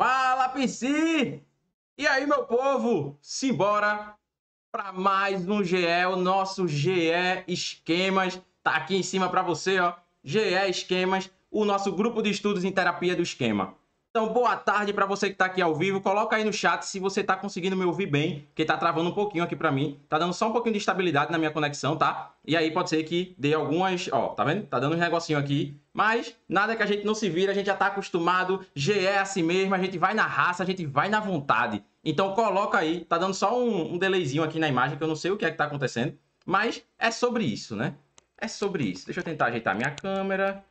Fala, PC! E aí, meu povo? Simbora para mais um GE, o nosso GE Esquemas. Tá aqui em cima para você, ó. GE Esquemas, o nosso grupo de estudos em terapia do esquema. Então, boa tarde para você que está aqui ao vivo. Coloca aí no chat se você está conseguindo me ouvir bem, porque está travando um pouquinho aqui para mim. Tá dando só um pouquinho de estabilidade na minha conexão, tá? E aí pode ser que dê algumas, ó, tá vendo? Tá dando um negocinho aqui, mas nada que a gente não se vira, a gente já está acostumado. GE é assim mesmo, a gente vai na raça, a gente vai na vontade. Então coloca aí, tá dando só um, um delayzinho aqui na imagem que eu não sei o que é que tá acontecendo, mas é sobre isso, né? É sobre isso. Deixa eu tentar ajeitar minha câmera.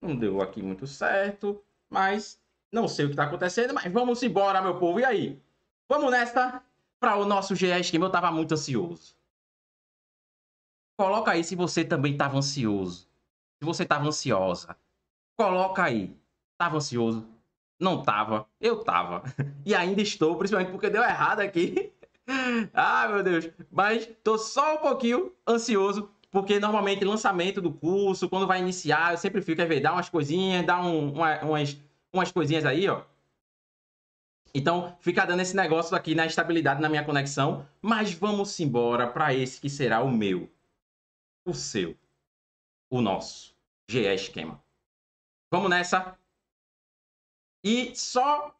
Não deu aqui muito certo, mas não sei o que tá acontecendo, mas vamos embora, meu povo. E aí? Vamos nesta para o nosso GS? Que Eu tava muito ansioso. Coloca aí se você também tava ansioso. Se você tava ansiosa. Coloca aí. Tava ansioso? Não tava. Eu tava. E ainda estou, principalmente porque deu errado aqui. ah, meu Deus. Mas tô só um pouquinho ansioso porque normalmente lançamento do curso, quando vai iniciar, eu sempre fico, quer ver, dá umas coisinhas, dá um, uma, umas com as coisinhas aí, ó. Então, fica dando esse negócio aqui na estabilidade na minha conexão, mas vamos embora para esse que será o meu, o seu, o nosso GE esquema. Vamos nessa. E só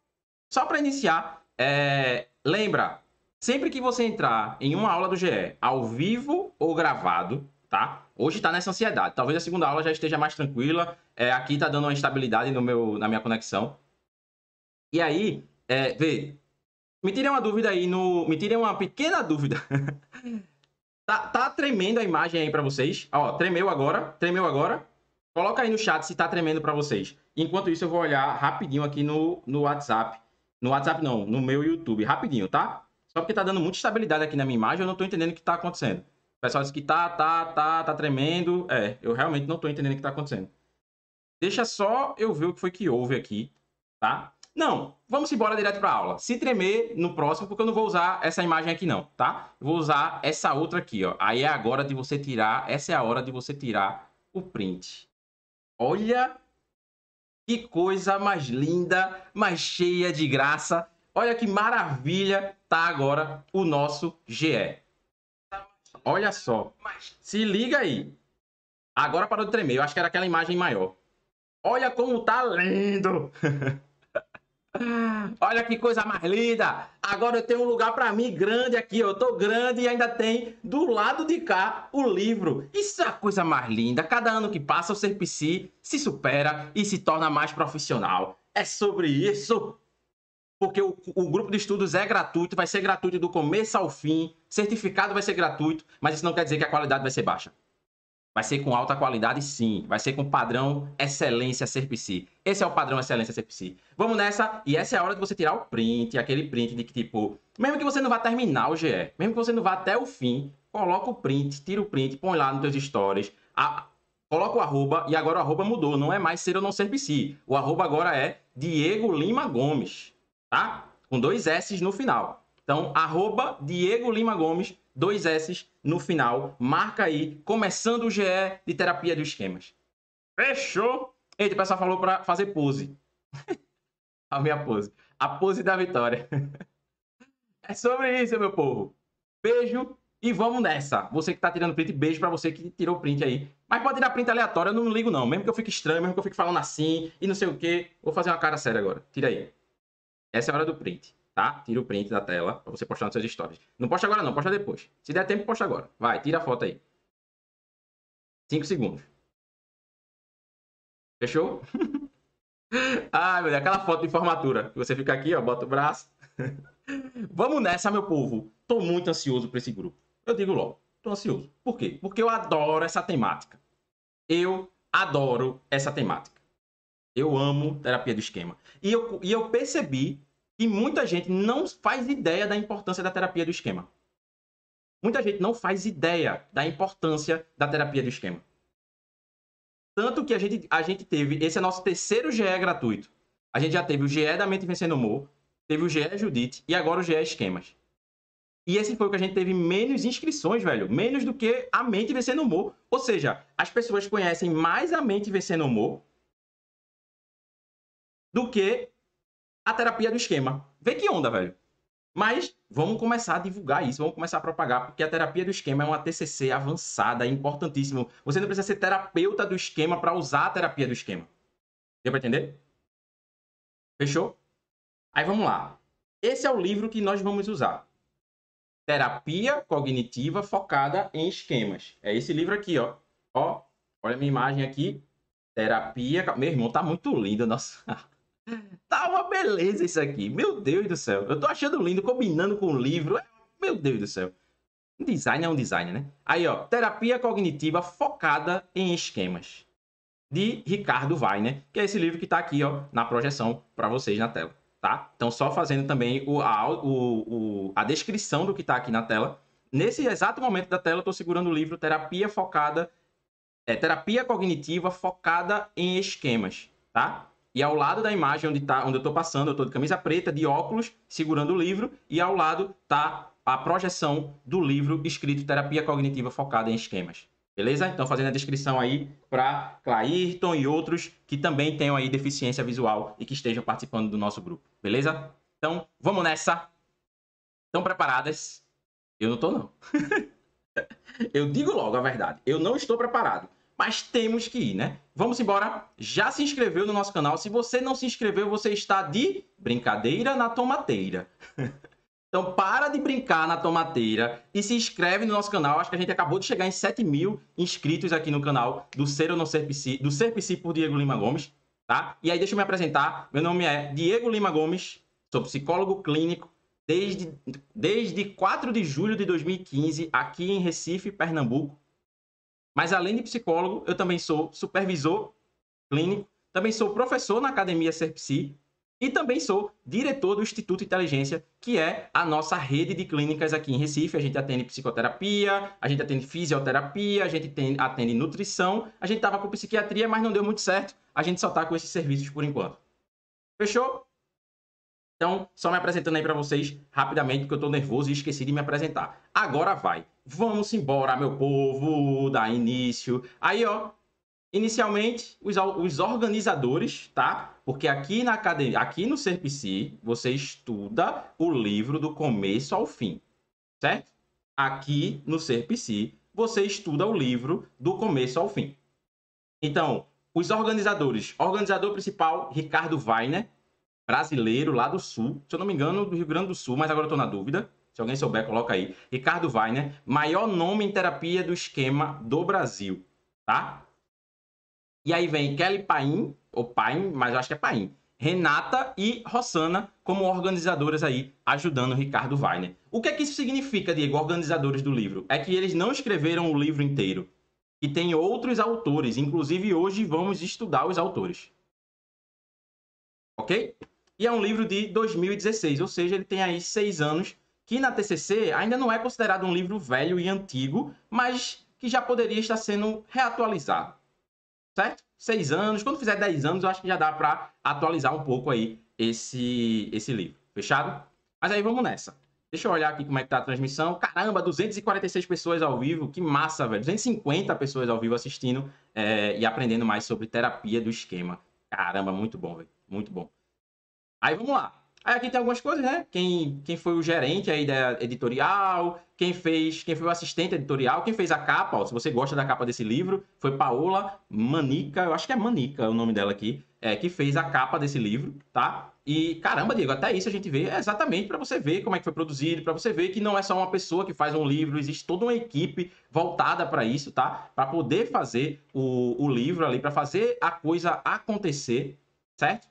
só para iniciar, é, lembra, sempre que você entrar em uma aula do GE, ao vivo ou gravado, tá? Hoje está nessa ansiedade. Talvez a segunda aula já esteja mais tranquila. É, aqui está dando uma estabilidade no meu, na minha conexão. E aí, é, vê, me tirem uma dúvida aí no, me tirem uma pequena dúvida. tá, tá tremendo a imagem aí para vocês? Ó, tremeu agora, tremeu agora. Coloca aí no chat se está tremendo para vocês. Enquanto isso, eu vou olhar rapidinho aqui no, no WhatsApp. No WhatsApp não, no meu YouTube, rapidinho, tá? Só porque tá dando muita estabilidade aqui na minha imagem, eu não tô entendendo o que tá acontecendo. O pessoal diz que tá, tá, tá, tá tremendo. É, eu realmente não tô entendendo o que tá acontecendo. Deixa só eu ver o que foi que houve aqui, tá? Não, vamos embora direto para aula. Se tremer no próximo, porque eu não vou usar essa imagem aqui não, tá? vou usar essa outra aqui, ó. Aí é agora de você tirar, essa é a hora de você tirar o print. Olha que coisa mais linda, mais cheia de graça. Olha que maravilha tá agora o nosso GE. Olha só. Se liga aí. Agora parou de tremer. Eu acho que era aquela imagem maior. Olha como tá lindo! Olha que coisa mais linda! Agora eu tenho um lugar para mim grande aqui. Eu tô grande e ainda tem do lado de cá o livro. Isso é a coisa mais linda. Cada ano que passa, o Serpici se supera e se torna mais profissional. É sobre isso porque o, o, grupo de estudos é gratuito, vai ser gratuito do começo ao fim, certificado vai ser gratuito, mas isso não quer dizer que a qualidade vai ser baixa. Vai ser com alta qualidade, sim. Vai ser com padrão excelência CERPC. Esse é o padrão excelência CERPC. Vamos nessa, e essa é a hora de você tirar o print, aquele print de que, tipo, mesmo que você não vá terminar o GE, mesmo que você não vá até o fim, coloca o print, tira o print, põe lá nos teus stories, a, coloca o arroba, e agora o arroba mudou, não é mais ser ou não ser CERPC. O arroba agora é Diego Lima Gomes tá? Com dois S's no final. Então, arroba Diego Lima Gomes, dois S's no final. Marca aí, começando o GE de terapia de esquemas. Fechou? Eita, o pessoal falou para fazer pose. a minha pose. A pose da vitória. é sobre isso, meu povo. Beijo e vamos nessa. Você que tá tirando print, beijo para você que tirou print aí. Mas pode tirar print aleatório eu não ligo não. Mesmo que eu fique estranho, mesmo que eu fique falando assim e não sei o que. Vou fazer uma cara séria agora. Tira aí. Essa é a hora do print, tá? Tira o print da tela para você postar nas suas stories. Não posta agora não, posta depois. Se der tempo, posta agora. Vai, tira a foto aí. Cinco segundos. Fechou? Ai, meu Deus, aquela foto de formatura. Você fica aqui, ó, bota o braço. Vamos nessa, meu povo. Tô muito ansioso para esse grupo. Eu digo logo, tô ansioso. Por quê? Porque eu adoro essa temática. Eu adoro essa temática. Eu amo terapia do esquema. E eu, e eu percebi que muita gente não faz ideia da importância da terapia do esquema. Muita gente não faz ideia da importância da terapia do esquema. Tanto que a gente, a gente teve, esse é nosso terceiro GE gratuito. A gente já teve o GE da Mente Vencendo o Humor, teve o GE Judite e agora o GE Esquemas. E esse foi o que a gente teve menos inscrições, velho. Menos do que a Mente Vencendo o Humor. Ou seja, as pessoas conhecem mais a Mente Vencendo o Humor do que a terapia do esquema. Vê que onda, velho. Mas vamos começar a divulgar isso, vamos começar a propagar, porque a terapia do esquema é uma TCC avançada, é importantíssimo. Você não precisa ser terapeuta do esquema para usar a terapia do esquema. Deu para entender? Fechou? Aí vamos lá. Esse é o livro que nós vamos usar. Terapia cognitiva focada em esquemas. É esse livro aqui, ó. Ó, olha a minha imagem aqui. Terapia, meu irmão, tá muito lindo, nossa. Tá uma beleza isso aqui. Meu Deus do céu. Eu tô achando lindo, combinando com o livro. É, meu Deus do céu. Um design é um design, né? Aí, ó. Terapia cognitiva focada em esquemas. De Ricardo Weiner, que é esse livro que tá aqui, ó, na projeção para vocês na tela, tá? Então, só fazendo também o, a, o, o, a descrição do que tá aqui na tela. Nesse exato momento da tela, eu tô segurando o livro Terapia Focada. É, terapia cognitiva focada em esquemas, tá? E ao lado da imagem onde, tá, onde eu estou passando, eu estou de camisa preta, de óculos, segurando o livro, e ao lado está a projeção do livro escrito Terapia Cognitiva Focada em Esquemas. Beleza? Então, fazendo a descrição aí para Clairton e outros que também tenham aí deficiência visual e que estejam participando do nosso grupo. Beleza? Então, vamos nessa. Estão preparadas? Eu não estou não. eu digo logo a verdade. Eu não estou preparado mas temos que ir, né? Vamos embora. Já se inscreveu no nosso canal? Se você não se inscreveu, você está de brincadeira na tomateira. Então para de brincar na tomateira e se inscreve no nosso canal. Acho que a gente acabou de chegar em 7 mil inscritos aqui no canal do Ser ou Não Ser PC, do Ser PC por Diego Lima Gomes, tá? E aí deixa eu me apresentar. Meu nome é Diego Lima Gomes, sou psicólogo clínico desde, desde 4 de julho de 2015 aqui em Recife, Pernambuco. Mas além de psicólogo, eu também sou supervisor clínico, também sou professor na Academia Serpsi e também sou diretor do Instituto Inteligência, que é a nossa rede de clínicas aqui em Recife. A gente atende psicoterapia, a gente atende fisioterapia, a gente atende, atende nutrição. A gente estava com psiquiatria, mas não deu muito certo. A gente só está com esses serviços por enquanto. Fechou? Então, só me apresentando aí para vocês rapidamente, porque eu estou nervoso e esqueci de me apresentar. Agora vai. Vamos embora, meu povo, dar início. Aí, ó, inicialmente, os, os organizadores, tá? Porque aqui na academia, aqui no SerpC, você estuda o livro do começo ao fim, certo? Aqui no SerpC, você estuda o livro do começo ao fim. Então, os organizadores, organizador principal, Ricardo Weiner, brasileiro lá do Sul, se eu não me engano, do Rio Grande do Sul, mas agora eu tô na dúvida. Se alguém souber, coloca aí. Ricardo Weiner, maior nome em terapia do esquema do Brasil, tá? E aí vem Kelly Paim, ou Paim, mas eu acho que é Paim. Renata e Rossana como organizadoras aí ajudando o Ricardo Weiner. O que é que isso significa, Diego, organizadores do livro? É que eles não escreveram o livro inteiro. E tem outros autores, inclusive hoje vamos estudar os autores. Ok? E é um livro de 2016, ou seja, ele tem aí seis anos, que na TCC ainda não é considerado um livro velho e antigo, mas que já poderia estar sendo reatualizado. Certo? Seis anos, quando fizer dez anos, eu acho que já dá para atualizar um pouco aí esse, esse livro. Fechado? Mas aí vamos nessa. Deixa eu olhar aqui como é que tá a transmissão. Caramba, 246 pessoas ao vivo. Que massa, velho. 250 pessoas ao vivo assistindo é, e aprendendo mais sobre terapia do esquema. Caramba, muito bom, velho. Muito bom. Aí vamos lá. Aí aqui tem algumas coisas, né? Quem, quem foi o gerente aí da editorial, quem fez, quem foi o assistente editorial, quem fez a capa, ó, se você gosta da capa desse livro, foi Paola Manica, eu acho que é Manica o nome dela aqui, é, que fez a capa desse livro, tá? E caramba, Diego, até isso a gente vê exatamente para você ver como é que foi produzido, para você ver que não é só uma pessoa que faz um livro, existe toda uma equipe voltada para isso, tá? Para poder fazer o, o livro ali, para fazer a coisa acontecer, certo?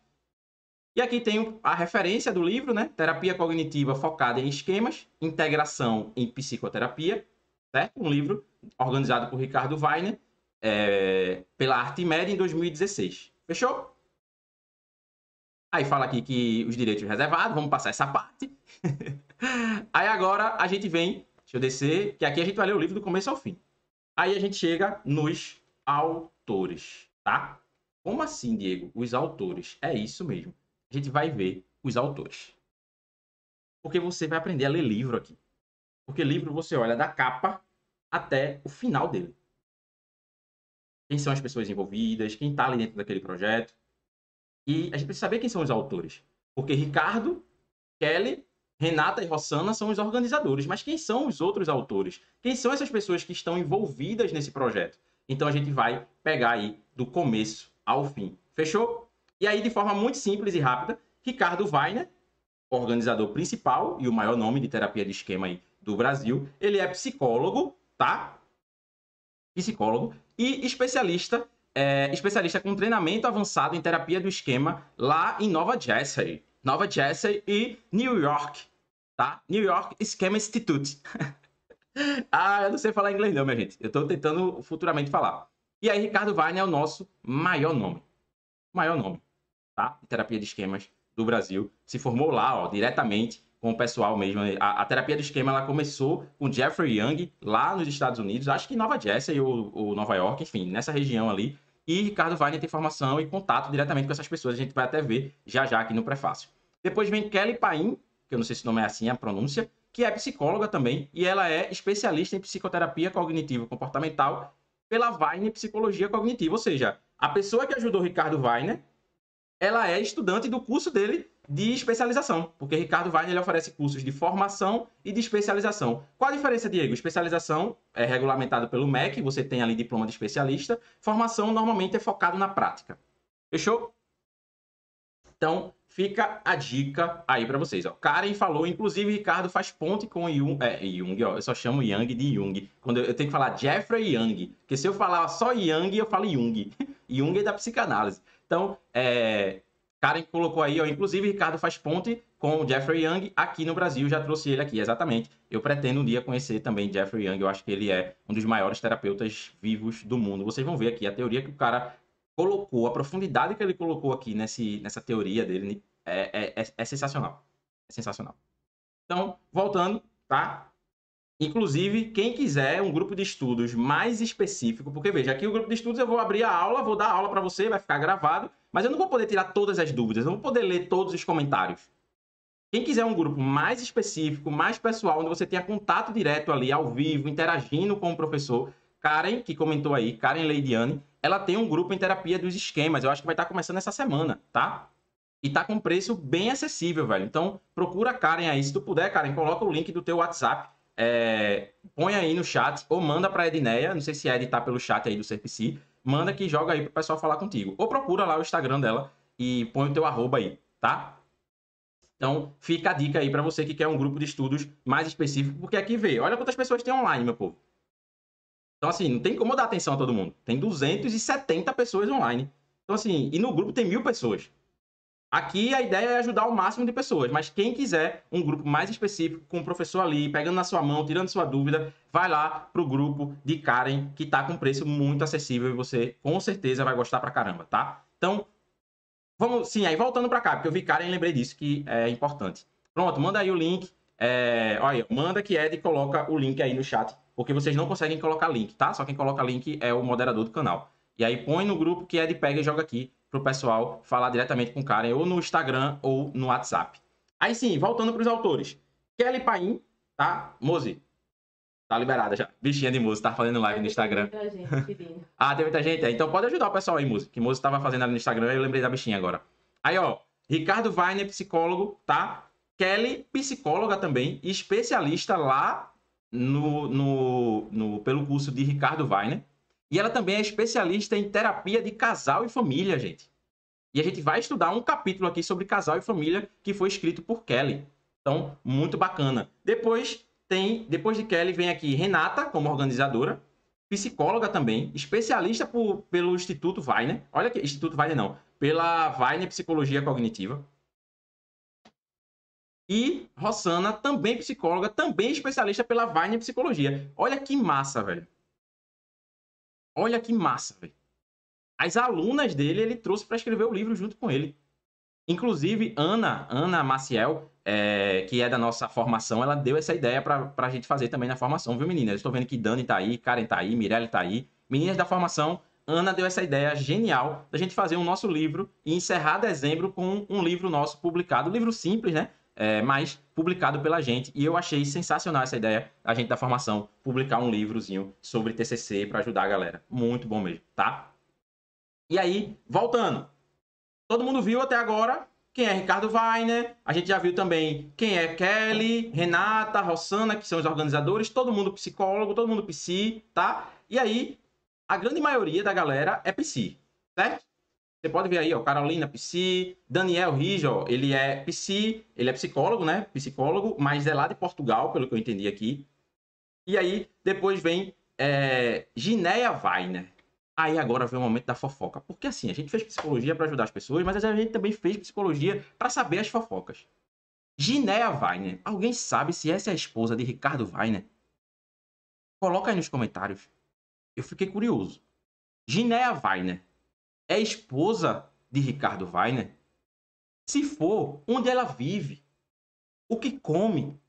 E aqui tem a referência do livro, né? Terapia Cognitiva Focada em Esquemas, Integração em Psicoterapia, certo? Um livro organizado por Ricardo Weiner é, pela Arte Média em 2016. Fechou? Aí fala aqui que os direitos reservados, vamos passar essa parte. Aí agora a gente vem, deixa eu descer, que aqui a gente vai ler o livro do começo ao fim. Aí a gente chega nos autores, tá? Como assim, Diego? Os autores. É isso mesmo a gente vai ver os autores. Porque você vai aprender a ler livro aqui. Porque livro você olha da capa até o final dele. Quem são as pessoas envolvidas, quem está ali dentro daquele projeto. E a gente precisa saber quem são os autores. Porque Ricardo, Kelly, Renata e Rossana são os organizadores. Mas quem são os outros autores? Quem são essas pessoas que estão envolvidas nesse projeto? Então a gente vai pegar aí do começo ao fim. Fechou? E aí, de forma muito simples e rápida, Ricardo Weiner, organizador principal e o maior nome de terapia de esquema aí do Brasil, ele é psicólogo, tá? Psicólogo e especialista, é, especialista com treinamento avançado em terapia do esquema lá em Nova Jersey, Nova Jersey e New York, tá? New York Schema Institute. ah, eu não sei falar inglês não, minha gente. Eu estou tentando futuramente falar. E aí, Ricardo Weiner é o nosso maior nome. Maior nome tá? De terapia de esquemas do Brasil. Se formou lá, ó, diretamente com o pessoal mesmo. A, a terapia de esquema ela começou com Jeffrey Young lá nos Estados Unidos, acho que Nova Jersey ou, ou Nova York, enfim, nessa região ali. E Ricardo Wagner tem formação e contato diretamente com essas pessoas. A gente vai até ver já já aqui no prefácio. Depois vem Kelly Paim, que eu não sei se o nome é assim a pronúncia, que é psicóloga também e ela é especialista em psicoterapia cognitivo comportamental pela Weiner Psicologia Cognitiva, ou seja, a pessoa que ajudou Ricardo Weiner ela é estudante do curso dele de especialização, porque Ricardo Wagner ele oferece cursos de formação e de especialização. Qual a diferença, Diego? Especialização é regulamentado pelo MEC, você tem ali diploma de especialista. Formação normalmente é focado na prática. Fechou? Então, fica a dica aí para vocês. Ó. Karen falou, inclusive, Ricardo faz ponte com Jung. É, Jung, ó, eu só chamo Yang de Jung. Quando eu, eu tenho que falar Jeffrey Yang, porque se eu falar só Yang, eu falo Jung. Jung e da psicanálise. Então, é, Karen colocou aí, ó, inclusive Ricardo faz ponte com o Jeffrey Young aqui no Brasil, já trouxe ele aqui, exatamente. Eu pretendo um dia conhecer também Jeffrey Young, eu acho que ele é um dos maiores terapeutas vivos do mundo. Vocês vão ver aqui a teoria que o cara colocou, a profundidade que ele colocou aqui nesse, nessa teoria dele é, é, é sensacional. É sensacional. Então, voltando, tá? Inclusive, quem quiser um grupo de estudos mais específico, porque veja, aqui o grupo de estudos eu vou abrir a aula, vou dar aula para você, vai ficar gravado, mas eu não vou poder tirar todas as dúvidas, eu não vou poder ler todos os comentários. Quem quiser um grupo mais específico, mais pessoal, onde você tenha contato direto ali, ao vivo, interagindo com o professor, Karen, que comentou aí, Karen Leidiane, ela tem um grupo em terapia dos esquemas, eu acho que vai estar tá começando essa semana, tá? E tá com preço bem acessível, velho. Então, procura a Karen aí, se tu puder, Karen, coloca o link do teu WhatsApp é, põe aí no chat ou manda para Edneia, não sei se a Ed tá pelo chat aí do CPC, manda que joga aí pro pessoal falar contigo. Ou procura lá o Instagram dela e põe o teu arroba aí, tá? Então, fica a dica aí para você que quer um grupo de estudos mais específico, porque aqui vê, olha quantas pessoas tem online, meu povo. Então, assim, não tem como dar atenção a todo mundo. Tem 270 pessoas online. Então, assim, e no grupo tem mil pessoas. Aqui a ideia é ajudar o máximo de pessoas, mas quem quiser um grupo mais específico, com o professor ali, pegando na sua mão, tirando sua dúvida, vai lá pro grupo de Karen, que tá com preço muito acessível e você com certeza vai gostar pra caramba, tá? Então, vamos sim, aí voltando pra cá, porque eu vi Karen e lembrei disso que é importante. Pronto, manda aí o link. É, olha, manda que Ed coloca o link aí no chat, porque vocês não conseguem colocar link, tá? Só quem coloca link é o moderador do canal. E aí põe no grupo que Ed pega e joga aqui para o pessoal falar diretamente com o Karen ou no Instagram ou no WhatsApp. Aí sim, voltando para os autores. Kelly Paim, tá? Mozi, tá liberada já. Bichinha de Mozi, tá fazendo live no Instagram. Tem muita gente, ah, tem muita gente? É, então pode ajudar o pessoal aí, Mozi, que Mozi estava fazendo ali no Instagram, eu lembrei da bichinha agora. Aí, ó, Ricardo Weiner, psicólogo, tá? Kelly, psicóloga também, especialista lá no, no, no, pelo curso de Ricardo Weiner. E ela também é especialista em terapia de casal e família, gente. E a gente vai estudar um capítulo aqui sobre casal e família que foi escrito por Kelly. Então, muito bacana. Depois tem, depois de Kelly vem aqui Renata como organizadora, psicóloga também, especialista por, pelo Instituto Weiner. Olha que Instituto Weiner não, pela Weiner Psicologia Cognitiva. E Rossana, também psicóloga, também especialista pela Weiner Psicologia. Olha que massa, velho. Olha que massa, velho. As alunas dele, ele trouxe para escrever o livro junto com ele. Inclusive, Ana, Ana Maciel, é, que é da nossa formação, ela deu essa ideia para a gente fazer também na formação, viu, meninas? Estou vendo que Dani tá aí, Karen tá aí, Mirelle tá aí. Meninas da formação, Ana deu essa ideia genial da gente fazer o um nosso livro e encerrar dezembro com um livro nosso publicado. Um livro simples, né? é, mas publicado pela gente. E eu achei sensacional essa ideia, a gente da formação, publicar um livrozinho sobre TCC para ajudar a galera. Muito bom mesmo, tá? E aí, voltando. Todo mundo viu até agora quem é Ricardo Weiner, a gente já viu também quem é Kelly, Renata, Rossana, que são os organizadores, todo mundo psicólogo, todo mundo psi, tá? E aí, a grande maioria da galera é psi, certo? Você pode ver aí, ó, Carolina PC, Daniel Rijo, ó, ele é PC, ele é psicólogo, né? Psicólogo, mas é lá de Portugal, pelo que eu entendi aqui. E aí, depois vem é, Gineia Weiner. Aí agora vem o momento da fofoca. Porque assim, a gente fez psicologia para ajudar as pessoas, mas a gente também fez psicologia para saber as fofocas. Gineia Weiner. Alguém sabe se essa é a esposa de Ricardo Weiner? Coloca aí nos comentários. Eu fiquei curioso. Gineia Weiner é esposa de Ricardo Weiner? Se for, onde ela vive? O que come?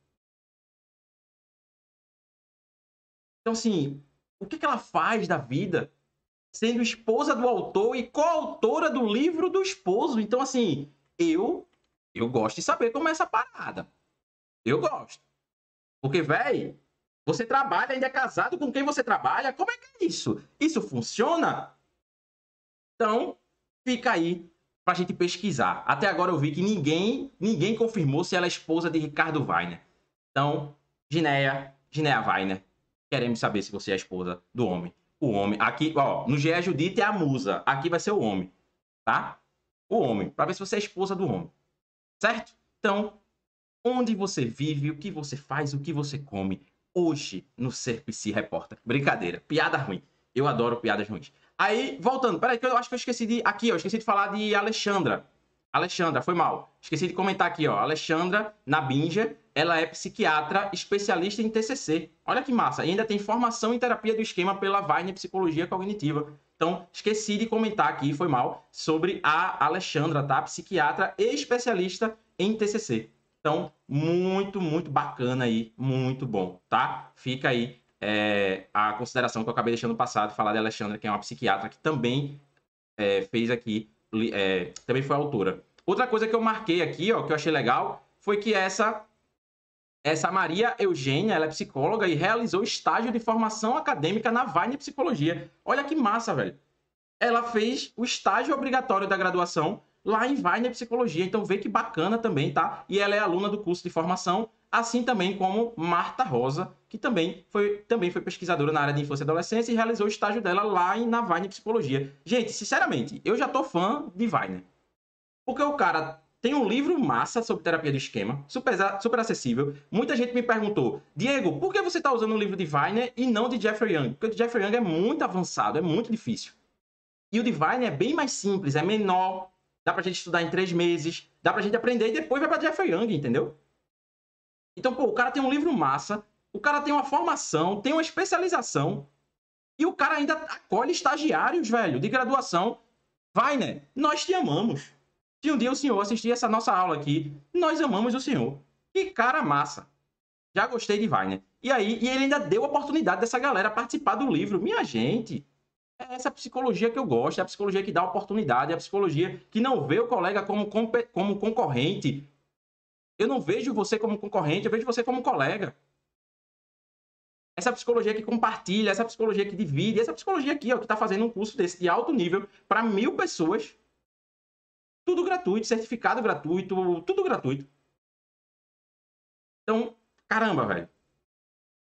Então, assim, o que, que ela faz da vida? Sendo esposa do autor e coautora do livro do esposo. Então, assim, eu eu gosto de saber como é essa parada. Eu gosto. Porque, velho, você trabalha, ainda é casado com quem você trabalha. Como é que é isso? Isso funciona? Então, fica aí para a gente pesquisar. Até agora eu vi que ninguém, ninguém confirmou se ela é esposa de Ricardo Weiner. Então, Gineia, Gineia Weiner, queremos saber se você é esposa do homem. O homem, aqui, ó, no GE Judite é a musa, aqui vai ser o homem, tá? O homem, para ver se você é esposa do homem, certo? Então, onde você vive, o que você faz, o que você come, hoje no Ser PC Repórter. Brincadeira, piada ruim. Eu adoro piadas ruins. Aí, voltando, peraí, que eu acho que eu esqueci de. Aqui, ó, esqueci de falar de Alexandra. Alexandra, foi mal. Esqueci de comentar aqui, ó. Alexandra Nabinja, ela é psiquiatra especialista em TCC. Olha que massa. E ainda tem formação em terapia do esquema pela Vine Psicologia Cognitiva. Então, esqueci de comentar aqui, foi mal, sobre a Alexandra, tá? Psiquiatra e especialista em TCC. Então, muito, muito bacana aí, muito bom, tá? Fica aí é, a consideração que eu acabei deixando passado, falar de Alexandra, que é uma psiquiatra que também é, fez aqui, é, também foi autora. Outra coisa que eu marquei aqui, ó, que eu achei legal, foi que essa essa Maria Eugênia, ela é psicóloga e realizou estágio de formação acadêmica na Vine Psicologia. Olha que massa, velho. Ela fez o estágio obrigatório da graduação lá em Vine Psicologia. Então vê que bacana também, tá? E ela é aluna do curso de formação assim também como Marta Rosa, que também foi, também foi pesquisadora na área de infância e adolescência e realizou o estágio dela lá em, na Vine Psicologia. Gente, sinceramente, eu já tô fã de Vine. Porque o cara tem um livro massa sobre terapia de esquema, super, super acessível. Muita gente me perguntou, Diego, por que você está usando o um livro de Viner e não de Jeffrey Young? Porque o de Jeffrey Young é muito avançado, é muito difícil. E o de Viner é bem mais simples, é menor, dá para gente estudar em três meses, dá para gente aprender e depois vai para Jeffrey Young, entendeu? Então, pô, o cara tem um livro massa, o cara tem uma formação, tem uma especialização, e o cara ainda acolhe estagiários, velho, de graduação. Vai, né? Nós te amamos. Se um dia o senhor assistir essa nossa aula aqui, nós amamos o senhor. Que cara massa. Já gostei de Wagner. E aí, e ele ainda deu a oportunidade dessa galera participar do livro. Minha gente, é essa psicologia que eu gosto, é a psicologia que dá oportunidade, é a psicologia que não vê o colega como, como concorrente, eu não vejo você como concorrente, eu vejo você como colega. Essa psicologia que compartilha, essa psicologia que divide, essa psicologia aqui, ó, que está fazendo um curso desse de alto nível para mil pessoas. Tudo gratuito, certificado gratuito, tudo gratuito. Então, caramba, velho.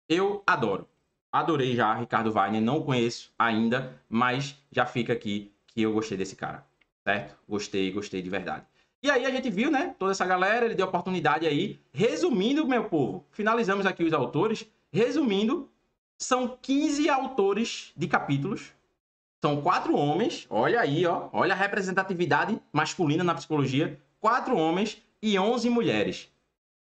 Eu adoro. Adorei já Ricardo Weiner, não conheço ainda, mas já fica aqui que eu gostei desse cara, certo? Gostei, gostei de verdade. E aí a gente viu, né? Toda essa galera, ele deu oportunidade aí. Resumindo, meu povo, finalizamos aqui os autores. Resumindo, são 15 autores de capítulos. São quatro homens. Olha aí, ó. Olha a representatividade masculina na psicologia. Quatro homens e 11 mulheres.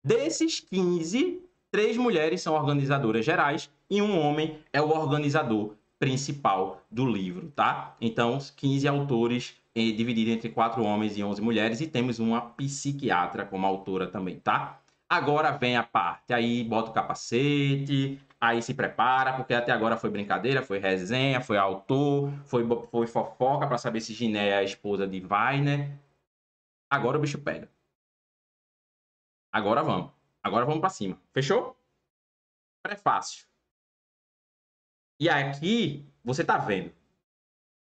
Desses 15, três mulheres são organizadoras gerais e um homem é o organizador principal do livro, tá? Então, 15 autores dividida entre quatro homens e 11 mulheres, e temos uma psiquiatra como autora também, tá? Agora vem a parte, aí bota o capacete, aí se prepara, porque até agora foi brincadeira, foi resenha, foi autor, foi, foi fofoca para saber se Giné é a esposa de Weiner. Agora o bicho pega. Agora vamos. Agora vamos para cima. Fechou? Prefácio. E aqui você tá vendo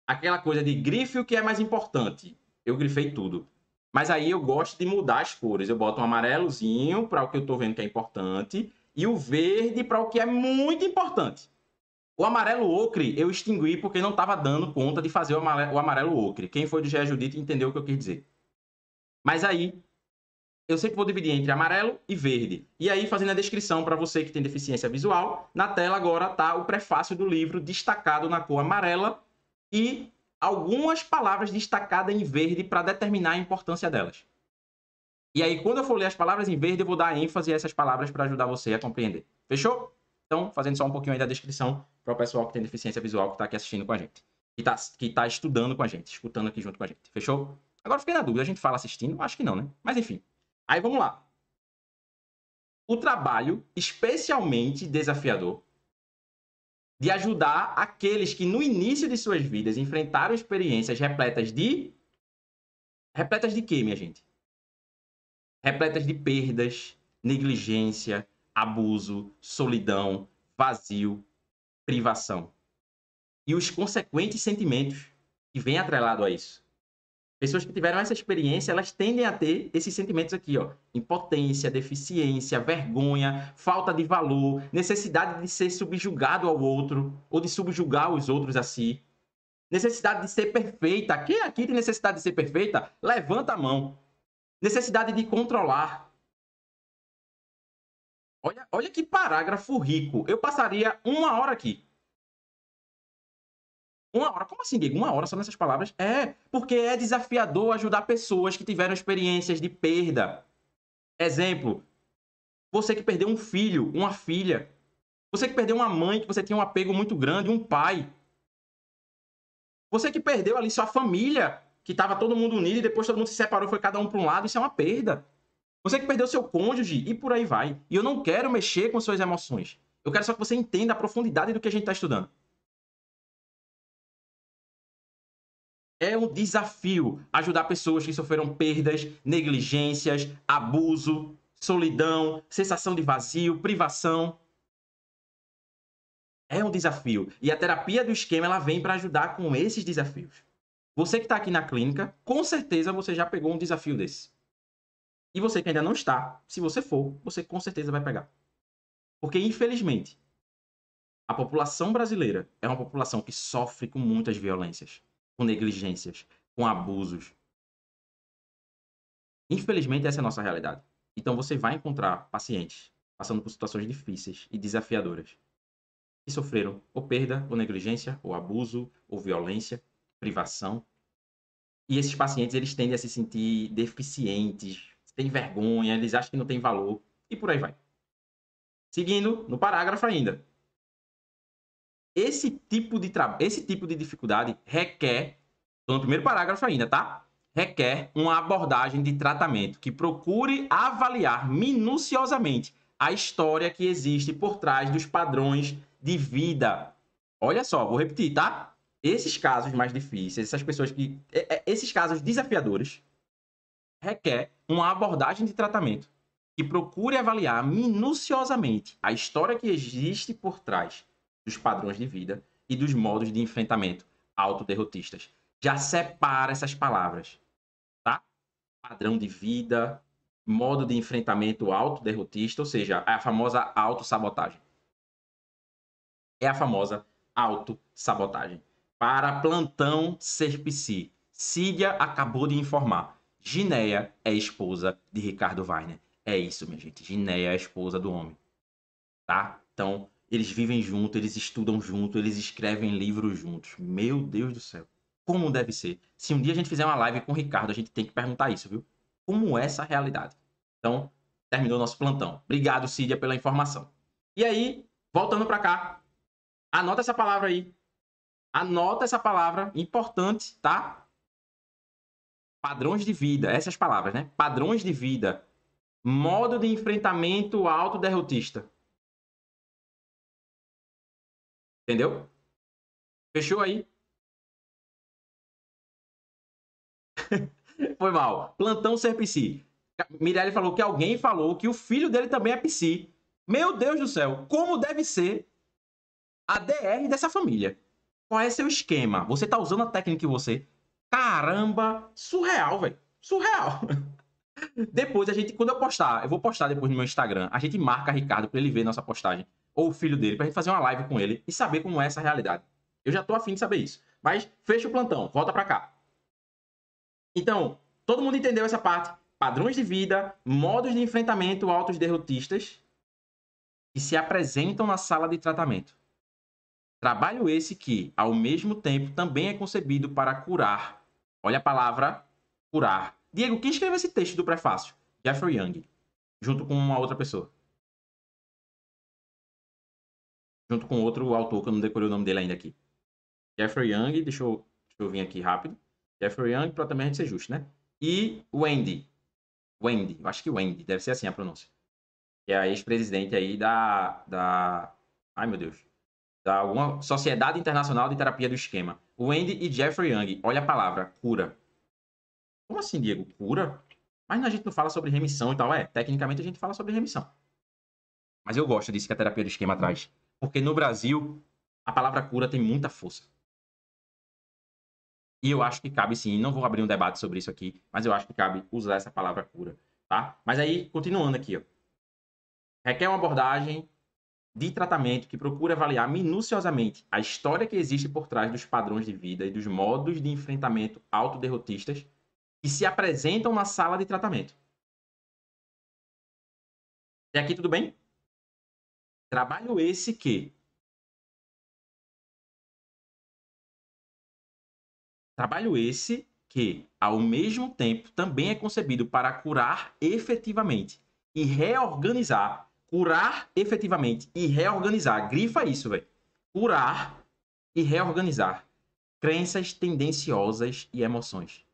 aquela coisa de grife o que é mais importante. Eu grifei tudo. Mas aí eu gosto de mudar as cores. Eu boto um amarelozinho para o que eu estou vendo que é importante e o verde para o que é muito importante. O amarelo ocre eu extingui porque não estava dando conta de fazer o amarelo, o amarelo ocre. Quem foi do GE entendeu o que eu quis dizer. Mas aí eu sempre vou dividir entre amarelo e verde. E aí, fazendo a descrição para você que tem deficiência visual, na tela agora está o prefácio do livro destacado na cor amarela e algumas palavras destacadas em verde para determinar a importância delas. E aí, quando eu for ler as palavras em verde, eu vou dar ênfase a essas palavras para ajudar você a compreender. Fechou? Então, fazendo só um pouquinho aí da descrição para o pessoal que tem deficiência visual que está aqui assistindo com a gente. Que está que tá estudando com a gente, escutando aqui junto com a gente. Fechou? Agora fiquei na dúvida, a gente fala assistindo? Acho que não, né? Mas enfim. Aí vamos lá. O trabalho especialmente desafiador de ajudar aqueles que no início de suas vidas enfrentaram experiências repletas de repletas de quê, minha gente? Repletas de perdas, negligência, abuso, solidão, vazio, privação e os consequentes sentimentos que vem atrelado a isso. Pessoas que tiveram essa experiência, elas tendem a ter esses sentimentos aqui, ó. Impotência, deficiência, vergonha, falta de valor, necessidade de ser subjugado ao outro ou de subjugar os outros a si. Necessidade de ser perfeita. Quem aqui tem necessidade de ser perfeita? Levanta a mão. Necessidade de controlar. Olha, olha que parágrafo rico. Eu passaria uma hora aqui. Uma hora? Como assim, Diego? Uma hora só nessas palavras? É, porque é desafiador ajudar pessoas que tiveram experiências de perda. Exemplo, você que perdeu um filho, uma filha. Você que perdeu uma mãe que você tinha um apego muito grande, um pai. Você que perdeu ali sua família, que estava todo mundo unido e depois todo mundo se separou, foi cada um para um lado, isso é uma perda. Você que perdeu seu cônjuge e por aí vai. E eu não quero mexer com suas emoções. Eu quero só que você entenda a profundidade do que a gente está estudando. é um desafio ajudar pessoas que sofreram perdas, negligências, abuso, solidão, sensação de vazio, privação. É um desafio. E a terapia do esquema ela vem para ajudar com esses desafios. Você que está aqui na clínica, com certeza você já pegou um desafio desse. E você que ainda não está, se você for, você com certeza vai pegar. Porque, infelizmente, a população brasileira é uma população que sofre com muitas violências com negligências, com abusos. Infelizmente, essa é a nossa realidade. Então, você vai encontrar pacientes passando por situações difíceis e desafiadoras que sofreram ou perda, ou negligência, ou abuso, ou violência, privação. E esses pacientes, eles tendem a se sentir deficientes, têm vergonha, eles acham que não têm valor, e por aí vai. Seguindo, no parágrafo ainda, esse tipo de tra... esse tipo de dificuldade requer, no primeiro parágrafo ainda, tá? Requer uma abordagem de tratamento que procure avaliar minuciosamente a história que existe por trás dos padrões de vida. Olha só, vou repetir, tá? Esses casos mais difíceis, essas pessoas que. É, é, esses casos desafiadores requer uma abordagem de tratamento que procure avaliar minuciosamente a história que existe por trás dos padrões de vida e dos modos de enfrentamento autoderrotistas. Já separa essas palavras, tá? Padrão de vida, modo de enfrentamento autoderrotista, ou seja, é a famosa autossabotagem. É a famosa autossabotagem. Para plantão Serpici, Síria acabou de informar. Gineia é esposa de Ricardo Weiner. É isso, minha gente. Gineia é a esposa do homem. Tá? Então, eles vivem junto, eles estudam junto, eles escrevem livros juntos. Meu Deus do céu. Como deve ser? Se um dia a gente fizer uma live com o Ricardo, a gente tem que perguntar isso, viu? Como é essa realidade? Então, terminou nosso plantão. Obrigado, Cídia, pela informação. E aí, voltando para cá, anota essa palavra aí. Anota essa palavra importante, tá? Padrões de vida, essas palavras, né? Padrões de vida, modo de enfrentamento autoderrotista. Entendeu? Fechou aí? Foi mal. Plantão ser PC. Mirelle falou que alguém falou que o filho dele também é PC. Meu Deus do céu, como deve ser a DR dessa família? Qual é seu esquema? Você tá usando a técnica que você. Caramba, surreal, velho. Surreal. Depois a gente, quando eu postar, eu vou postar depois no meu Instagram, a gente marca Ricardo para ele ver nossa postagem ou o filho dele, para a gente fazer uma live com ele e saber como é essa realidade. Eu já tô afim de saber isso. Mas fecha o plantão, volta para cá. Então, todo mundo entendeu essa parte? Padrões de vida, modos de enfrentamento altos derrotistas que se apresentam na sala de tratamento. Trabalho esse que, ao mesmo tempo, também é concebido para curar. Olha a palavra curar. Diego, quem escreveu esse texto do prefácio? Jeffrey Young, junto com uma outra pessoa. junto com outro autor que eu não decorei o nome dele ainda aqui. Jeffrey Young, deixa eu, deixa eu vir aqui rápido. Jeffrey Young, para também a gente ser justo, né? E Wendy. Wendy, eu acho que Wendy, deve ser assim a pronúncia. Que é a ex-presidente aí da, da. Ai, meu Deus. Da uma Sociedade Internacional de Terapia do Esquema. Wendy e Jeffrey Young. Olha a palavra, cura. Como assim, Diego? Cura? Mas a gente não fala sobre remissão e tal. É, tecnicamente a gente fala sobre remissão. Mas eu gosto disso que a terapia do esquema traz porque no Brasil a palavra cura tem muita força. E eu acho que cabe sim, não vou abrir um debate sobre isso aqui, mas eu acho que cabe usar essa palavra cura, tá? Mas aí, continuando aqui, ó. Requer uma abordagem de tratamento que procura avaliar minuciosamente a história que existe por trás dos padrões de vida e dos modos de enfrentamento autoderrotistas que se apresentam na sala de tratamento. E aqui tudo bem? Trabalho esse que. Trabalho esse que, ao mesmo tempo, também é concebido para curar efetivamente e reorganizar. Curar efetivamente e reorganizar. Grifa isso, velho. Curar e reorganizar crenças tendenciosas e emoções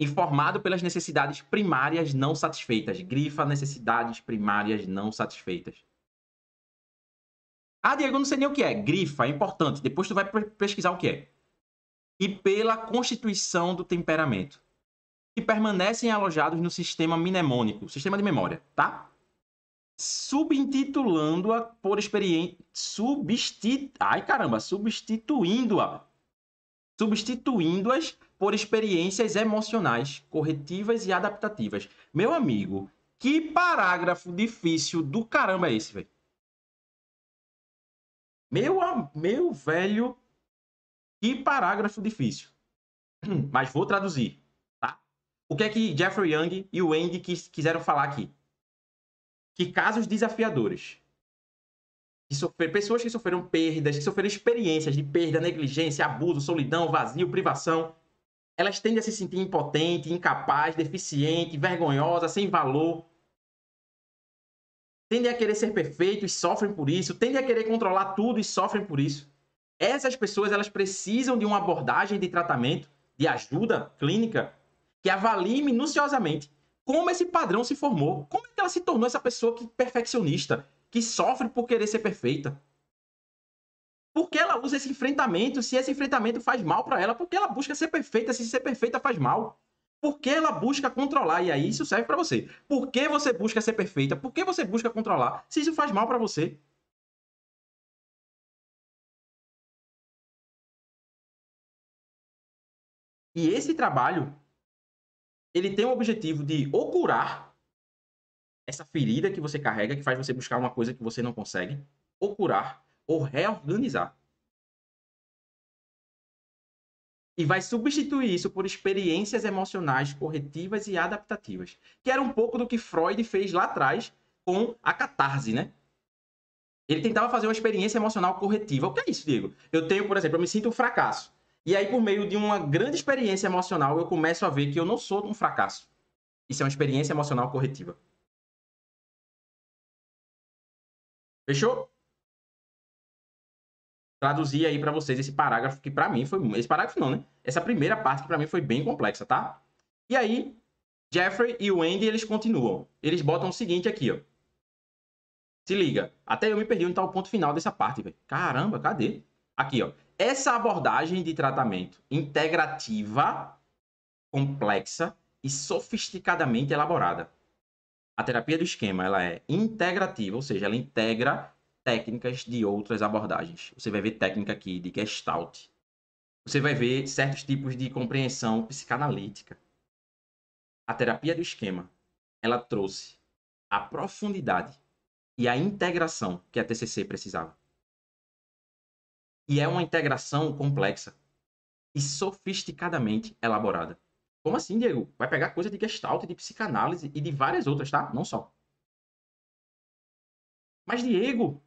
informado pelas necessidades primárias não satisfeitas. Grifa necessidades primárias não satisfeitas. Ah, Diego, eu não sei nem o que é. Grifa, é importante. Depois tu vai pesquisar o que é. E pela constituição do temperamento. Que permanecem alojados no sistema mnemônico, sistema de memória, tá? Subintitulando-a por experiência. substit. Ai, caramba, substituindo-a substituindo-as por experiências emocionais, corretivas e adaptativas. Meu amigo, que parágrafo difícil do caramba é esse, velho? Meu, meu velho, que parágrafo difícil. Mas vou traduzir, tá? O que é que Jeffrey Young e o Wang quiseram falar aqui? Que casos desafiadores que pessoas que sofreram perdas, que sofreram experiências de perda, negligência, abuso, solidão, vazio, privação, elas tendem a se sentir impotente, incapaz, deficiente, vergonhosa, sem valor. Tendem a querer ser perfeito e sofrem por isso, tendem a querer controlar tudo e sofrem por isso. Essas pessoas elas precisam de uma abordagem de tratamento, de ajuda clínica que avalie minuciosamente como esse padrão se formou, como é que ela se tornou essa pessoa que perfeccionista, que sofre por querer ser perfeita. Por que ela usa esse enfrentamento se esse enfrentamento faz mal para ela? Por que ela busca ser perfeita se ser perfeita faz mal? Por que ela busca controlar? E aí isso serve para você. Por que você busca ser perfeita? Por que você busca controlar se isso faz mal para você? E esse trabalho ele tem o objetivo de ou curar essa ferida que você carrega que faz você buscar uma coisa que você não consegue, ou curar, ou reorganizar. E vai substituir isso por experiências emocionais corretivas e adaptativas, que era um pouco do que Freud fez lá atrás com a catarse, né? Ele tentava fazer uma experiência emocional corretiva. O que é isso, Diego? Eu tenho, por exemplo, eu me sinto um fracasso. E aí, por meio de uma grande experiência emocional, eu começo a ver que eu não sou um fracasso. Isso é uma experiência emocional corretiva. Fechou? Traduzir aí para vocês esse parágrafo que para mim foi esse parágrafo não, né? Essa primeira parte que para mim foi bem complexa, tá? E aí Jeffrey e o Andy eles continuam. Eles botam o seguinte aqui, ó. Se liga, até eu me perdi onde tá o ponto final dessa parte, velho. Caramba, cadê? Aqui, ó. Essa abordagem de tratamento integrativa, complexa e sofisticadamente elaborada a terapia do esquema ela é integrativa, ou seja, ela integra técnicas de outras abordagens. Você vai ver técnica aqui de gestalt. Você vai ver certos tipos de compreensão psicanalítica. A terapia do esquema, ela trouxe a profundidade e a integração que a TCC precisava. E é uma integração complexa e sofisticadamente elaborada. Como assim, Diego? Vai pegar coisa de gestalt, de psicanálise e de várias outras, tá? Não só. Mas, Diego,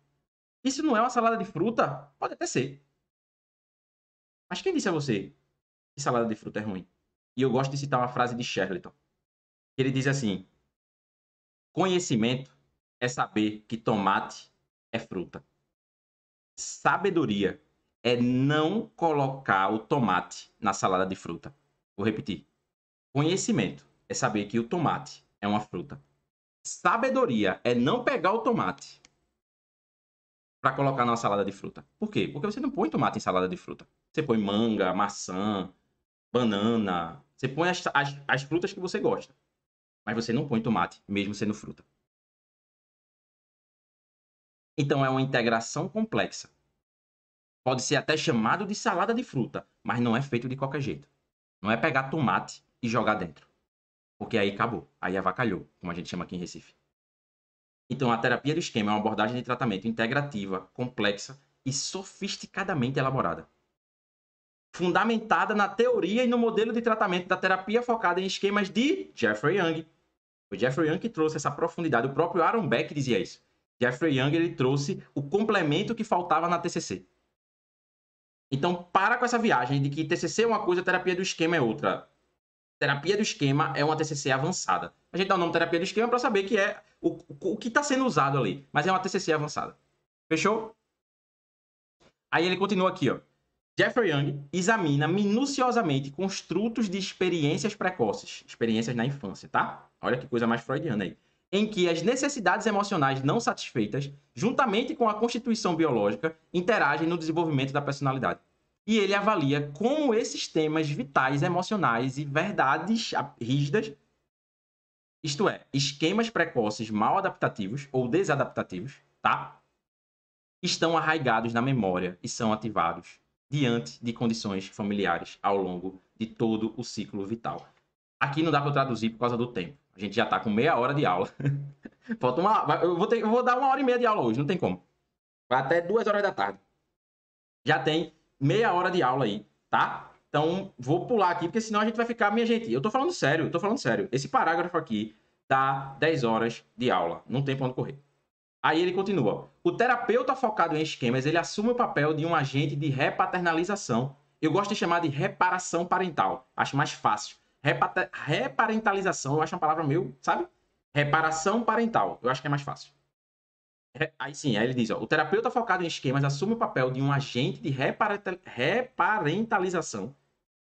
isso não é uma salada de fruta? Pode até ser. Mas quem disse a você que salada de fruta é ruim? E eu gosto de citar uma frase de Sherliton. Ele diz assim: Conhecimento é saber que tomate é fruta. Sabedoria é não colocar o tomate na salada de fruta. Vou repetir. Conhecimento é saber que o tomate é uma fruta. Sabedoria é não pegar o tomate para colocar na salada de fruta. Por quê? Porque você não põe tomate em salada de fruta. Você põe manga, maçã, banana. Você põe as, as, as frutas que você gosta. Mas você não põe tomate, mesmo sendo fruta. Então é uma integração complexa. Pode ser até chamado de salada de fruta, mas não é feito de qualquer jeito. Não é pegar tomate e jogar dentro. Porque aí acabou, aí avacalhou, como a gente chama aqui em Recife. Então, a terapia do esquema é uma abordagem de tratamento integrativa, complexa e sofisticadamente elaborada. Fundamentada na teoria e no modelo de tratamento da terapia focada em esquemas de Jeffrey Young. O Jeffrey Young que trouxe essa profundidade, o próprio Aaron Beck dizia isso. Jeffrey Young ele trouxe o complemento que faltava na TCC. Então, para com essa viagem de que TCC é uma coisa, terapia do esquema é outra terapia do esquema é uma TCC avançada. A gente dá o nome terapia do esquema para saber que é o, o que está sendo usado ali, mas é uma TCC avançada. Fechou? Aí ele continua aqui, ó. Jeffrey Young examina minuciosamente construtos de experiências precoces, experiências na infância, tá? Olha que coisa mais freudiana aí. Em que as necessidades emocionais não satisfeitas, juntamente com a constituição biológica, interagem no desenvolvimento da personalidade e ele avalia como esses temas vitais, emocionais e verdades rígidas, isto é, esquemas precoces mal adaptativos ou desadaptativos, tá? Estão arraigados na memória e são ativados diante de condições familiares ao longo de todo o ciclo vital. Aqui não dá para traduzir por causa do tempo. A gente já está com meia hora de aula. Falta uma, eu vou, ter... eu vou dar uma hora e meia de aula hoje, não tem como. Vai até duas horas da tarde. Já tem meia hora de aula aí, tá? Então, vou pular aqui, porque senão a gente vai ficar. Minha gente, eu tô falando sério, eu tô falando sério. Esse parágrafo aqui dá 10 horas de aula, não tem pra onde correr. Aí ele continua. O terapeuta focado em esquemas, ele assume o papel de um agente de repaternalização. Eu gosto de chamar de reparação parental. Acho mais fácil. Reparentalização, eu acho uma palavra meio, sabe? Reparação parental, eu acho que é mais fácil. É, aí sim, aí ele diz: ó, o terapeuta focado em esquemas assume o papel de um agente de reparentalização,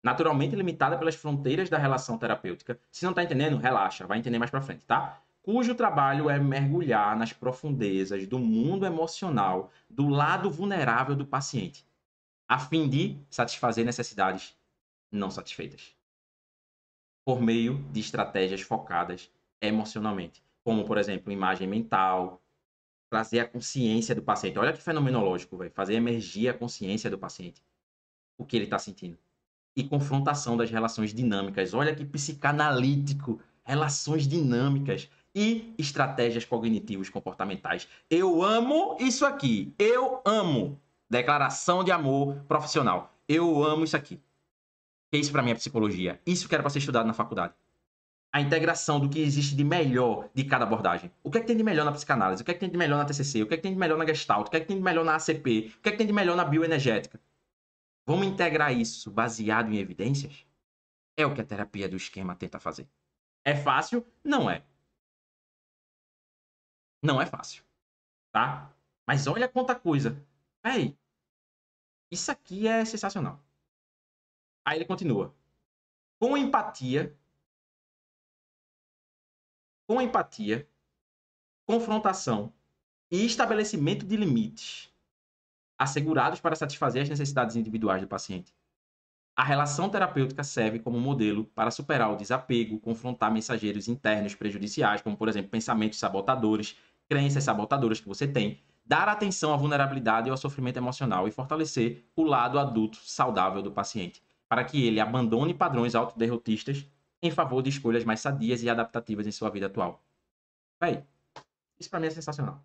naturalmente limitada pelas fronteiras da relação terapêutica. Se não está entendendo, relaxa, vai entender mais para frente, tá? Cujo trabalho é mergulhar nas profundezas do mundo emocional do lado vulnerável do paciente, a fim de satisfazer necessidades não satisfeitas, por meio de estratégias focadas emocionalmente, como, por exemplo, imagem mental, trazer a consciência do paciente. Olha que fenomenológico, vai fazer emergir a consciência do paciente, o que ele está sentindo. E confrontação das relações dinâmicas. Olha que psicanalítico, relações dinâmicas e estratégias cognitivas comportamentais. Eu amo isso aqui. Eu amo. Declaração de amor profissional. Eu amo isso aqui. Isso para mim é psicologia. Isso que era para ser estudado na faculdade a integração do que existe de melhor de cada abordagem. O que é que tem de melhor na psicanálise? O que é que tem de melhor na TCC? O que é que tem de melhor na Gestalt? O que é que tem de melhor na ACP? O que é que tem de melhor na bioenergética? Vamos integrar isso baseado em evidências? É o que a terapia do esquema tenta fazer. É fácil? Não é. Não é fácil. Tá? Mas olha quanta coisa. Peraí. Isso aqui é sensacional. Aí ele continua. Com empatia, com empatia, confrontação e estabelecimento de limites assegurados para satisfazer as necessidades individuais do paciente. A relação terapêutica serve como modelo para superar o desapego, confrontar mensageiros internos prejudiciais, como, por exemplo, pensamentos sabotadores, crenças sabotadoras que você tem, dar atenção à vulnerabilidade e ao sofrimento emocional e fortalecer o lado adulto saudável do paciente, para que ele abandone padrões autoderrotistas em favor de escolhas mais sadias e adaptativas em sua vida atual. Aí, isso para mim é sensacional.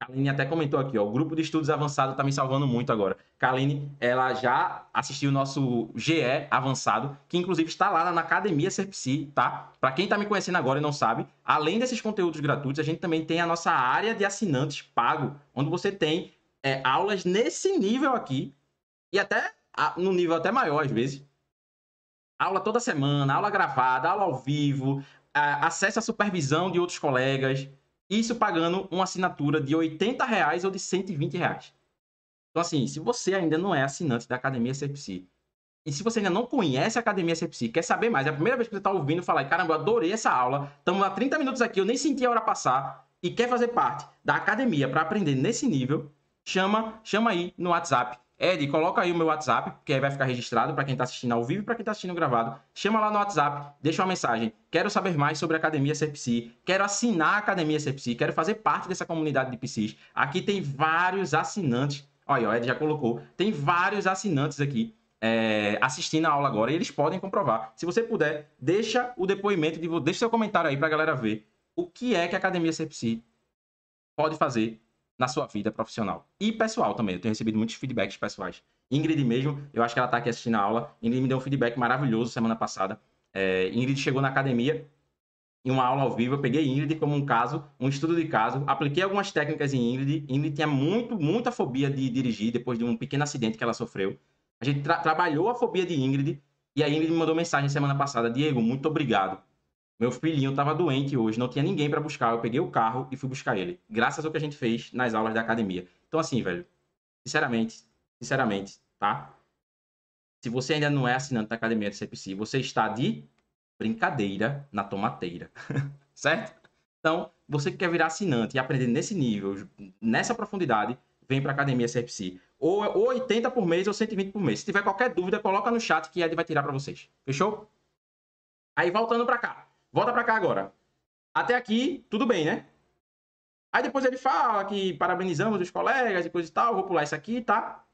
Kaline até comentou aqui, ó, o grupo de estudos avançado tá me salvando muito agora. Kaline, ela já assistiu o nosso GE avançado, que inclusive está lá na Academia Serpsi, tá? Para quem tá me conhecendo agora e não sabe, além desses conteúdos gratuitos, a gente também tem a nossa área de assinantes pago, onde você tem é, aulas nesse nível aqui e até no nível até maior às vezes, aula toda semana, aula gravada, aula ao vivo, acesso à supervisão de outros colegas, isso pagando uma assinatura de 80 reais ou de 120 reais. Então, assim, se você ainda não é assinante da Academia CFC, e se você ainda não conhece a Academia CFC, quer saber mais, é a primeira vez que você está ouvindo falar, caramba, eu adorei essa aula, estamos há 30 minutos aqui, eu nem senti a hora passar, e quer fazer parte da academia para aprender nesse nível, chama, chama aí no WhatsApp Ed, coloca aí o meu WhatsApp, que aí vai ficar registrado para quem está assistindo ao vivo e para quem está assistindo gravado. Chama lá no WhatsApp, deixa uma mensagem. Quero saber mais sobre a Academia Serpsi, quero assinar a Academia Serpsi, quero fazer parte dessa comunidade de PCs. Aqui tem vários assinantes. Olha, o Ed já colocou. Tem vários assinantes aqui é, assistindo a aula agora e eles podem comprovar. Se você puder, deixa o depoimento, deixa seu comentário aí para a galera ver o que é que a Academia Serpsi pode fazer na sua vida profissional e pessoal também. Eu tenho recebido muitos feedbacks pessoais. Ingrid mesmo, eu acho que ela está aqui assistindo a aula. Ingrid me deu um feedback maravilhoso semana passada. É, Ingrid chegou na academia em uma aula ao vivo. Eu peguei Ingrid como um caso, um estudo de caso. Apliquei algumas técnicas em Ingrid. Ingrid tinha muito, muita fobia de dirigir depois de um pequeno acidente que ela sofreu. A gente tra trabalhou a fobia de Ingrid e a Ingrid me mandou mensagem semana passada: Diego, muito obrigado meu filhinho estava doente hoje, não tinha ninguém para buscar. Eu peguei o carro e fui buscar ele. Graças ao que a gente fez nas aulas da academia. Então, assim, velho, sinceramente, sinceramente, tá? Se você ainda não é assinante da academia do CPC, você está de brincadeira na tomateira, certo? Então, você que quer virar assinante e aprender nesse nível, nessa profundidade, vem para a academia CPC. Ou, ou 80 por mês ou 120 por mês. Se tiver qualquer dúvida, coloca no chat que a Ed vai tirar para vocês. Fechou? Aí voltando para cá. Volta para cá agora. Até aqui, tudo bem, né? Aí depois ele fala que parabenizamos os colegas e coisa e tal, vou pular isso aqui, tá?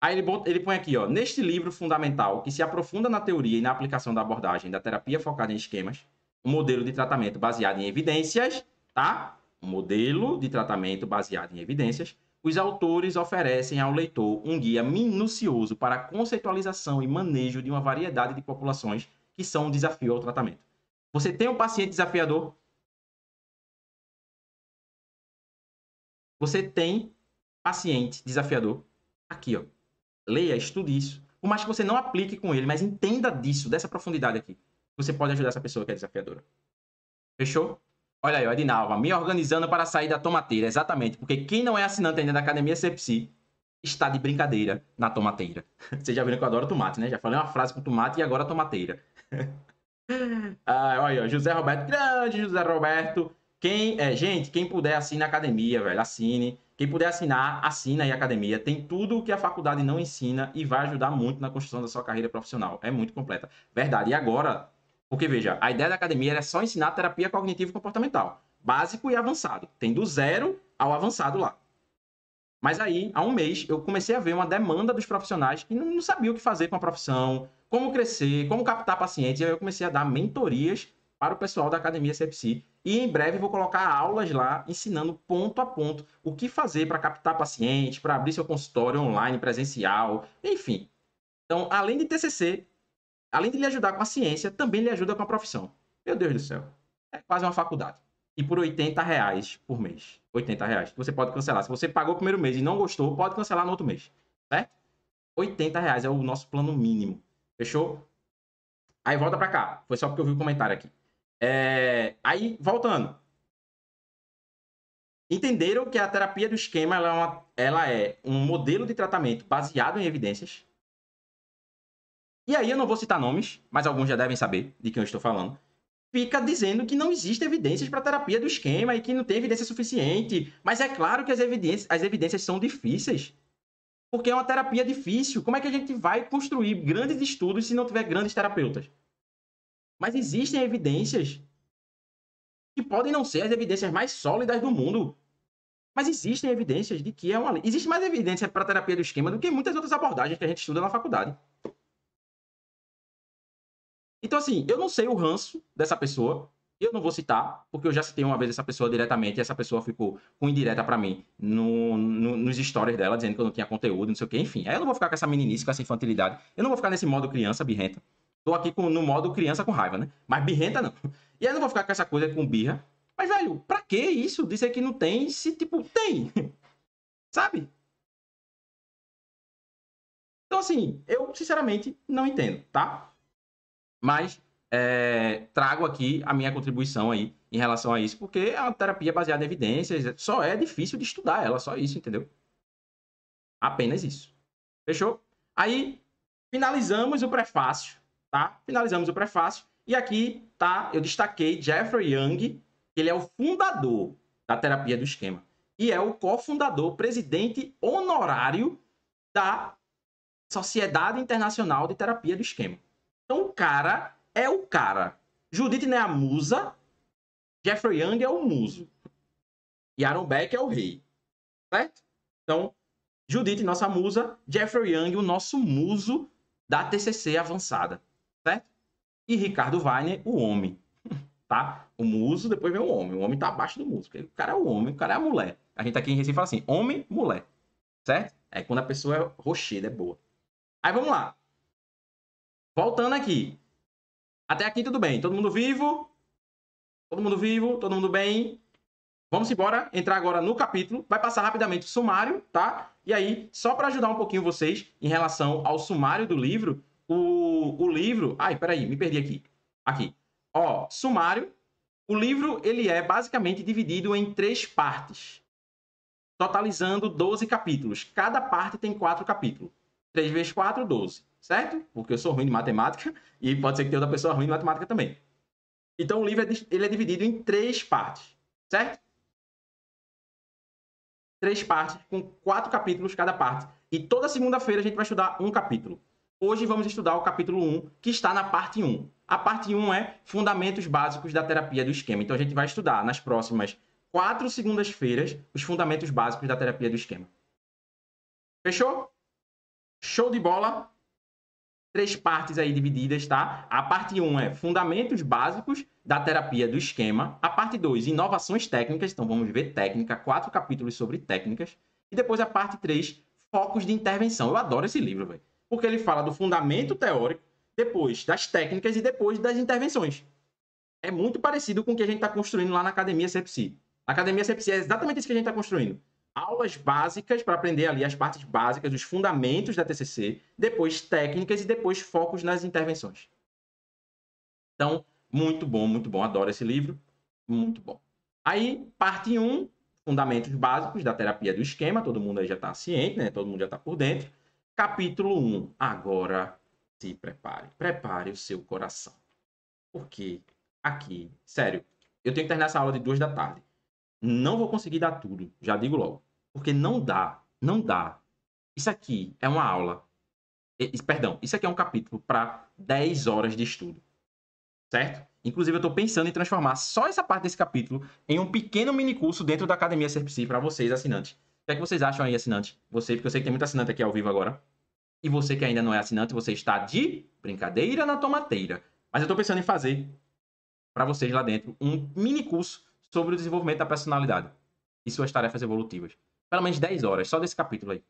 Aí ele, bota, ele põe aqui, ó, neste livro fundamental que se aprofunda na teoria e na aplicação da abordagem da terapia focada em esquemas, um modelo de tratamento baseado em evidências, tá? Um modelo de tratamento baseado em evidências, os autores oferecem ao leitor um guia minucioso para a conceitualização e manejo de uma variedade de populações que são um desafio ao tratamento. Você tem um paciente desafiador? Você tem paciente desafiador aqui, ó. Leia, estude isso. Por mais que você não aplique com ele, mas entenda disso, dessa profundidade aqui. Você pode ajudar essa pessoa que é desafiadora. Fechou? Olha aí, Edinalva, me organizando para sair da tomateira. Exatamente, porque quem não é assinante ainda da Academia Sepsi está de brincadeira na tomateira. Vocês já viram que eu adoro tomate, né? Já falei uma frase com tomate e agora tomateira. ah, olha, José Roberto, grande José Roberto. Quem, é, gente, quem puder, assina a academia, velho, assine. Quem puder assinar, assina aí a academia. Tem tudo o que a faculdade não ensina e vai ajudar muito na construção da sua carreira profissional. É muito completa. Verdade. E agora, porque veja, a ideia da academia era só ensinar terapia cognitivo-comportamental, básico e avançado. Tem do zero ao avançado lá. Mas aí, há um mês, eu comecei a ver uma demanda dos profissionais que não sabiam o que fazer com a profissão, como crescer, como captar pacientes. E aí eu comecei a dar mentorias para o pessoal da Academia CFC. E em breve vou colocar aulas lá ensinando ponto a ponto o que fazer para captar paciente, para abrir seu consultório online, presencial, enfim. Então, além de TCC, além de lhe ajudar com a ciência, também lhe ajuda com a profissão. Meu Deus do céu. É quase uma faculdade. E por 80 reais por mês. 80 reais. Você pode cancelar. Se você pagou o primeiro mês e não gostou, pode cancelar no outro mês. Certo? 80 reais é o nosso plano mínimo. Fechou? Aí volta pra cá. Foi só porque eu vi o comentário aqui. É... Aí, voltando. Entenderam que a terapia do esquema ela é, uma... ela é um modelo de tratamento baseado em evidências. E aí eu não vou citar nomes, mas alguns já devem saber de quem eu estou falando fica dizendo que não existe evidências para a terapia do esquema e que não tem evidência suficiente. Mas é claro que as evidências, as evidências são difíceis. Porque é uma terapia difícil. Como é que a gente vai construir grandes estudos se não tiver grandes terapeutas? Mas existem evidências que podem não ser as evidências mais sólidas do mundo. Mas existem evidências de que é uma. Existe mais evidência para terapia do esquema do que muitas outras abordagens que a gente estuda na faculdade. Então, assim, eu não sei o ranço dessa pessoa. Eu não vou citar, porque eu já citei uma vez essa pessoa diretamente e essa pessoa ficou com indireta para mim no, no, nos stories dela, dizendo que eu não tinha conteúdo, não sei o que, enfim. Aí eu não vou ficar com essa meninice, com essa infantilidade. Eu não vou ficar nesse modo criança birrenta. Tô aqui com, no modo criança com raiva, né? Mas birrenta não. E aí eu não vou ficar com essa coisa com birra. Mas, velho, pra que isso? Dizer que não tem, se, tipo, tem. Sabe? Então, assim, eu sinceramente não entendo, tá? Mas é, trago aqui a minha contribuição aí em relação a isso, porque é uma terapia baseada em evidências, só é difícil de estudar ela, só isso, entendeu? Apenas isso. Fechou? Aí finalizamos o prefácio, tá? Finalizamos o prefácio e aqui tá, eu destaquei Jeffrey Young, que ele é o fundador da terapia do esquema e é o cofundador, presidente honorário da Sociedade Internacional de Terapia do Esquema. Então o cara é o cara. Judith é a musa, Jeffrey Young é o muso. E Aaron Beck é o rei. Certo? Então, Judith, nossa musa, Jeffrey Young, o nosso muso da TCC avançada. Certo? E Ricardo Weiner, o homem. Tá? O muso, depois vem o homem. O homem tá abaixo do muso. Porque o cara é o homem, o cara é a mulher. A gente tá aqui em Recife fala assim, homem, mulher. Certo? É quando a pessoa é rocheda, é boa. Aí vamos lá. Voltando aqui. Até aqui tudo bem. Todo mundo vivo? Todo mundo vivo? Todo mundo bem? Vamos embora, entrar agora no capítulo. Vai passar rapidamente o sumário, tá? E aí, só para ajudar um pouquinho vocês em relação ao sumário do livro, o, o livro. Ai, peraí, me perdi aqui. Aqui. Ó, sumário. O livro ele é basicamente dividido em três partes, totalizando 12 capítulos. Cada parte tem quatro capítulos. 3 vezes 4, 12 certo? Porque eu sou ruim de matemática e pode ser que tenha outra pessoa ruim de matemática também. Então o livro é, ele é dividido em três partes, certo? Três partes com quatro capítulos cada parte. E toda segunda-feira a gente vai estudar um capítulo. Hoje vamos estudar o capítulo 1, que está na parte 1. A parte 1 é Fundamentos Básicos da Terapia do Esquema. Então a gente vai estudar nas próximas quatro segundas-feiras os fundamentos básicos da terapia do esquema. Fechou? Show de bola! três partes aí divididas, tá? A parte 1 um é fundamentos básicos da terapia do esquema. A parte 2, inovações técnicas. Então vamos ver técnica, quatro capítulos sobre técnicas. E depois a parte 3, focos de intervenção. Eu adoro esse livro, velho. Porque ele fala do fundamento teórico, depois das técnicas e depois das intervenções. É muito parecido com o que a gente está construindo lá na Academia Sepsi. Na Academia Sepsi é exatamente isso que a gente está construindo aulas básicas para aprender ali as partes básicas, os fundamentos da TCC, depois técnicas e depois focos nas intervenções. Então, muito bom, muito bom, adoro esse livro, muito bom. Aí, parte 1, fundamentos básicos da terapia do esquema, todo mundo aí já está ciente, né? todo mundo já está por dentro. Capítulo 1, agora se prepare, prepare o seu coração. Porque aqui, sério, eu tenho que terminar essa aula de duas da tarde não vou conseguir dar tudo, já digo logo. Porque não dá, não dá. Isso aqui é uma aula. Perdão, isso aqui é um capítulo para 10 horas de estudo. Certo? Inclusive, eu estou pensando em transformar só essa parte desse capítulo em um pequeno mini curso dentro da Academia Serpsi para vocês, assinantes. O que é que vocês acham aí, assinante? Você, porque eu sei que tem muita assinante aqui ao vivo agora. E você que ainda não é assinante, você está de brincadeira na tomateira. Mas eu estou pensando em fazer para vocês lá dentro um mini curso sobre o desenvolvimento da personalidade e suas tarefas evolutivas. Pelo menos 10 horas, só desse capítulo aí.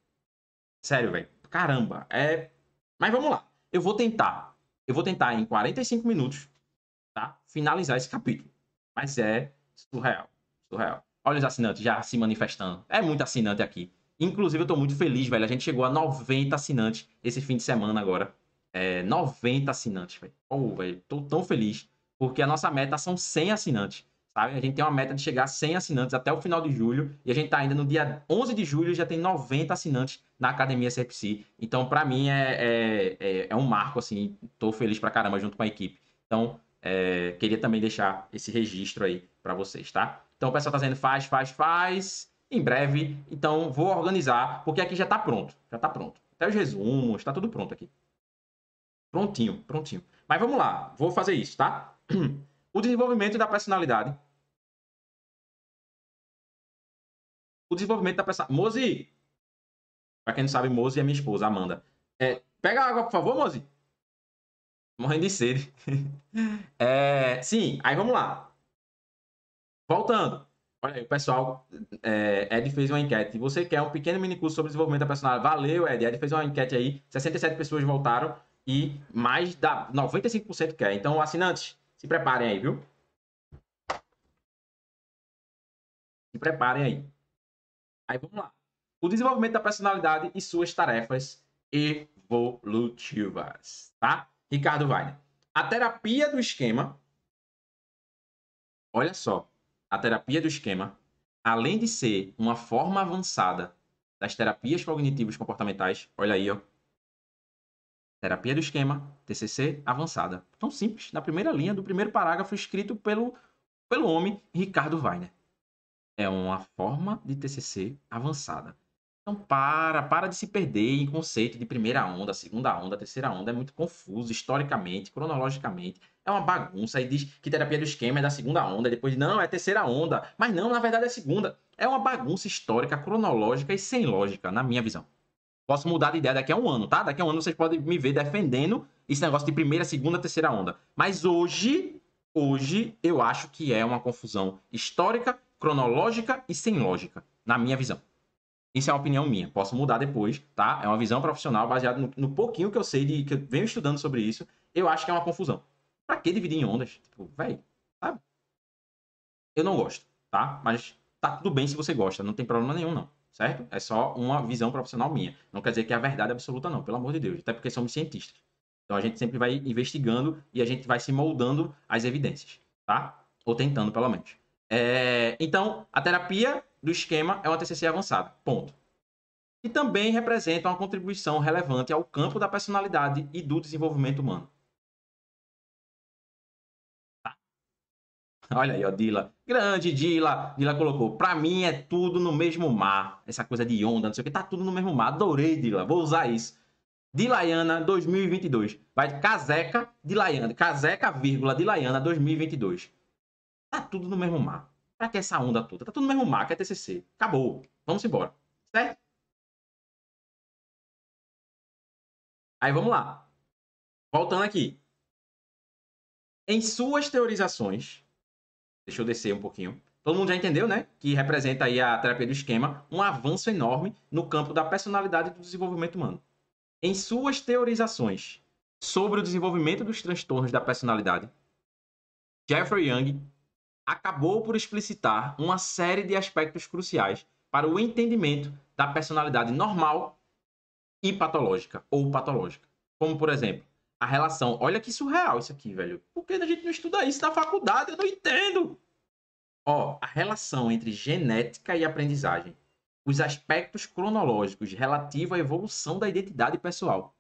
Sério, velho. Caramba. É... Mas vamos lá. Eu vou tentar. Eu vou tentar em 45 minutos, tá? Finalizar esse capítulo. Mas é surreal. Surreal. Olha os assinantes já se manifestando. É muito assinante aqui. Inclusive, eu tô muito feliz, velho. A gente chegou a 90 assinantes esse fim de semana agora. É, 90 assinantes, velho. Oh, velho, tô tão feliz. Porque a nossa meta são 100 assinantes sabe? A gente tem uma meta de chegar a 100 assinantes até o final de julho e a gente está ainda no dia 11 de julho já tem 90 assinantes na Academia CFC. Então, para mim, é, é, é, é, um marco, assim, tô feliz pra caramba junto com a equipe. Então, é, queria também deixar esse registro aí para vocês, tá? Então, o pessoal tá dizendo faz, faz, faz, em breve. Então, vou organizar, porque aqui já tá pronto, já tá pronto. Até os resumos, tá tudo pronto aqui. Prontinho, prontinho. Mas vamos lá, vou fazer isso, tá? o desenvolvimento da personalidade. O desenvolvimento da personalidade. Mozi! Pra quem não sabe, Mozi é minha esposa, Amanda. É, pega água, por favor, Mozi. Morrendo de sede. é, sim, aí vamos lá. Voltando. Olha aí, o pessoal, é, Ed fez uma enquete. Você quer um pequeno minicurso sobre desenvolvimento da personalidade? Valeu, Ed. Ed fez uma enquete aí. 67 pessoas voltaram e mais da 95% quer. Então, assinantes, se preparem aí, viu? Se preparem aí. Aí vamos lá. O desenvolvimento da personalidade e suas tarefas evolutivas, tá? Ricardo Wagner. A terapia do esquema. Olha só. A terapia do esquema, além de ser uma forma avançada das terapias cognitivas comportamentais, olha aí, ó, Terapia do Esquema, TCC, avançada. Tão simples, na primeira linha do primeiro parágrafo escrito pelo, pelo homem Ricardo Weiner. É uma forma de TCC avançada. Então para, para de se perder em conceito de primeira onda, segunda onda, terceira onda. É muito confuso historicamente, cronologicamente. É uma bagunça e diz que terapia do esquema é da segunda onda, depois não, é terceira onda. Mas não, na verdade é segunda. É uma bagunça histórica, cronológica e sem lógica, na minha visão. Posso mudar de ideia daqui a um ano, tá? Daqui a um ano vocês podem me ver defendendo esse negócio de primeira, segunda, terceira onda. Mas hoje, hoje, eu acho que é uma confusão histórica, cronológica e sem lógica, na minha visão. Isso é uma opinião minha, posso mudar depois, tá? É uma visão profissional baseada no, no pouquinho que eu sei, de, que eu venho estudando sobre isso. Eu acho que é uma confusão. Pra que dividir em ondas? Tipo, velho, sabe? Eu não gosto, tá? Mas tá tudo bem se você gosta, não tem problema nenhum, não certo? É só uma visão profissional minha. Não quer dizer que é a verdade absoluta, não, pelo amor de Deus. Até porque somos cientistas. Então a gente sempre vai investigando e a gente vai se moldando às evidências, tá? Ou tentando, pelo menos. É... Então, a terapia do esquema é uma TCC avançada, ponto. E também representa uma contribuição relevante ao campo da personalidade e do desenvolvimento humano. Olha aí, ó, Dila. Grande Dila. Dila colocou. Pra mim é tudo no mesmo mar. Essa coisa de onda, não sei o que. Tá tudo no mesmo mar. Adorei, Dila. Vou usar isso. Dilaiana 2022. Vai caseca Dilaiana. Caseca, vírgula, Dilaiana 2022. Tá tudo no mesmo mar. Pra que essa onda toda? Tá tudo no mesmo mar, que é TCC. Acabou. Vamos embora. Certo? Aí vamos lá. Voltando aqui. Em suas teorizações, Deixa eu descer um pouquinho. Todo mundo já entendeu, né? Que representa aí a terapia do esquema, um avanço enorme no campo da personalidade e do desenvolvimento humano. Em suas teorizações sobre o desenvolvimento dos transtornos da personalidade, Jeffrey Young acabou por explicitar uma série de aspectos cruciais para o entendimento da personalidade normal e patológica ou patológica, como por exemplo, a relação. Olha que surreal isso aqui, velho. Por que a gente não estuda isso na faculdade? Eu não entendo. Ó, a relação entre genética e aprendizagem. Os aspectos cronológicos relativos à evolução da identidade pessoal,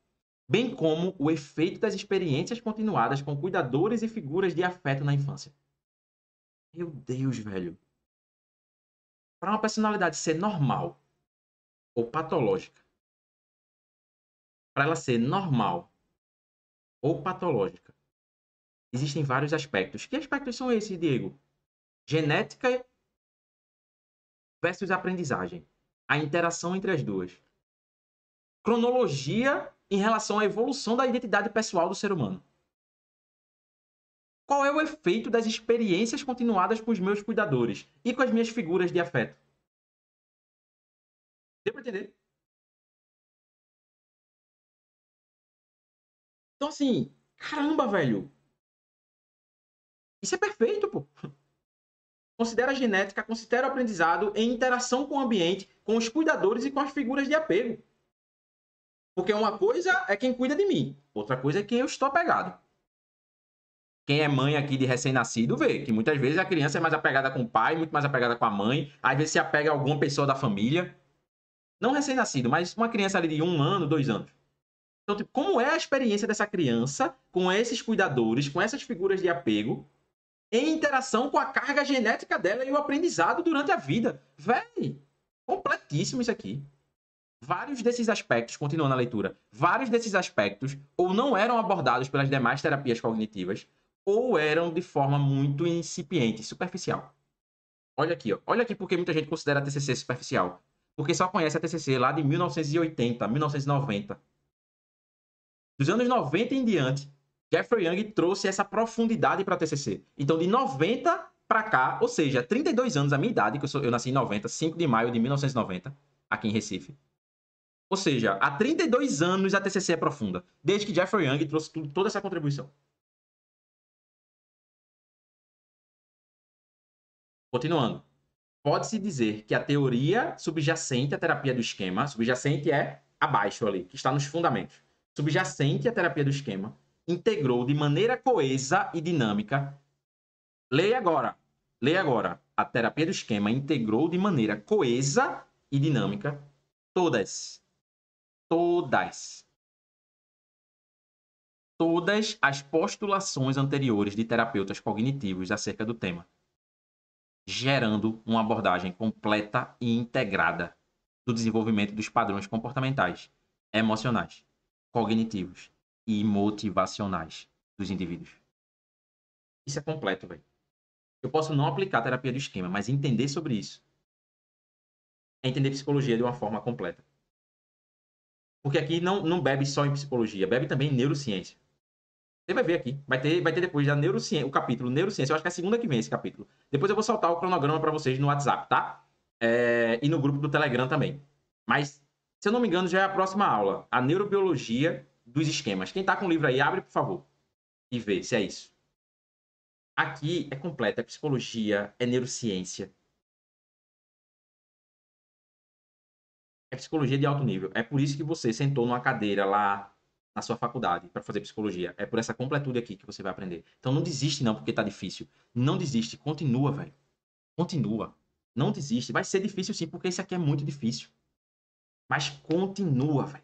bem como o efeito das experiências continuadas com cuidadores e figuras de afeto na infância. Meu Deus, velho. Para uma personalidade ser normal ou patológica, para ela ser normal ou patológica. Existem vários aspectos. Que aspectos são esses, Diego? Genética versus aprendizagem. A interação entre as duas. Cronologia em relação à evolução da identidade pessoal do ser humano. Qual é o efeito das experiências continuadas com os meus cuidadores e com as minhas figuras de afeto? Deu para entender? Então, assim, caramba, velho. Isso é perfeito, pô. Considera a genética, considera o aprendizado em interação com o ambiente, com os cuidadores e com as figuras de apego. Porque uma coisa é quem cuida de mim, outra coisa é quem eu estou apegado. Quem é mãe aqui de recém-nascido vê que muitas vezes a criança é mais apegada com o pai, muito mais apegada com a mãe, às vezes se apega a alguma pessoa da família. Não recém-nascido, mas uma criança ali de um ano, dois anos. Então, tipo, como é a experiência dessa criança com esses cuidadores, com essas figuras de apego, em interação com a carga genética dela e o aprendizado durante a vida? Véi, completíssimo isso aqui. Vários desses aspectos, continuando a leitura, vários desses aspectos ou não eram abordados pelas demais terapias cognitivas, ou eram de forma muito incipiente, superficial. Olha aqui, ó. olha aqui porque muita gente considera a TCC superficial. Porque só conhece a TCC lá de 1980, 1990. Dos anos 90 em diante, Jeffrey Young trouxe essa profundidade para a TCC. Então, de 90 para cá, ou seja, 32 anos, a minha idade, que eu, sou, eu nasci em 90, 5 de maio de 1990, aqui em Recife. Ou seja, há 32 anos a TCC é profunda, desde que Jeffrey Young trouxe tudo, toda essa contribuição. Continuando. Pode-se dizer que a teoria subjacente à terapia do esquema, subjacente é abaixo ali, que está nos fundamentos subjacente à terapia do esquema, integrou de maneira coesa e dinâmica. Leia agora. Leia agora. A terapia do esquema integrou de maneira coesa e dinâmica todas todas todas as postulações anteriores de terapeutas cognitivos acerca do tema, gerando uma abordagem completa e integrada do desenvolvimento dos padrões comportamentais emocionais cognitivos e motivacionais dos indivíduos. Isso é completo, velho. Eu posso não aplicar a terapia do esquema, mas entender sobre isso é entender psicologia de uma forma completa. Porque aqui não, não bebe só em psicologia, bebe também em neurociência. Você vai ver aqui. Vai ter, vai ter depois da neurociência, o capítulo neurociência. Eu acho que é a segunda que vem esse capítulo. Depois eu vou soltar o cronograma para vocês no WhatsApp, tá? É, e no grupo do Telegram também. Mas se eu não me engano, já é a próxima aula. A neurobiologia dos esquemas. Quem está com o livro aí, abre, por favor. E vê se é isso. Aqui é completa É psicologia, é neurociência. É psicologia de alto nível. É por isso que você sentou numa cadeira lá na sua faculdade para fazer psicologia. É por essa completude aqui que você vai aprender. Então não desiste não, porque está difícil. Não desiste, continua, velho. Continua. Não desiste. Vai ser difícil sim, porque isso aqui é muito difícil. Mas continua, velho.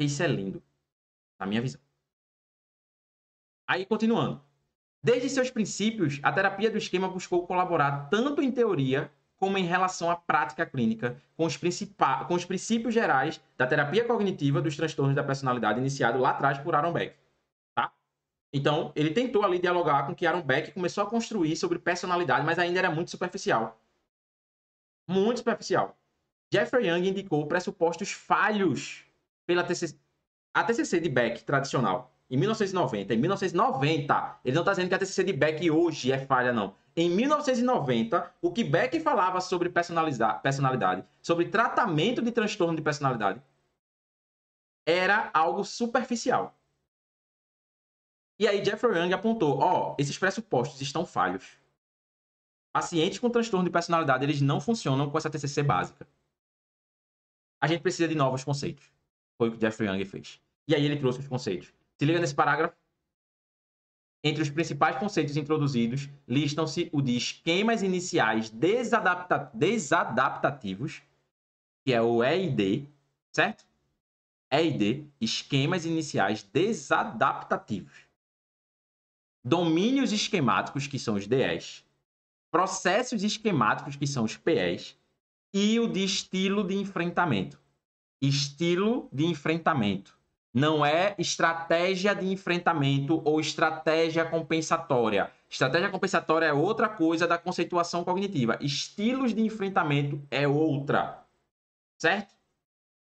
Isso é lindo, na minha visão. Aí, continuando. Desde seus princípios, a terapia do esquema buscou colaborar tanto em teoria como em relação à prática clínica, com os, com os princípios gerais da terapia cognitiva dos transtornos da personalidade iniciado lá atrás por Aaron Beck. Tá? Então, ele tentou ali dialogar com o que Aaron Beck começou a construir sobre personalidade, mas ainda era muito superficial. Muito superficial. Jeffrey Young indicou pressupostos falhos pela TCC, a TCC de Beck tradicional em 1990. Em 1990, ele não está dizendo que a TCC de Beck hoje é falha, não. Em 1990, o que Beck falava sobre personalidade, sobre tratamento de transtorno de personalidade, era algo superficial. E aí Jeffrey Young apontou, ó, oh, esses pressupostos estão falhos. Pacientes com transtorno de personalidade, eles não funcionam com essa TCC básica a gente precisa de novos conceitos. Foi o que Jeffrey Young fez. E aí ele trouxe os conceitos. Se liga nesse parágrafo. Entre os principais conceitos introduzidos, listam-se o de esquemas iniciais desadapta desadaptativos, que é o EID, certo? EID, esquemas iniciais desadaptativos. Domínios esquemáticos, que são os DEs. Processos esquemáticos, que são os PEs e o de estilo de enfrentamento. Estilo de enfrentamento. Não é estratégia de enfrentamento ou estratégia compensatória. Estratégia compensatória é outra coisa da conceituação cognitiva. Estilos de enfrentamento é outra. Certo?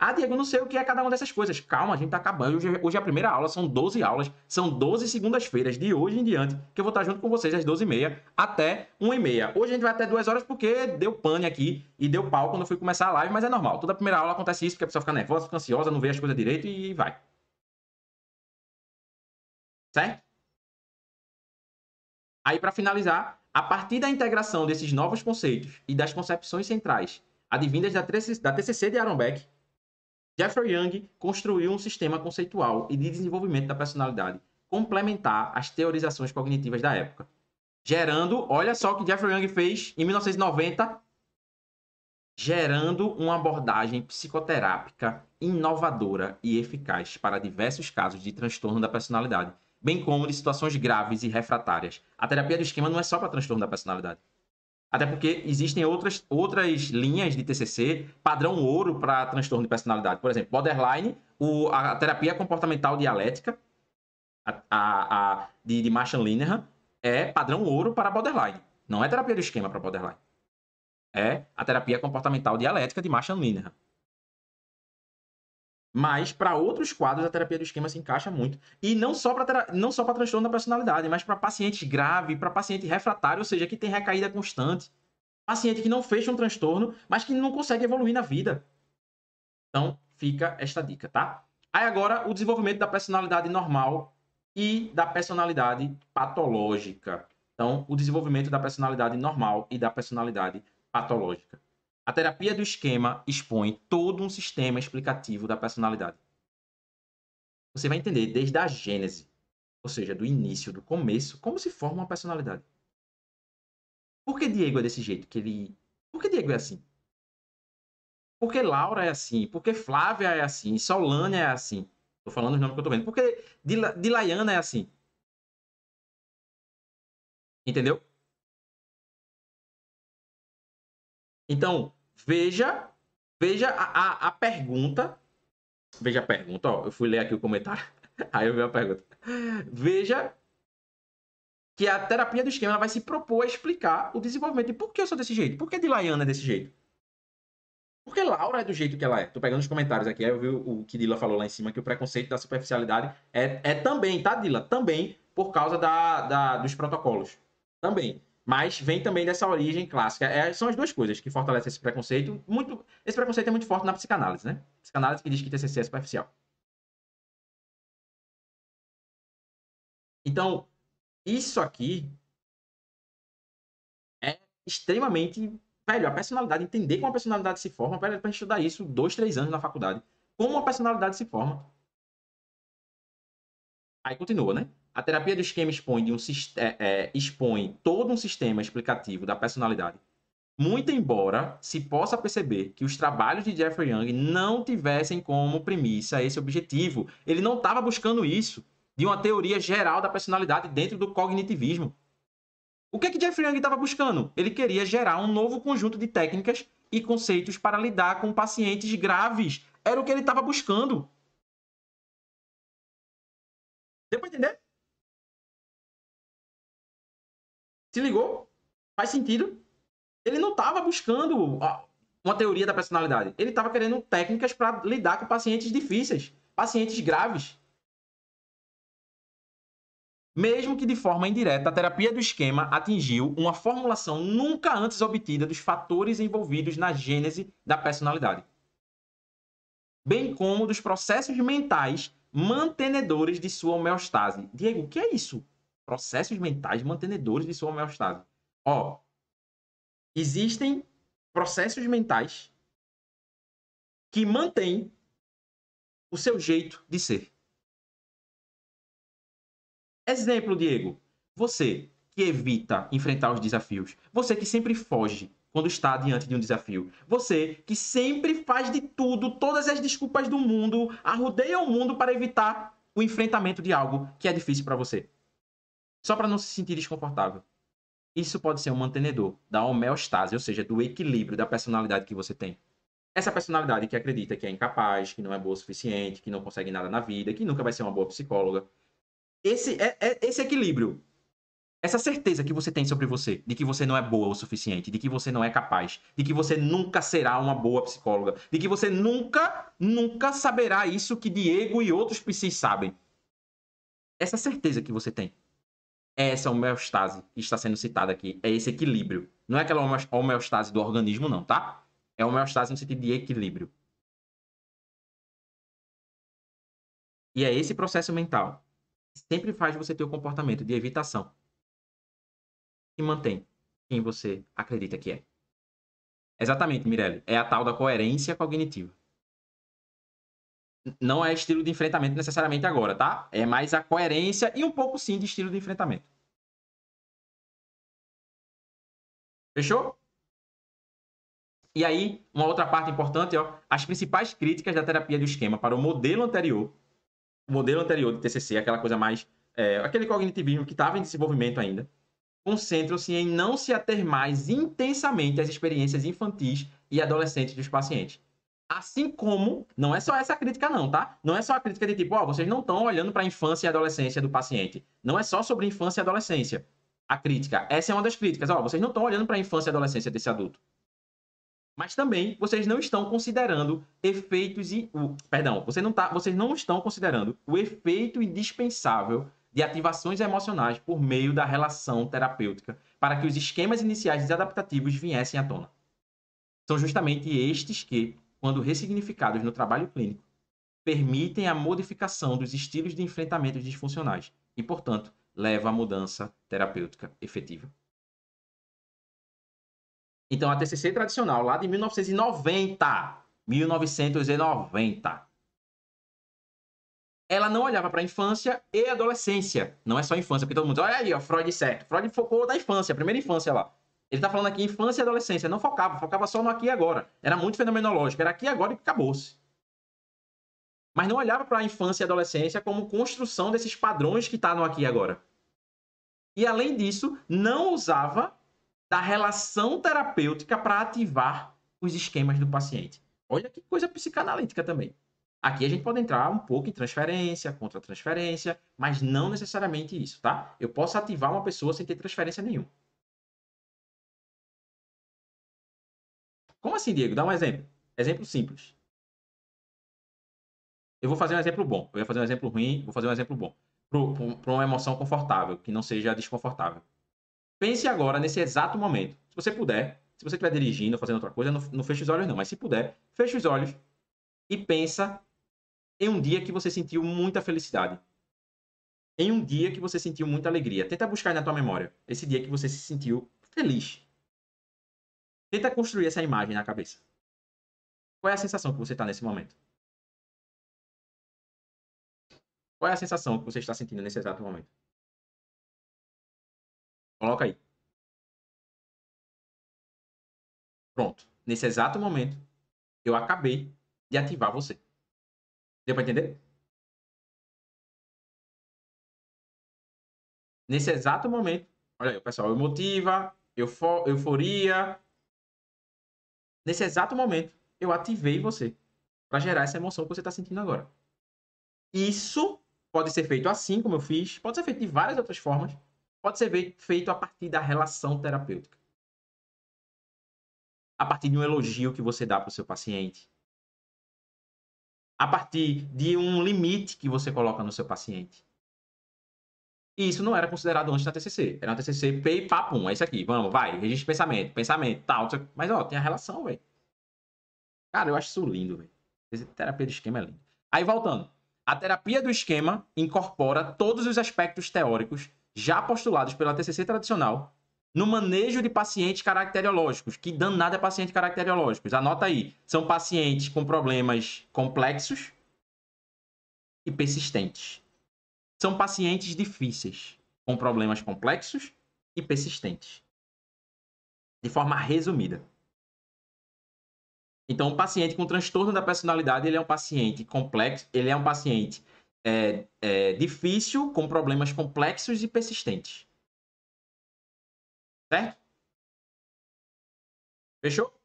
Ah, Diego, não sei o que é cada uma dessas coisas. Calma, a gente tá acabando. Hoje, é, hoje é a primeira aula, são 12 aulas, são 12 segundas-feiras de hoje em diante, que eu vou estar junto com vocês às 12h30 até 1h30. Hoje a gente vai até 2 horas porque deu pane aqui e deu pau quando eu fui começar a live, mas é normal. Toda primeira aula acontece isso, porque a pessoa fica nervosa, fica ansiosa, não vê as coisas direito e vai. Certo? Aí, para finalizar, a partir da integração desses novos conceitos e das concepções centrais advindas da TCC de Aaron Beck, Jeffrey Young construiu um sistema conceitual e de desenvolvimento da personalidade complementar às teorizações cognitivas da época, gerando, olha só o que Jeffrey Young fez em 1990, gerando uma abordagem psicoterápica inovadora e eficaz para diversos casos de transtorno da personalidade, bem como de situações graves e refratárias. A terapia do esquema não é só para transtorno da personalidade. Até porque existem outras, outras linhas de TCC, padrão ouro para transtorno de personalidade. Por exemplo, borderline, o, a terapia comportamental dialética a, a, a de, de Marshall Linehan é padrão ouro para borderline. Não é terapia do esquema para borderline. É a terapia comportamental dialética de Marshall Linehan. Mas para outros quadros a terapia do esquema se encaixa muito. E não só para não só para transtorno da personalidade, mas para pacientes graves, para paciente refratário, ou seja, que tem recaída constante. Paciente que não fecha um transtorno, mas que não consegue evoluir na vida. Então, fica esta dica, tá? Aí agora o desenvolvimento da personalidade normal e da personalidade patológica. Então, o desenvolvimento da personalidade normal e da personalidade patológica. A terapia do esquema expõe todo um sistema explicativo da personalidade. Você vai entender desde a gênese, ou seja, do início, do começo, como se forma uma personalidade. Por que Diego é desse jeito? Que ele... Por que Diego é assim? Por que Laura é assim? Por que Flávia é assim? Solana é assim? Tô falando os nomes que eu tô vendo. Por que Dil é assim? Entendeu? Então, veja, veja a, a, a pergunta. Veja a pergunta, ó, eu fui ler aqui o comentário, aí eu vi a pergunta. Veja que a terapia do esquema vai se propor a explicar o desenvolvimento. E por que eu sou desse jeito? Por que Dilayana é desse jeito? Por que Laura é do jeito que ela é? Tô pegando os comentários aqui, aí eu vi o que Dila falou lá em cima, que o preconceito da superficialidade é, é também, tá, Dila? Também por causa da, da, dos protocolos. Também mas vem também dessa origem clássica. É, são as duas coisas que fortalecem esse preconceito. Muito, esse preconceito é muito forte na psicanálise, né? Psicanálise que diz que TCC é superficial. Então, isso aqui é extremamente. Velho, a personalidade, entender como a personalidade se forma, velho, pra estudar isso dois, três anos na faculdade. Como a personalidade se forma. Aí continua, né? A terapia do esquema expõe, um, é, é, expõe todo um sistema explicativo da personalidade. Muito embora se possa perceber que os trabalhos de Jeffrey Young não tivessem como premissa esse objetivo. Ele não estava buscando isso, de uma teoria geral da personalidade dentro do cognitivismo. O que, é que Jeffrey Young estava buscando? Ele queria gerar um novo conjunto de técnicas e conceitos para lidar com pacientes graves. Era o que ele estava buscando. Deu para entender? Se ligou? Faz sentido? Ele não estava buscando uma teoria da personalidade. Ele estava querendo técnicas para lidar com pacientes difíceis, pacientes graves. Mesmo que de forma indireta, a terapia do esquema atingiu uma formulação nunca antes obtida dos fatores envolvidos na gênese da personalidade, bem como dos processos mentais mantenedores de sua homeostase. Diego, o que é isso? processos mentais mantenedores de sua homeostase. Ó, existem processos mentais que mantêm o seu jeito de ser. Exemplo, Diego, você que evita enfrentar os desafios, você que sempre foge quando está diante de um desafio. Você que sempre faz de tudo, todas as desculpas do mundo, arrudeia o mundo para evitar o enfrentamento de algo que é difícil para você só para não se sentir desconfortável. Isso pode ser um mantenedor da homeostase, ou seja, do equilíbrio da personalidade que você tem. Essa personalidade que acredita que é incapaz, que não é boa o suficiente, que não consegue nada na vida, que nunca vai ser uma boa psicóloga. Esse, é, é, esse equilíbrio, essa certeza que você tem sobre você, de que você não é boa o suficiente, de que você não é capaz, de que você nunca será uma boa psicóloga, de que você nunca, nunca saberá isso que Diego e outros psis sabem. Essa certeza que você tem é essa homeostase que está sendo citada aqui, é esse equilíbrio. Não é aquela homeostase do organismo, não, tá? É homeostase no sentido de equilíbrio. E é esse processo mental que sempre faz você ter o comportamento de evitação que mantém quem você acredita que é. Exatamente, Mirelle. É a tal da coerência cognitiva não é estilo de enfrentamento necessariamente agora, tá? É mais a coerência e um pouco sim de estilo de enfrentamento. Fechou? E aí, uma outra parte importante, ó, as principais críticas da terapia do esquema para o modelo anterior, o modelo anterior de TCC, aquela coisa mais, é, aquele cognitivismo que estava em desenvolvimento ainda, concentram-se em não se ater mais intensamente às experiências infantis e adolescentes dos pacientes Assim como, não é só essa crítica não, tá? Não é só a crítica de tipo, ó, oh, vocês não estão olhando para a infância e adolescência do paciente. Não é só sobre infância e adolescência. A crítica, essa é uma das críticas, ó, oh, vocês não estão olhando para a infância e adolescência desse adulto. Mas também vocês não estão considerando efeitos e o, perdão, você não tá, vocês não estão considerando o efeito indispensável de ativações emocionais por meio da relação terapêutica para que os esquemas iniciais desadaptativos viessem à tona. São justamente estes que quando ressignificados no trabalho clínico, permitem a modificação dos estilos de enfrentamento disfuncionais e, portanto, leva à mudança terapêutica efetiva. Então, a TCC tradicional, lá de 1990, 1990, ela não olhava para a infância e adolescência. Não é só infância, porque todo mundo diz, olha aí, ó, Freud certo. Freud focou na infância, primeira infância lá. Ele está falando aqui infância e adolescência. Não focava, focava só no aqui e agora. Era muito fenomenológico. Era aqui e agora e acabou-se. Mas não olhava para a infância e adolescência como construção desses padrões que está no aqui e agora. E além disso, não usava da relação terapêutica para ativar os esquemas do paciente. Olha que coisa psicanalítica também. Aqui a gente pode entrar um pouco em transferência, contra transferência, mas não necessariamente isso, tá? Eu posso ativar uma pessoa sem ter transferência nenhuma. Como assim, Diego? Dá um exemplo. Exemplo simples. Eu vou fazer um exemplo bom. Eu ia fazer um exemplo ruim, vou fazer um exemplo bom. Para uma emoção confortável, que não seja desconfortável. Pense agora, nesse exato momento. Se você puder, se você estiver dirigindo, fazendo outra coisa, não, não feche os olhos não. Mas se puder, feche os olhos e pensa em um dia que você sentiu muita felicidade. Em um dia que você sentiu muita alegria. Tenta buscar na tua memória esse dia que você se sentiu feliz. Tenta construir essa imagem na cabeça. Qual é a sensação que você está nesse momento? Qual é a sensação que você está sentindo nesse exato momento? Coloca aí. Pronto. Nesse exato momento, eu acabei de ativar você. Deu para entender? Nesse exato momento, olha aí, pessoal, emotiva, eufo euforia, Nesse exato momento, eu ativei você para gerar essa emoção que você está sentindo agora. Isso pode ser feito assim, como eu fiz, pode ser feito de várias outras formas, pode ser feito a partir da relação terapêutica. A partir de um elogio que você dá para o seu paciente. A partir de um limite que você coloca no seu paciente e isso não era considerado antes da TCC. Era uma TCC, pay papum, é isso aqui, vamos, vai, registro de pensamento, pensamento, tal. Mas, ó, tem a relação, velho. Cara, eu acho isso lindo, velho. Terapia do esquema é lindo. Aí, voltando. A terapia do esquema incorpora todos os aspectos teóricos já postulados pela TCC tradicional no manejo de pacientes caracteriológicos. Que danada é paciente caracteriológicos? Anota aí. São pacientes com problemas complexos e persistentes. São pacientes difíceis, com problemas complexos e persistentes. De forma resumida. Então, o um paciente com transtorno da personalidade, ele é um paciente complexo, ele é um paciente é, é, difícil, com problemas complexos e persistentes. Certo? Fechou?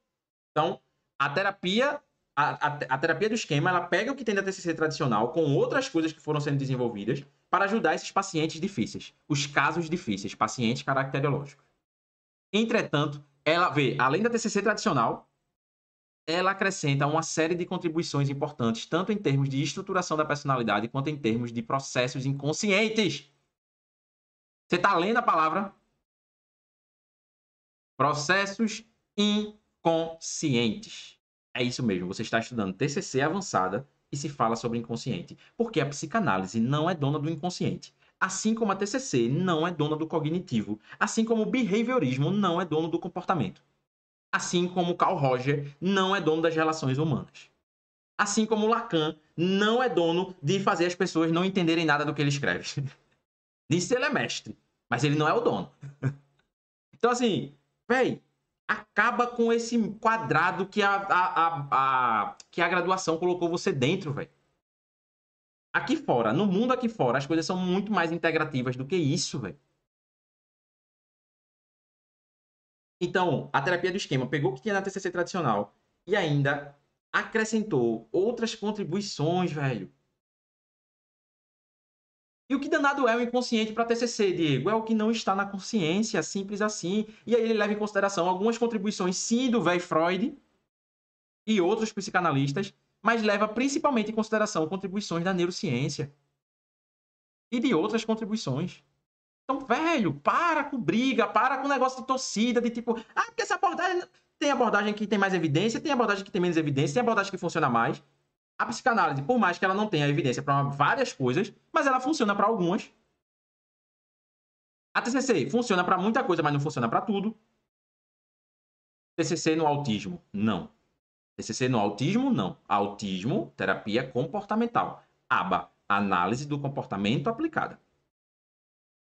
Então, a terapia, a, a, a terapia do esquema, ela pega o que tem da TCC tradicional com outras coisas que foram sendo desenvolvidas para ajudar esses pacientes difíceis, os casos difíceis, pacientes caracteriológicos. Entretanto, ela vê, além da TCC tradicional, ela acrescenta uma série de contribuições importantes, tanto em termos de estruturação da personalidade, quanto em termos de processos inconscientes. Você está lendo a palavra? Processos inconscientes. É isso mesmo, você está estudando TCC avançada e se fala sobre inconsciente, porque a psicanálise não é dona do inconsciente. Assim como a TCC não é dona do cognitivo, assim como o behaviorismo não é dono do comportamento. Assim como Carl Roger não é dono das relações humanas. Assim como Lacan não é dono de fazer as pessoas não entenderem nada do que ele escreve. Nisso ele é mestre, mas ele não é o dono. Então assim, véi, acaba com esse quadrado que a, a, a, a que a graduação colocou você dentro, velho. Aqui fora, no mundo aqui fora, as coisas são muito mais integrativas do que isso, velho. Então, a terapia do esquema pegou o que tinha na TCC tradicional e ainda acrescentou outras contribuições, velho. E o que danado é o inconsciente para TCC, Diego? É o que não está na consciência, simples assim. E aí ele leva em consideração algumas contribuições, sim, do velho Freud e outros psicanalistas, mas leva principalmente em consideração contribuições da neurociência e de outras contribuições. Então, velho, para com briga, para com negócio de torcida, de tipo, ah, porque essa abordagem. Tem abordagem que tem mais evidência, tem abordagem que tem menos evidência, tem abordagem que funciona mais a psicanálise, por mais que ela não tenha evidência para várias coisas, mas ela funciona para algumas. A TCC funciona para muita coisa, mas não funciona para tudo. TCC no autismo, não. TCC no autismo, não. Autismo, terapia comportamental. ABA, análise do comportamento aplicada.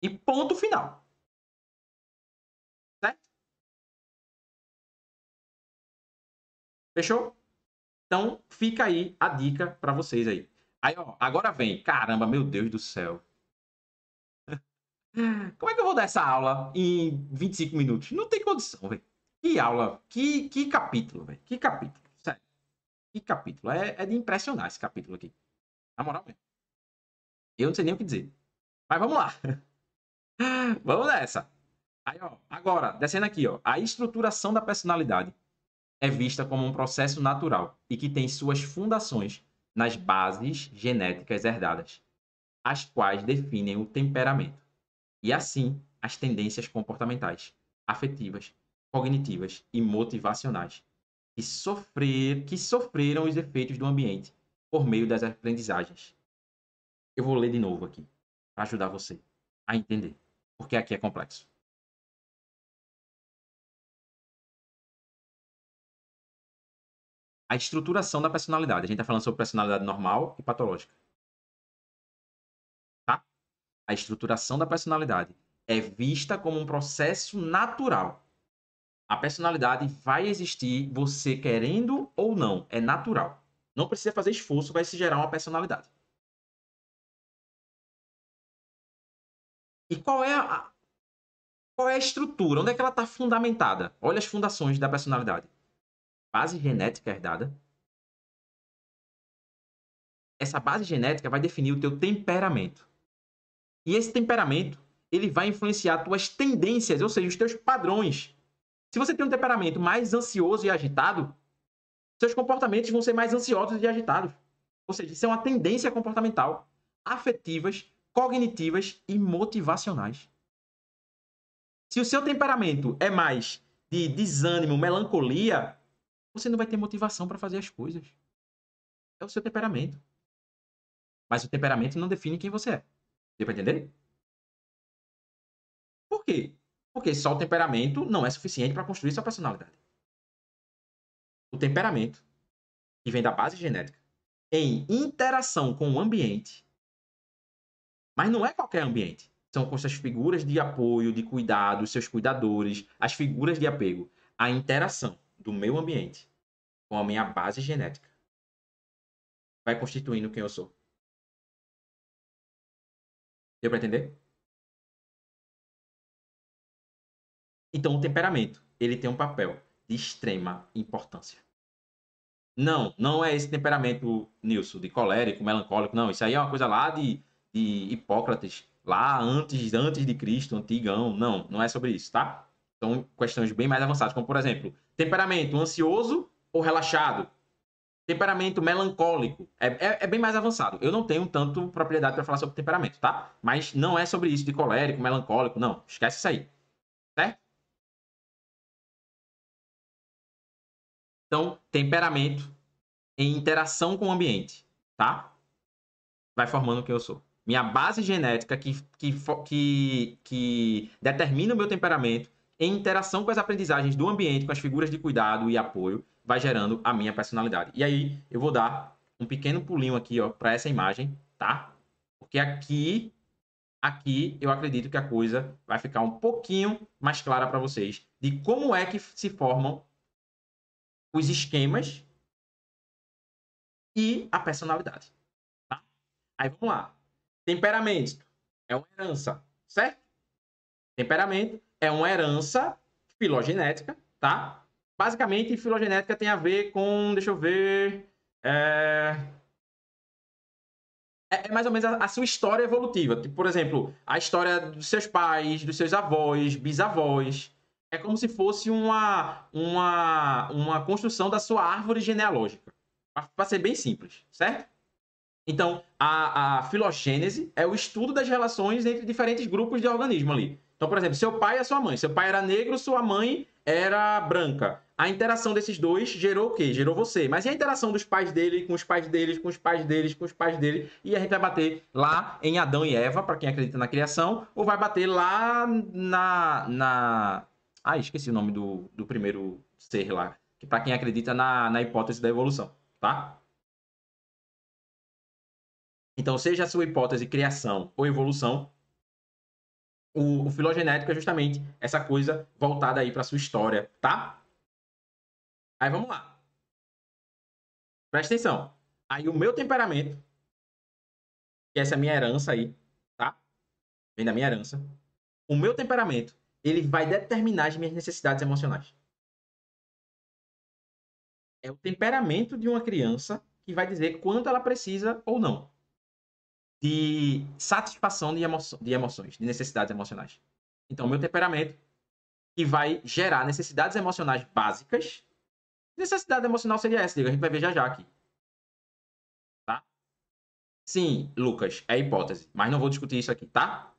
E ponto final. Certo? Fechou? Então, fica aí a dica para vocês aí. Aí, ó, agora vem. Caramba, meu Deus do céu. Como é que eu vou dar essa aula em 25 minutos? Não tem condição, velho. Que aula, que, que capítulo, velho. Que capítulo, sério. Que capítulo. É, é de impressionar esse capítulo aqui. Na moral velho. Eu não sei nem o que dizer. Mas vamos lá. vamos nessa. Aí, ó, agora, descendo aqui, ó. A estruturação da personalidade é vista como um processo natural e que tem suas fundações nas bases genéticas herdadas, as quais definem o temperamento e, assim, as tendências comportamentais, afetivas, cognitivas e motivacionais que, sofrer, que sofreram os efeitos do ambiente por meio das aprendizagens. Eu vou ler de novo aqui, para ajudar você a entender, porque aqui é complexo. a estruturação da personalidade. A gente está falando sobre personalidade normal e patológica. Tá? A estruturação da personalidade é vista como um processo natural. A personalidade vai existir, você querendo ou não, é natural. Não precisa fazer esforço, vai se gerar uma personalidade. E qual é a, qual é a estrutura? Onde é que ela está fundamentada? Olha as fundações da personalidade base genética herdada. Essa base genética vai definir o teu temperamento. E esse temperamento, ele vai influenciar tuas tendências, ou seja, os teus padrões. Se você tem um temperamento mais ansioso e agitado, seus comportamentos vão ser mais ansiosos e agitados. Ou seja, isso é uma tendência comportamental, afetivas, cognitivas e motivacionais. Se o seu temperamento é mais de desânimo, melancolia, você não vai ter motivação para fazer as coisas. É o seu temperamento. Mas o temperamento não define quem você é. Deu para entender? Por quê? Porque só o temperamento não é suficiente para construir sua personalidade. O temperamento, que vem da base genética, em interação com o ambiente, mas não é qualquer ambiente. São com suas figuras de apoio, de cuidado, seus cuidadores, as figuras de apego, a interação do meu ambiente com a minha base genética. Vai constituindo quem eu sou. Deu para entender? Então, o temperamento, ele tem um papel de extrema importância. Não, não é esse temperamento, Nilson, de colérico, melancólico, não. Isso aí é uma coisa lá de, de Hipócrates, lá antes, antes de Cristo, antigão. Não, não é sobre isso, tá? São questões bem mais avançadas, como por exemplo, temperamento ansioso ou relaxado. Temperamento melancólico. É, é, é bem mais avançado. Eu não tenho tanto propriedade para falar sobre temperamento, tá? Mas não é sobre isso de colérico, melancólico, não. Esquece isso aí. Certo? Então, temperamento em interação com o ambiente, tá? Vai formando quem eu sou. Minha base genética que, que, que, que determina o meu temperamento em interação com as aprendizagens do ambiente, com as figuras de cuidado e apoio, vai gerando a minha personalidade. E aí eu vou dar um pequeno pulinho aqui, ó, para essa imagem, tá? Porque aqui aqui eu acredito que a coisa vai ficar um pouquinho mais clara para vocês de como é que se formam os esquemas e a personalidade. Tá? Aí vamos lá. Temperamento é uma herança, certo? Temperamento é uma herança filogenética, tá? Basicamente, filogenética tem a ver com, deixa eu ver, é, é, é mais ou menos a, a, sua história evolutiva. Tipo, por exemplo, a história dos seus pais, dos seus avós, bisavós. É como se fosse uma, uma, uma construção da sua árvore genealógica. Para ser bem simples, certo? Então, a, a filogênese é o estudo das relações entre diferentes grupos de organismo ali. Então, por exemplo, seu pai e a sua mãe. Seu pai era negro, sua mãe era branca. A interação desses dois gerou o quê? Gerou você. Mas e a interação dos pais dele com os pais deles, com os pais deles, com os pais dele? E a gente vai bater lá em Adão e Eva, para quem acredita na criação, ou vai bater lá na. na... Ah, esqueci o nome do, do primeiro ser lá. Que para quem acredita na, na hipótese da evolução, tá? Então, seja a sua hipótese criação ou evolução, o, o filogenético é justamente essa coisa voltada aí para sua história, tá? Aí vamos lá. Presta atenção. Aí o meu temperamento, que é essa é a minha herança aí, tá? Vem da minha herança. O meu temperamento, ele vai determinar as minhas necessidades emocionais. É o temperamento de uma criança que vai dizer quanto ela precisa ou não de satisfação de, de emoções, de necessidades emocionais. Então, meu temperamento que vai gerar necessidades emocionais básicas. Necessidade emocional seria essa, diga, a gente vai ver já já aqui. Tá? Sim, Lucas, é hipótese, mas não vou discutir isso aqui, tá?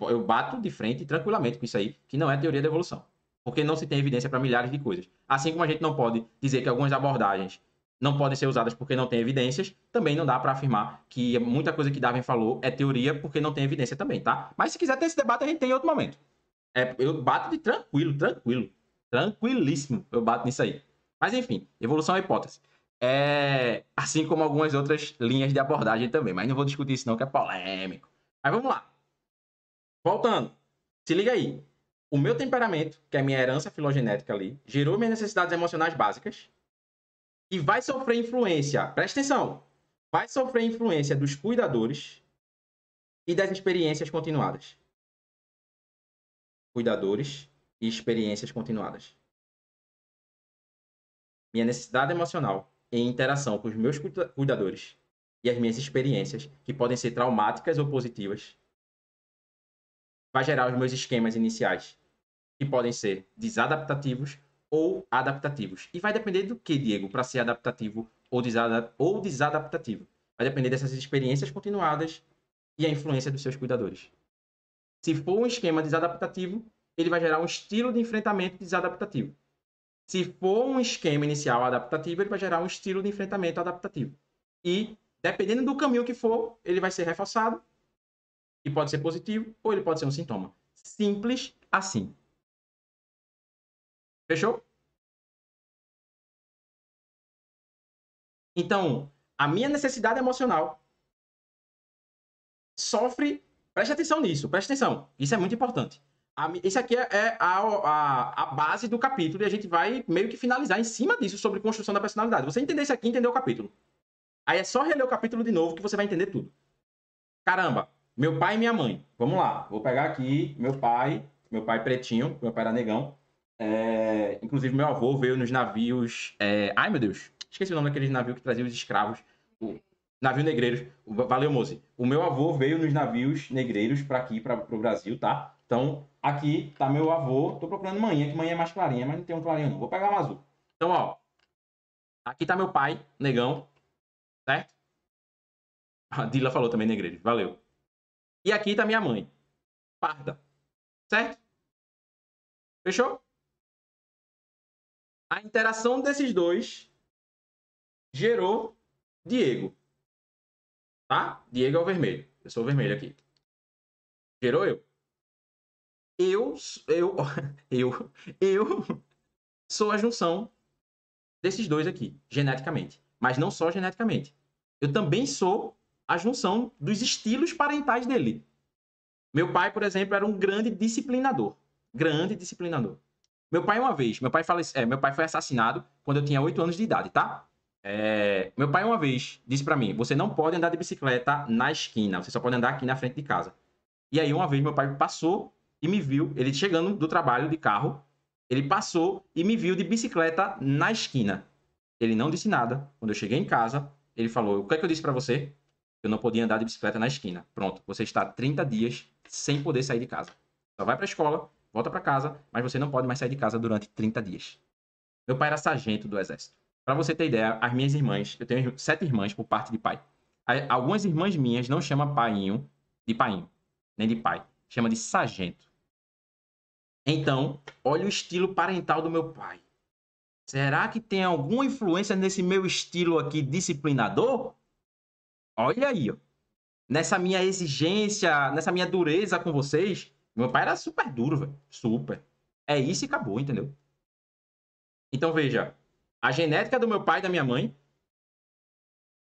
Eu bato de frente tranquilamente com isso aí, que não é teoria da evolução, porque não se tem evidência para milhares de coisas. Assim como a gente não pode dizer que algumas abordagens não podem ser usadas porque não tem evidências, também não dá para afirmar que muita coisa que Darwin falou é teoria porque não tem evidência também, tá? Mas se quiser ter esse debate, a gente tem em outro momento. É, eu bato de tranquilo, tranquilo. Tranquilíssimo eu bato nisso aí. Mas enfim, evolução é hipótese. É, assim como algumas outras linhas de abordagem também, mas não vou discutir isso não, que é polêmico. Mas vamos lá. Voltando. Se liga aí. O meu temperamento, que é a minha herança filogenética ali, gerou minhas necessidades emocionais básicas, e vai sofrer influência, presta atenção, vai sofrer influência dos cuidadores e das experiências continuadas. Cuidadores e experiências continuadas. Minha necessidade emocional em interação com os meus cuidadores e as minhas experiências, que podem ser traumáticas ou positivas, vai gerar os meus esquemas iniciais, que podem ser desadaptativos ou adaptativos. E vai depender do que, Diego, para ser adaptativo ou, desada ou desadaptativo. Vai depender dessas experiências continuadas e a influência dos seus cuidadores. Se for um esquema desadaptativo, ele vai gerar um estilo de enfrentamento desadaptativo. Se for um esquema inicial adaptativo, ele vai gerar um estilo de enfrentamento adaptativo. E, dependendo do caminho que for, ele vai ser reforçado, e pode ser positivo, ou ele pode ser um sintoma. Simples assim. Fechou? Então, a minha necessidade emocional sofre. Preste atenção nisso, preste atenção. Isso é muito importante. A, isso aqui é, é, a, a, a, base do capítulo e a gente vai meio que finalizar em cima disso sobre construção da personalidade. Você entender isso aqui, entendeu o capítulo. Aí é só reler o capítulo de novo que você vai entender tudo. Caramba, meu pai e minha mãe. Vamos lá, vou pegar aqui meu pai, meu pai pretinho, meu pai era negão. É, inclusive, meu avô veio nos navios. É, ai, meu Deus! Esqueci o nome daqueles navios que traziam os escravos. O navio negreiros. O, valeu, Mozi. O meu avô veio nos navios negreiros para aqui, para o Brasil, tá? Então, aqui tá meu avô. Tô procurando manhã, que manhã é mais clarinha, mas não tem um clarinho, não. Vou pegar um azul. Então, ó. Aqui tá meu pai, negão. Certo? A ah, Dila falou também negreiros. Valeu. E aqui tá minha mãe, parda. Certo? Fechou? A interação desses dois gerou Diego. Tá? Diego é o vermelho. Eu sou o vermelho aqui. Gerou eu. Eu, eu, eu, eu sou a junção desses dois aqui, geneticamente. Mas não só geneticamente. Eu também sou a junção dos estilos parentais dele. Meu pai, por exemplo, era um grande disciplinador. Grande disciplinador. Meu pai uma vez, meu pai, falece, é, meu pai foi assassinado quando eu tinha 8 anos de idade, tá? É, meu pai uma vez disse para mim, você não pode andar de bicicleta na esquina, você só pode andar aqui na frente de casa. E aí uma vez meu pai passou e me viu, ele chegando do trabalho de carro, ele passou e me viu de bicicleta na esquina. Ele não disse nada. Quando eu cheguei em casa, ele falou: O que é que eu disse para você? Eu não podia andar de bicicleta na esquina. Pronto, você está 30 dias sem poder sair de casa. Só vai para a escola, volta para casa, mas você não pode mais sair de casa durante 30 dias. Meu pai era sargento do exército. Para você ter ideia, as minhas irmãs, eu tenho sete irmãs por parte de pai. Algumas irmãs minhas não chamam paiinho de paiinho, nem de pai, chama de sargento. Então, olha o estilo parental do meu pai. Será que tem alguma influência nesse meu estilo aqui disciplinador? Olha aí, ó. Nessa minha exigência, nessa minha dureza com vocês, meu pai era super duro, velho. Super. É isso e acabou, entendeu? Então veja, a genética do meu pai e da minha mãe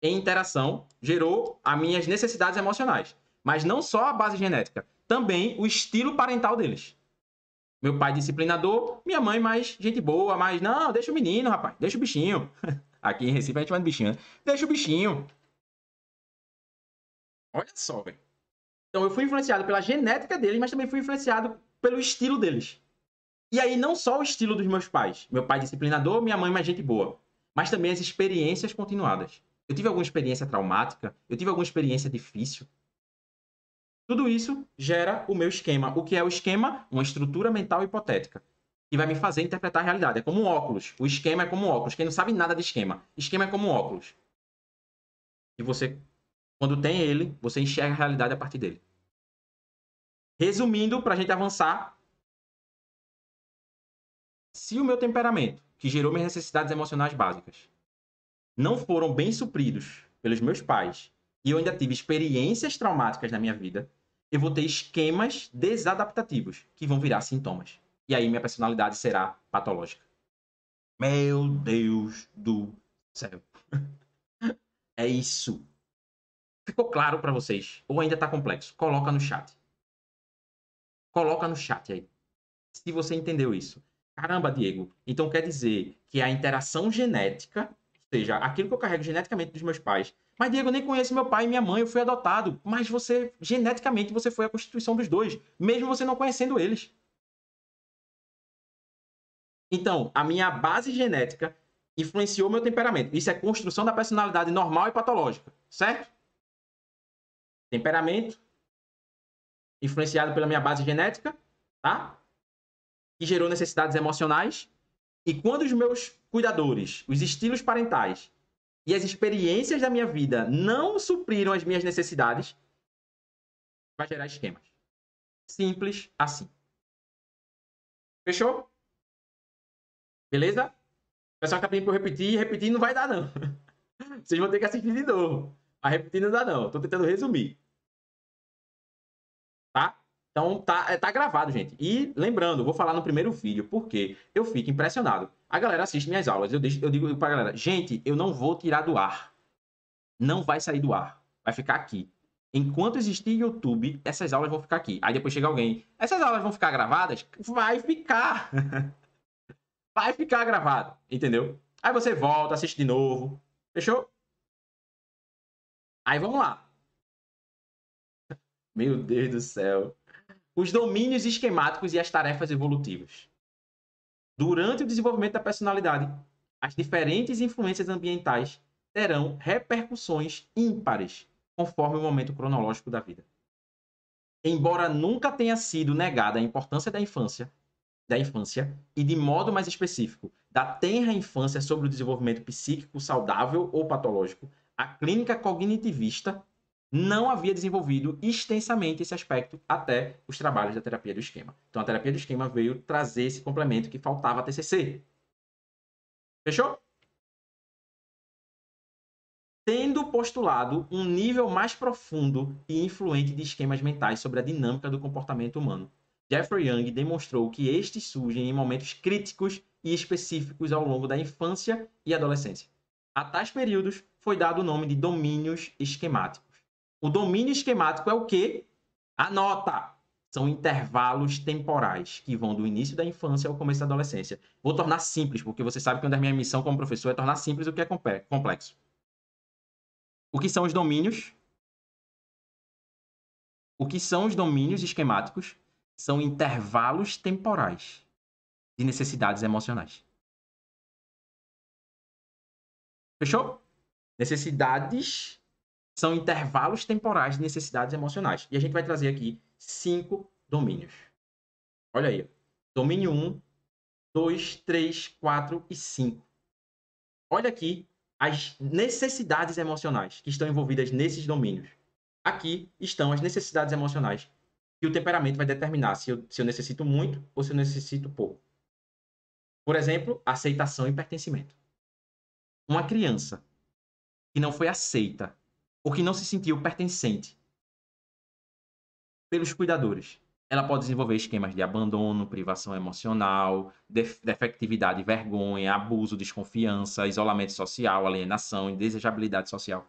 em interação gerou as minhas necessidades emocionais. Mas não só a base genética, também o estilo parental deles. Meu pai disciplinador, minha mãe mais gente boa, mais não, deixa o menino, rapaz, deixa o bichinho. Aqui em Recife a gente chama de bichinho, né? Deixa o bichinho. Olha só, velho. Então eu fui influenciado pela genética deles, mas também fui influenciado pelo estilo deles. E aí não só o estilo dos meus pais, meu pai disciplinador, minha mãe mais gente boa, mas também as experiências continuadas. Eu tive alguma experiência traumática, eu tive alguma experiência difícil. Tudo isso gera o meu esquema. O que é o esquema? Uma estrutura mental hipotética que vai me fazer interpretar a realidade. É como um óculos. O esquema é como um óculos. Quem não sabe nada de esquema, esquema é como um óculos. E você quando tem ele, você enxerga a realidade a partir dele. Resumindo, para a gente avançar, se o meu temperamento, que gerou minhas necessidades emocionais básicas, não foram bem supridos pelos meus pais e eu ainda tive experiências traumáticas na minha vida, eu vou ter esquemas desadaptativos que vão virar sintomas. E aí minha personalidade será patológica. Meu Deus do céu. é isso. Ficou claro para vocês? Ou ainda está complexo? Coloca no chat. Coloca no chat aí. Se você entendeu isso. Caramba, Diego. Então quer dizer que a interação genética, ou seja, aquilo que eu carrego geneticamente dos meus pais. Mas, Diego, eu nem conheço meu pai e minha mãe, eu fui adotado. Mas você, geneticamente, você foi a constituição dos dois, mesmo você não conhecendo eles. Então, a minha base genética influenciou meu temperamento. Isso é construção da personalidade normal e patológica, certo? temperamento, influenciado pela minha base genética, tá? Que gerou necessidades emocionais. E quando os meus cuidadores, os estilos parentais e as experiências da minha vida não supriram as minhas necessidades, vai gerar esquemas. Simples assim. Fechou? Beleza? O pessoal tá pedindo pra eu repetir, repetir não vai dar, não. Vocês vão ter que assistir de novo. A repetir não dá, não. Tô tentando resumir tá? Então tá, é, tá gravado, gente. E lembrando, vou falar no primeiro vídeo, porque eu fico impressionado. A galera assiste minhas aulas, eu, deixo, eu digo pra galera, gente, eu não vou tirar do ar. Não vai sair do ar. Vai ficar aqui. Enquanto existir YouTube, essas aulas vão ficar aqui. Aí depois chega alguém, essas aulas vão ficar gravadas? Vai ficar. vai ficar gravado, entendeu? Aí você volta, assiste de novo. Fechou? Aí vamos lá. Meu Deus do céu. Os domínios esquemáticos e as tarefas evolutivas. Durante o desenvolvimento da personalidade, as diferentes influências ambientais terão repercussões ímpares conforme o momento cronológico da vida. Embora nunca tenha sido negada a importância da infância, da infância e de modo mais específico, da tenra infância sobre o desenvolvimento psíquico saudável ou patológico, a clínica cognitivista não havia desenvolvido extensamente esse aspecto até os trabalhos da terapia do esquema. Então a terapia do esquema veio trazer esse complemento que faltava a TCC. Fechou? Tendo postulado um nível mais profundo e influente de esquemas mentais sobre a dinâmica do comportamento humano, Jeffrey Young demonstrou que estes surgem em momentos críticos e específicos ao longo da infância e adolescência. A tais períodos foi dado o nome de domínios esquemáticos. O domínio esquemático é o quê? Anota! São intervalos temporais que vão do início da infância ao começo da adolescência. Vou tornar simples, porque você sabe que uma da minha missão como professor é tornar simples o que é complexo. O que são os domínios? O que são os domínios esquemáticos? São intervalos temporais de necessidades emocionais. Fechou? Necessidades são intervalos temporais de necessidades emocionais. E a gente vai trazer aqui cinco domínios. Olha aí. Domínio 1, 2, 3, 4 e 5. Olha aqui as necessidades emocionais que estão envolvidas nesses domínios. Aqui estão as necessidades emocionais que o temperamento vai determinar se eu, se eu necessito muito ou se eu necessito pouco. Por exemplo, aceitação e pertencimento. Uma criança que não foi aceita porque não se sentiu pertencente pelos cuidadores. Ela pode desenvolver esquemas de abandono, privação emocional, def defectividade, vergonha, abuso, desconfiança, isolamento social, alienação, indesejabilidade social.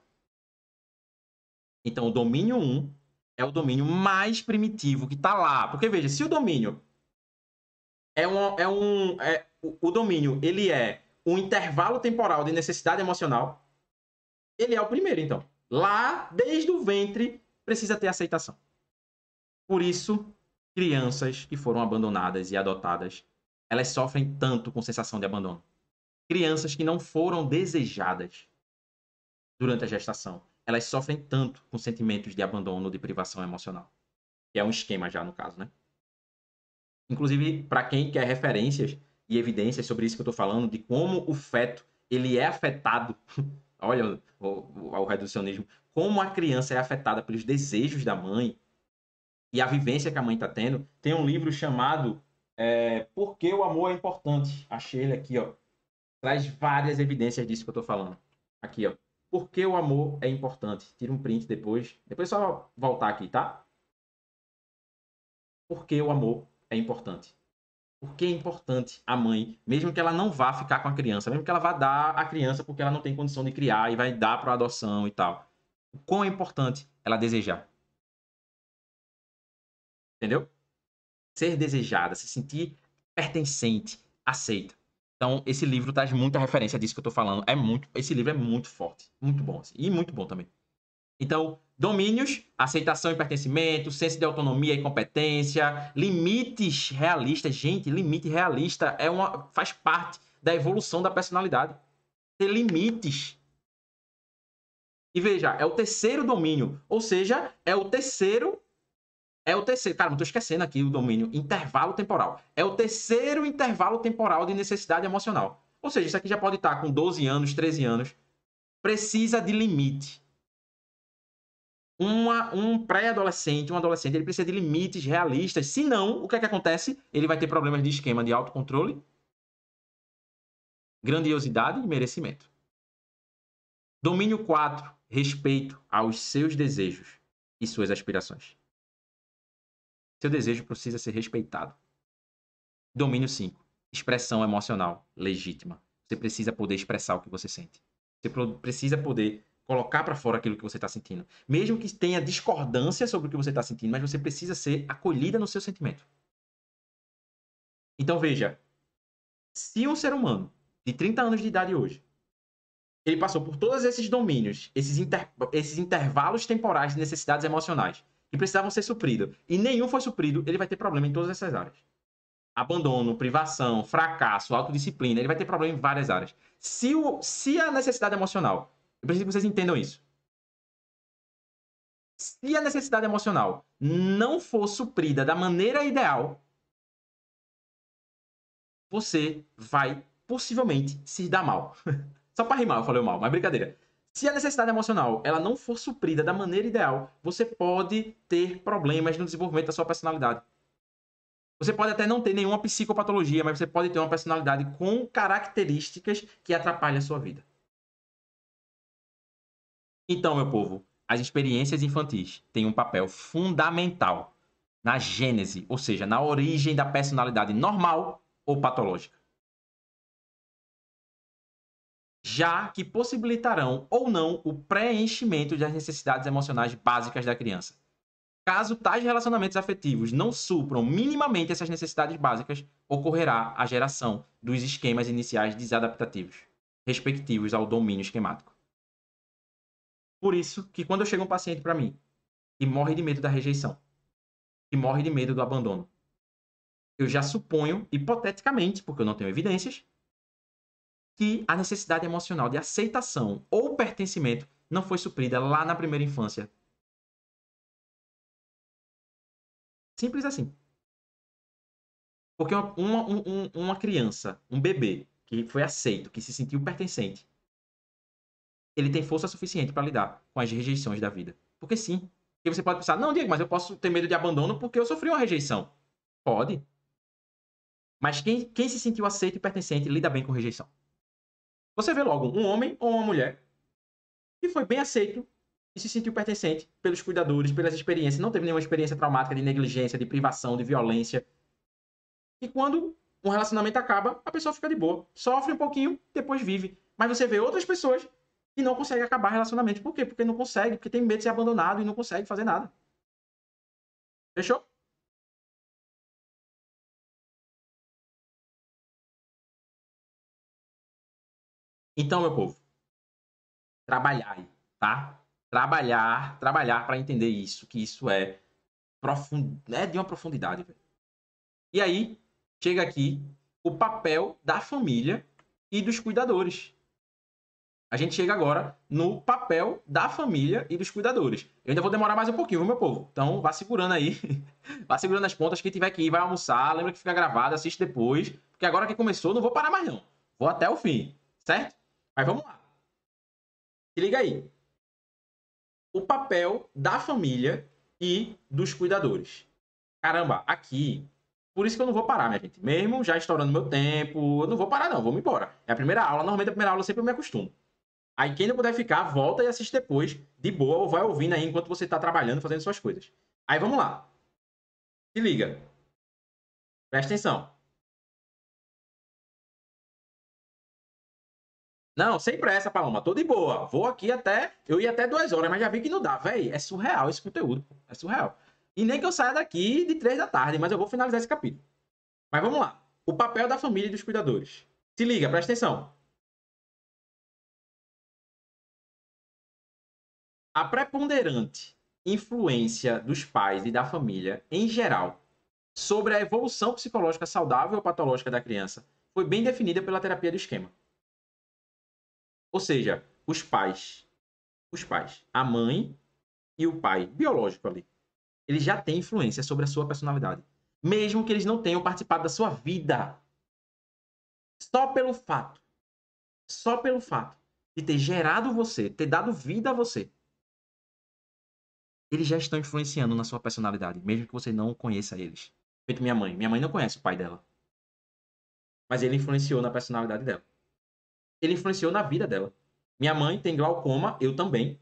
Então, o domínio 1 é o domínio mais primitivo que está lá. Porque, veja, se o domínio é um... É um é, o domínio, ele é um intervalo temporal de necessidade emocional, ele é o primeiro, então. Lá, desde o ventre, precisa ter aceitação. Por isso, crianças que foram abandonadas e adotadas, elas sofrem tanto com sensação de abandono. Crianças que não foram desejadas durante a gestação, elas sofrem tanto com sentimentos de abandono, de privação emocional. Que é um esquema já no caso, né? Inclusive, para quem quer referências e evidências sobre isso que eu estou falando, de como o feto ele é afetado olha o, reducionismo, como a criança é afetada pelos desejos da mãe e a vivência que a mãe está tendo. Tem um livro chamado é, Por que o Amor é Importante? Achei ele aqui, ó. Traz várias evidências disso que eu estou falando. Aqui, ó. Por que o amor é importante? Tira um print depois. Depois é só voltar aqui, tá? Por que o amor é importante? porque é importante a mãe, mesmo que ela não vá ficar com a criança, mesmo que ela vá dar a criança porque ela não tem condição de criar e vai dar para adoção e tal. O quão é importante ela desejar. Entendeu? Ser desejada, se sentir pertencente, aceita. Então, esse livro traz muita referência disso que eu tô falando. É muito, esse livro é muito forte, muito bom assim, e muito bom também. Então, Domínios, aceitação e pertencimento, senso de autonomia e competência, limites realistas. Gente, limite realista é uma, faz parte da evolução da personalidade. Ter limites. E veja, é o terceiro domínio, ou seja, é o terceiro é o terceiro, cara, não tô esquecendo aqui o domínio, intervalo temporal. É o terceiro intervalo temporal de necessidade emocional. Ou seja, isso aqui já pode estar com 12 anos, 13 anos. Precisa de limite uma, um pré-adolescente, um adolescente, ele precisa de limites realistas. Se não, o que é que acontece? Ele vai ter problemas de esquema de autocontrole, grandiosidade e merecimento. Domínio 4, respeito aos seus desejos e suas aspirações. Seu desejo precisa ser respeitado. Domínio 5, expressão emocional legítima. Você precisa poder expressar o que você sente. Você precisa poder colocar para fora aquilo que você está sentindo. Mesmo que tenha discordância sobre o que você está sentindo, mas você precisa ser acolhida no seu sentimento. Então veja, se um ser humano de 30 anos de idade hoje, ele passou por todos esses domínios, esses, inter... esses intervalos temporais de necessidades emocionais, que precisavam ser supridos, e nenhum foi suprido, ele vai ter problema em todas essas áreas. Abandono, privação, fracasso, autodisciplina, ele vai ter problema em várias áreas. Se, o... se a necessidade emocional eu preciso que vocês entendam isso. Se a necessidade emocional não for suprida da maneira ideal, você vai possivelmente se dar mal. Só para rimar, eu falei mal, mas brincadeira. Se a necessidade emocional ela não for suprida da maneira ideal, você pode ter problemas no desenvolvimento da sua personalidade. Você pode até não ter nenhuma psicopatologia, mas você pode ter uma personalidade com características que atrapalham a sua vida. Então, meu povo, as experiências infantis têm um papel fundamental na gênese, ou seja, na origem da personalidade normal ou patológica. Já que possibilitarão ou não o preenchimento das necessidades emocionais básicas da criança. Caso tais relacionamentos afetivos não supram minimamente essas necessidades básicas, ocorrerá a geração dos esquemas iniciais desadaptativos, respectivos ao domínio esquemático. Por isso que quando chega um paciente para mim e morre de medo da rejeição, que morre de medo do abandono, eu já suponho, hipoteticamente, porque eu não tenho evidências, que a necessidade emocional de aceitação ou pertencimento não foi suprida lá na primeira infância. Simples assim. Porque uma, uma, uma criança, um bebê, que foi aceito, que se sentiu pertencente, ele tem força suficiente para lidar com as rejeições da vida. Porque sim. E você pode pensar, não, Diego, mas eu posso ter medo de abandono porque eu sofri uma rejeição. Pode. Mas quem, quem se sentiu aceito e pertencente lida bem com rejeição. Você vê logo um homem ou uma mulher que foi bem aceito e se sentiu pertencente pelos cuidadores, pelas experiências, não teve nenhuma experiência traumática de negligência, de privação, de violência. E quando um relacionamento acaba, a pessoa fica de boa, sofre um pouquinho, depois vive. Mas você vê outras pessoas e não consegue acabar relacionamento. Por quê? Porque não consegue, porque tem medo de ser abandonado e não consegue fazer nada. Fechou? Então, meu povo, trabalhar aí, tá? Trabalhar, trabalhar para entender isso, que isso é profundo, é de uma profundidade, velho. E aí chega aqui o papel da família e dos cuidadores a gente chega agora no papel da família e dos cuidadores. Eu ainda vou demorar mais um pouquinho, viu, meu povo? Então, vá segurando aí, vá segurando as pontas. Quem tiver que ir, vai almoçar. Lembra que fica gravado, assiste depois. Porque agora que começou, não vou parar mais, não. Vou até o fim, certo? Mas vamos lá. Se liga aí. O papel da família e dos cuidadores. Caramba, aqui. Por isso que eu não vou parar, minha gente. Mesmo já estourando meu tempo, eu não vou parar, não. Vamos embora. É a primeira aula. Normalmente, a primeira aula sempre me acostumo. Aí quem não puder ficar, volta e assiste depois, de boa, ou vai ouvindo aí enquanto você está trabalhando, fazendo suas coisas. Aí vamos lá. Se liga. Presta atenção. Não, sem pressa, Paloma. Tô de boa. Vou aqui até. Eu ia até duas horas, mas já vi que não dá, velho. É surreal esse conteúdo. É surreal. E nem que eu saia daqui de três da tarde, mas eu vou finalizar esse capítulo. Mas vamos lá. O papel da família e dos cuidadores. Se liga, presta atenção. A preponderante influência dos pais e da família em geral sobre a evolução psicológica saudável ou patológica da criança foi bem definida pela terapia do esquema. Ou seja, os pais, os pais, a mãe e o pai biológico ali, eles já têm influência sobre a sua personalidade, mesmo que eles não tenham participado da sua vida. Só pelo fato, só pelo fato de ter gerado você, ter dado vida a você, eles já estão influenciando na sua personalidade, mesmo que você não conheça eles. Feito minha mãe. Minha mãe não conhece o pai dela. Mas ele influenciou na personalidade dela. Ele influenciou na vida dela. Minha mãe tem glaucoma, eu também.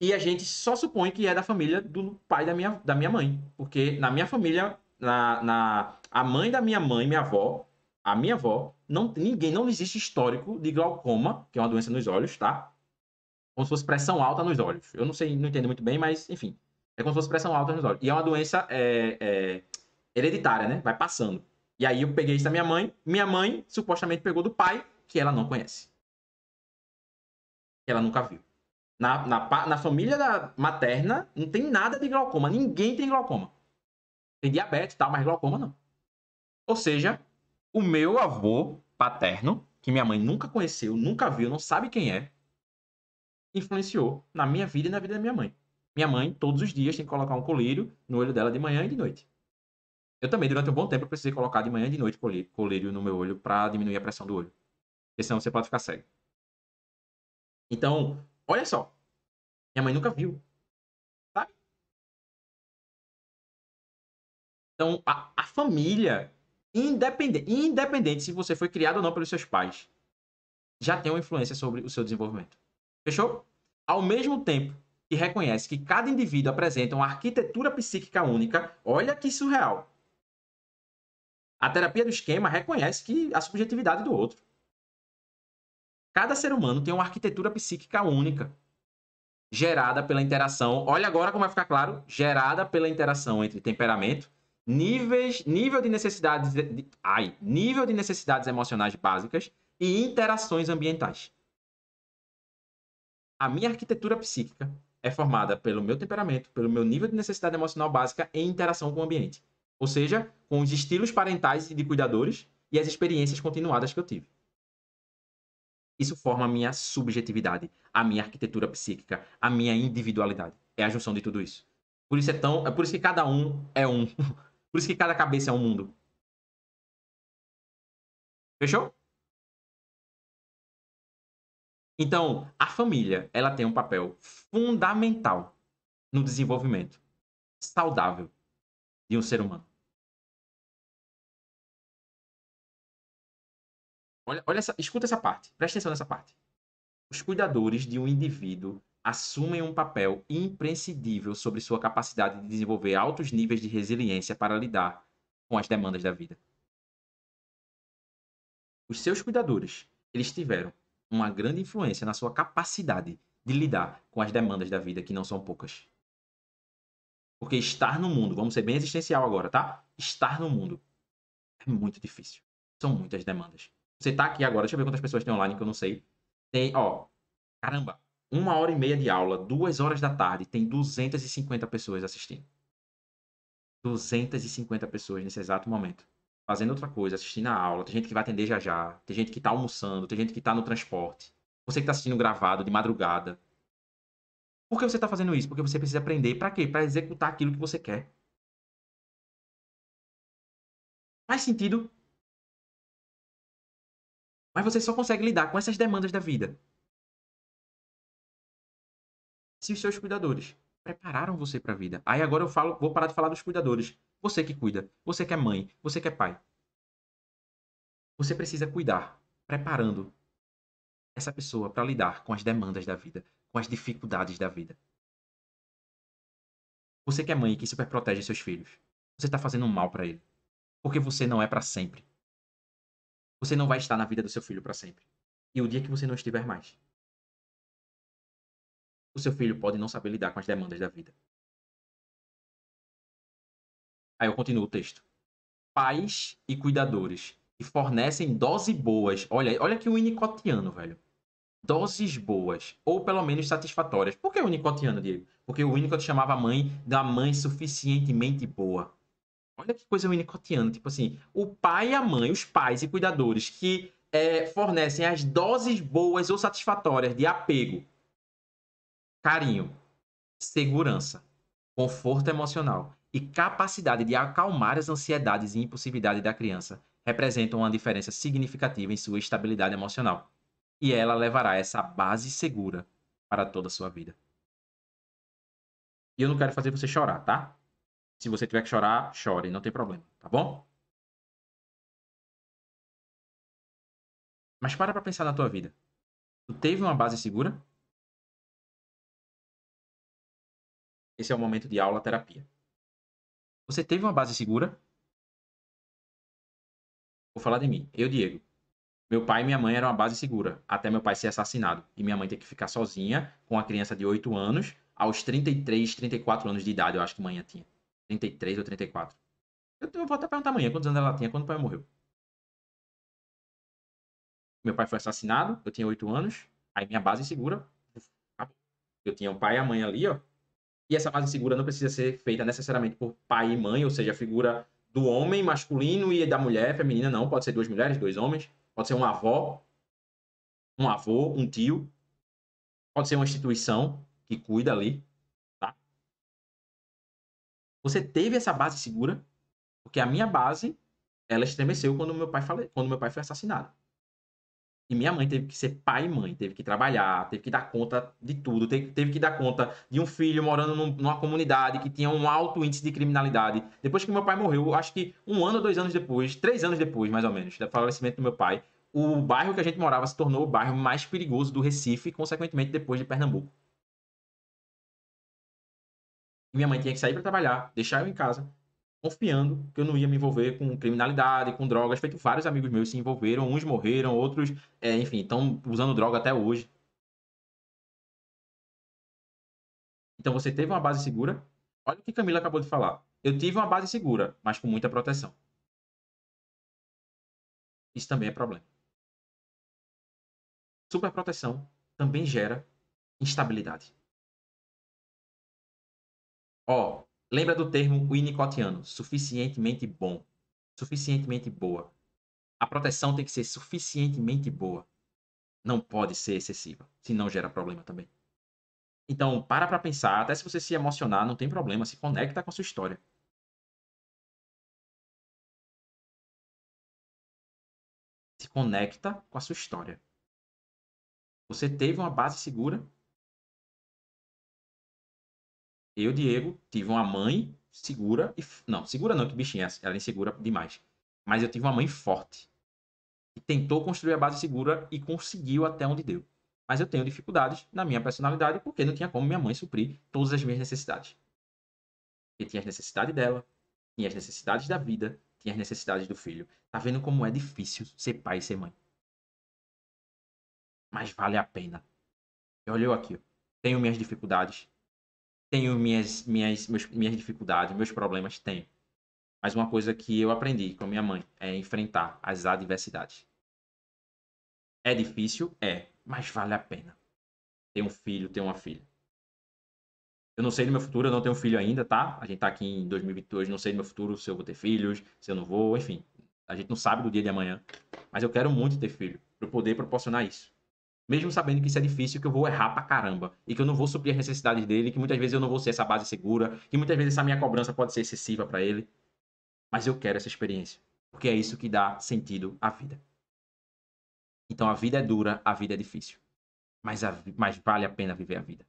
E a gente só supõe que é da família do pai da minha, da minha mãe. Porque na minha família, na, na, a mãe da minha mãe, minha avó, a minha avó, não, ninguém, não existe histórico de glaucoma, que é uma doença nos olhos, tá? como se fosse pressão alta nos olhos. Eu não sei, não entendo muito bem, mas enfim. É como se fosse pressão alta nos olhos. E é uma doença é, é, hereditária, né? Vai passando. E aí eu peguei isso da minha mãe. Minha mãe supostamente pegou do pai, que ela não conhece. Que ela nunca viu. Na, na, na família da materna, não tem nada de glaucoma. Ninguém tem glaucoma. Tem diabetes e tal, mas glaucoma não. Ou seja, o meu avô paterno, que minha mãe nunca conheceu, nunca viu, não sabe quem é, influenciou na minha vida e na vida da minha mãe. Minha mãe, todos os dias, tem que colocar um colírio no olho dela de manhã e de noite. Eu também, durante um bom tempo, precisei colocar de manhã e de noite colírio no meu olho para diminuir a pressão do olho. Porque senão você pode ficar cego. Então, olha só. Minha mãe nunca viu. Sabe? Então, a, a família, independente, independente se você foi criado ou não pelos seus pais, já tem uma influência sobre o seu desenvolvimento. Fechou? Ao mesmo tempo que reconhece que cada indivíduo apresenta uma arquitetura psíquica única, olha que surreal. A terapia do esquema reconhece que a subjetividade do outro. Cada ser humano tem uma arquitetura psíquica única, gerada pela interação. Olha agora como vai ficar claro, gerada pela interação entre temperamento, níveis, nível de necessidades, de, ai, nível de necessidades emocionais básicas e interações ambientais a minha arquitetura psíquica é formada pelo meu temperamento, pelo meu nível de necessidade emocional básica em interação com o ambiente. Ou seja, com os estilos parentais e de cuidadores e as experiências continuadas que eu tive. Isso forma a minha subjetividade, a minha arquitetura psíquica, a minha individualidade. É a junção de tudo isso. Por isso é tão, é por isso que cada um é um. Por isso que cada cabeça é um mundo. Fechou? Então, a família, ela tem um papel fundamental no desenvolvimento saudável de um ser humano. Olha, olha essa, escuta essa parte, presta atenção nessa parte. Os cuidadores de um indivíduo assumem um papel imprescindível sobre sua capacidade de desenvolver altos níveis de resiliência para lidar com as demandas da vida. Os seus cuidadores, eles tiveram uma grande influência na sua capacidade de lidar com as demandas da vida, que não são poucas. Porque estar no mundo, vamos ser bem existencial agora, tá? Estar no mundo é muito difícil. São muitas demandas. Você tá aqui agora, deixa eu ver quantas pessoas tem online que eu não sei. Tem, ó, caramba, uma hora e meia de aula, duas horas da tarde, tem 250 pessoas assistindo. 250 pessoas nesse exato momento fazendo outra coisa, assistindo a aula, tem gente que vai atender já já, tem gente que tá almoçando, tem gente que tá no transporte, você que tá assistindo gravado de madrugada. Por que você tá fazendo isso? Porque você precisa aprender para quê? Para executar aquilo que você quer. Faz sentido? Mas você só consegue lidar com essas demandas da vida se os seus cuidadores prepararam você para a vida. Aí agora eu falo, vou parar de falar dos cuidadores você que cuida, você que é mãe, você que é pai. Você precisa cuidar, preparando essa pessoa para lidar com as demandas da vida, com as dificuldades da vida. Você que é mãe que superprotege seus filhos, você está fazendo um mal para ele. Porque você não é para sempre. Você não vai estar na vida do seu filho para sempre. E o dia que você não estiver mais, o seu filho pode não saber lidar com as demandas da vida. Aí eu continuo o texto. Pais e cuidadores que fornecem doses boas. Olha, olha que unicotiano, velho. Doses boas, ou pelo menos satisfatórias. Por que unicotiano, Diego? Porque o Winnicott chamava a mãe da mãe suficientemente boa. Olha que coisa unicotiana. Tipo assim, o pai e a mãe, os pais e cuidadores que é, fornecem as doses boas ou satisfatórias de apego, carinho, segurança, conforto emocional e capacidade de acalmar as ansiedades e impulsividade da criança representam uma diferença significativa em sua estabilidade emocional, e ela levará essa base segura para toda a sua vida. E eu não quero fazer você chorar, tá? Se você tiver que chorar, chore, não tem problema, tá bom? Mas para para pensar na tua vida. Tu teve uma base segura? Esse é o momento de aula terapia. Você teve uma base segura? Vou falar de mim. Eu, Diego. Meu pai e minha mãe eram uma base segura, até meu pai ser assassinado. E minha mãe ter que ficar sozinha com a criança de 8 anos, aos 33, 34 anos de idade, eu acho que manhã tinha. 33 ou 34. Eu vou até perguntar amanhã quantos anos ela tinha quando o pai morreu. Meu pai foi assassinado, eu tinha 8 anos, aí minha base segura. Eu tinha o pai e a mãe ali, ó, e essa base segura não precisa ser feita necessariamente por pai e mãe, ou seja, a figura do homem masculino e da mulher feminina, não. Pode ser duas mulheres, dois homens. Pode ser uma avó, um avô, um tio. Pode ser uma instituição que cuida ali, tá? Você teve essa base segura, porque a minha base, ela estremeceu quando meu pai, fale... quando meu pai foi assassinado. E minha mãe teve que ser pai e mãe, teve que trabalhar, teve que dar conta de tudo, teve, teve que dar conta de um filho morando num, numa comunidade que tinha um alto índice de criminalidade. Depois que meu pai morreu, acho que um ano, dois anos depois, três anos depois, mais ou menos, do falecimento do meu pai, o bairro que a gente morava se tornou o bairro mais perigoso do Recife, consequentemente depois de Pernambuco. E minha mãe tinha que sair para trabalhar, deixar eu em casa, confiando que eu não ia me envolver com criminalidade, com drogas, feito vários amigos meus se envolveram, uns morreram, outros, é, enfim, estão usando droga até hoje. Então você teve uma base segura. Olha o que Camila acabou de falar. Eu tive uma base segura, mas com muita proteção. Isso também é problema. Superproteção também gera instabilidade. Ó, Lembra do termo winnicottiano, suficientemente bom, suficientemente boa. A proteção tem que ser suficientemente boa. Não pode ser excessiva, senão gera problema também. Então, para para pensar, até se você se emocionar, não tem problema, se conecta com a sua história. Se conecta com a sua história. Você teve uma base segura, eu, Diego, tive uma mãe segura e. Não, segura não, que bichinha, essa, ela é insegura demais. Mas eu tive uma mãe forte. E tentou construir a base segura e conseguiu até onde deu. Mas eu tenho dificuldades na minha personalidade porque não tinha como minha mãe suprir todas as minhas necessidades. Porque tinha as necessidades dela, tinha as necessidades da vida, tinha as necessidades do filho. Tá vendo como é difícil ser pai e ser mãe? Mas vale a pena. Eu olhei aqui, ó. tenho minhas dificuldades, tenho minhas, minhas, meus, minhas dificuldades, meus problemas, tenho. Mas uma coisa que eu aprendi com a minha mãe é enfrentar as adversidades. É difícil? É, mas vale a pena. Ter um filho, ter uma filha. Eu não sei do meu futuro, eu não tenho filho ainda, tá? A gente tá aqui em 2022, não sei do meu futuro se eu vou ter filhos, se eu não vou, enfim. A gente não sabe do dia de amanhã. Mas eu quero muito ter filho, para poder proporcionar isso mesmo sabendo que isso é difícil, que eu vou errar pra caramba e que eu não vou suprir as necessidades dele, que muitas vezes eu não vou ser essa base segura, que muitas vezes essa minha cobrança pode ser excessiva para ele. Mas eu quero essa experiência, porque é isso que dá sentido à vida. Então a vida é dura, a vida é difícil, mas, a, mas vale a pena viver a vida.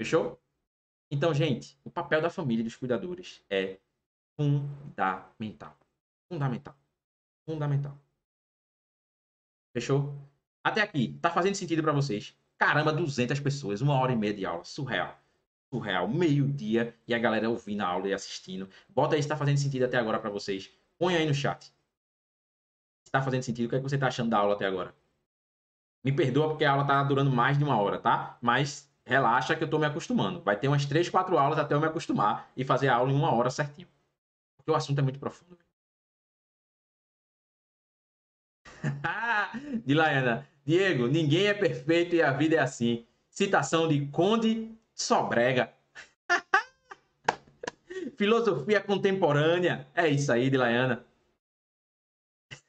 Fechou? Então, gente, o papel da família e dos cuidadores é fundamental. Fundamental. Fundamental. Fechou? Até aqui, tá fazendo sentido para vocês? Caramba, 200 pessoas, uma hora e meia de aula, surreal. Surreal, meio-dia e a galera ouvindo a aula e assistindo. Bota aí se tá fazendo sentido até agora para vocês. Põe aí no chat. Se tá fazendo sentido, o que, é que você tá achando da aula até agora? Me perdoa porque a aula tá durando mais de uma hora, tá? Mas relaxa que eu tô me acostumando. Vai ter umas 3, 4 aulas até eu me acostumar e fazer a aula em uma hora certinho. Porque o assunto é muito profundo. de Laiana. Diego, ninguém é perfeito e a vida é assim. Citação de Conde Sobrega. Filosofia contemporânea. É isso aí, Laiana.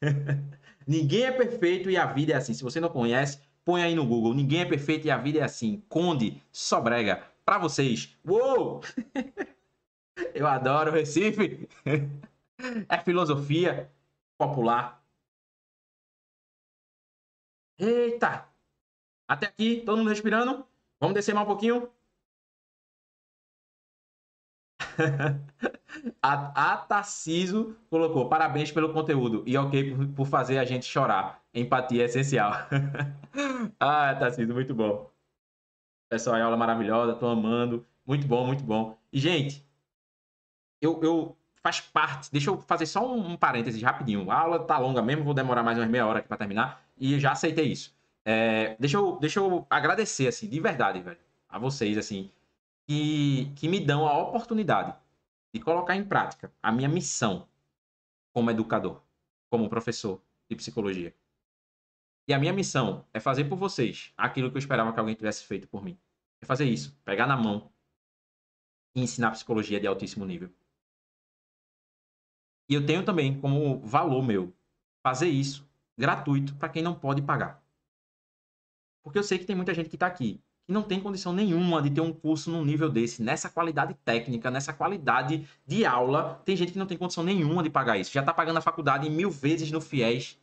ninguém é perfeito e a vida é assim. Se você não conhece, põe aí no Google. Ninguém é perfeito e a vida é assim. Conde Sobrega. Para vocês. Uou! Eu adoro Recife. É filosofia popular Eita! Até aqui, todo mundo respirando. Vamos descer mais um pouquinho. a, a colocou: parabéns pelo conteúdo e ok por, por fazer a gente chorar. Empatia é essencial. ah, Tarciso, muito bom. Pessoal, é aula maravilhosa, tô amando. Muito bom, muito bom. E, gente, eu, eu parte. Deixa eu fazer só um, um parênteses rapidinho. A aula tá longa mesmo, vou demorar mais umas meia hora aqui pra terminar e já aceitei isso. É, deixa, eu, deixa eu agradecer, assim, de verdade, velho, a vocês, assim, que, que me dão a oportunidade de colocar em prática a minha missão como educador, como professor de psicologia. E a minha missão é fazer por vocês aquilo que eu esperava que alguém tivesse feito por mim. É fazer isso, pegar na mão e ensinar psicologia de altíssimo nível. E eu tenho também como valor meu fazer isso gratuito para quem não pode pagar. Porque eu sei que tem muita gente que está aqui que não tem condição nenhuma de ter um curso num nível desse, nessa qualidade técnica, nessa qualidade de aula. Tem gente que não tem condição nenhuma de pagar isso. Já está pagando a faculdade mil vezes no FIES.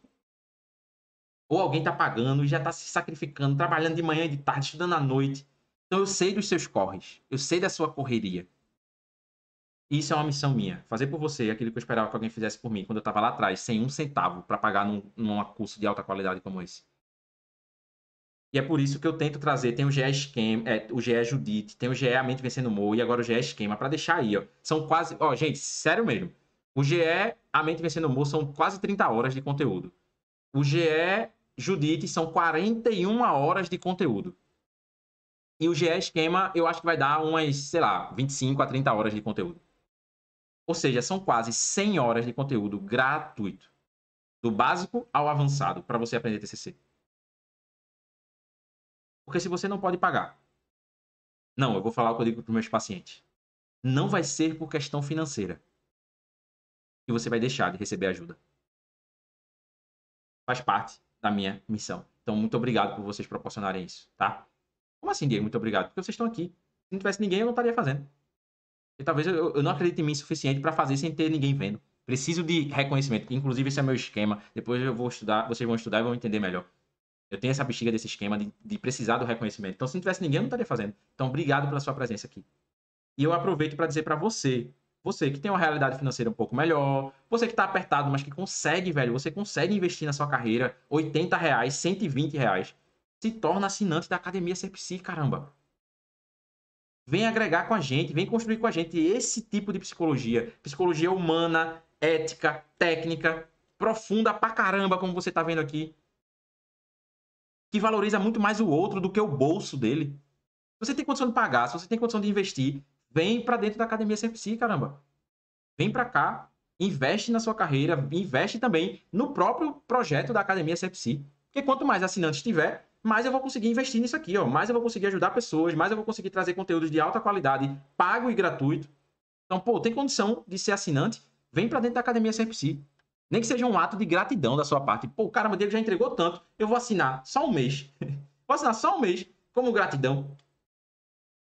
Ou alguém está pagando e já está se sacrificando, trabalhando de manhã e de tarde, estudando à noite. Então eu sei dos seus corres, eu sei da sua correria. Isso é uma missão minha. Fazer por você aquilo que eu esperava que alguém fizesse por mim quando eu estava lá atrás, sem um centavo para pagar num, num curso de alta qualidade como esse. E é por isso que eu tento trazer, tem o GE Esquema, é, o GE Judite, tem o GE A Mente Vencendo Mo e agora o GE Esquema, para deixar aí, ó. São quase, ó, gente, sério mesmo. O GE A Mente Vencendo Mo são quase 30 horas de conteúdo. O GE Judite são 41 horas de conteúdo. E o GE Esquema, eu acho que vai dar umas, sei lá, 25 a 30 horas de conteúdo. Ou seja, são quase 100 horas de conteúdo gratuito, do básico ao avançado, para você aprender TCC. Porque se você não pode pagar, não, eu vou falar o que eu digo para meus pacientes. Não vai ser por questão financeira que você vai deixar de receber ajuda. Faz parte da minha missão. Então, muito obrigado por vocês proporcionarem isso, tá? Como assim, Diego? Muito obrigado. Porque vocês estão aqui. Se não tivesse ninguém, eu não estaria fazendo. E talvez eu, eu não acredite em mim o suficiente para fazer sem ter ninguém vendo. Preciso de reconhecimento. Inclusive, esse é meu esquema. Depois eu vou estudar, vocês vão estudar e vão entender melhor. Eu tenho essa bexiga desse esquema de, de precisar do reconhecimento. Então, se não tivesse ninguém, eu não estaria fazendo. Então, obrigado pela sua presença aqui. E eu aproveito para dizer para você, você que tem uma realidade financeira um pouco melhor, você que está apertado, mas que consegue, velho, você consegue investir na sua carreira 80 reais, 120 reais. Se torna assinante da Academia Serpsi, caramba. Vem agregar com a gente, vem construir com a gente esse tipo de psicologia. Psicologia humana, ética, técnica, profunda pra caramba, como você tá vendo aqui. Que valoriza muito mais o outro do que o bolso dele. Se você tem condição de pagar, se você tem condição de investir, vem para dentro da academia CFC, caramba. Vem para cá, investe na sua carreira, investe também no próprio projeto da academia CFC. Porque quanto mais assinantes tiver, mais eu vou conseguir investir nisso aqui, ó, mais eu vou conseguir ajudar pessoas, mais eu vou conseguir trazer conteúdos de alta qualidade, pago e gratuito. Então, pô, tem condição de ser assinante? Vem para dentro da Academia CFC. Nem que seja um ato de gratidão da sua parte. Pô, o cara dele já entregou tanto, eu vou assinar só um mês. vou assinar só um mês como gratidão.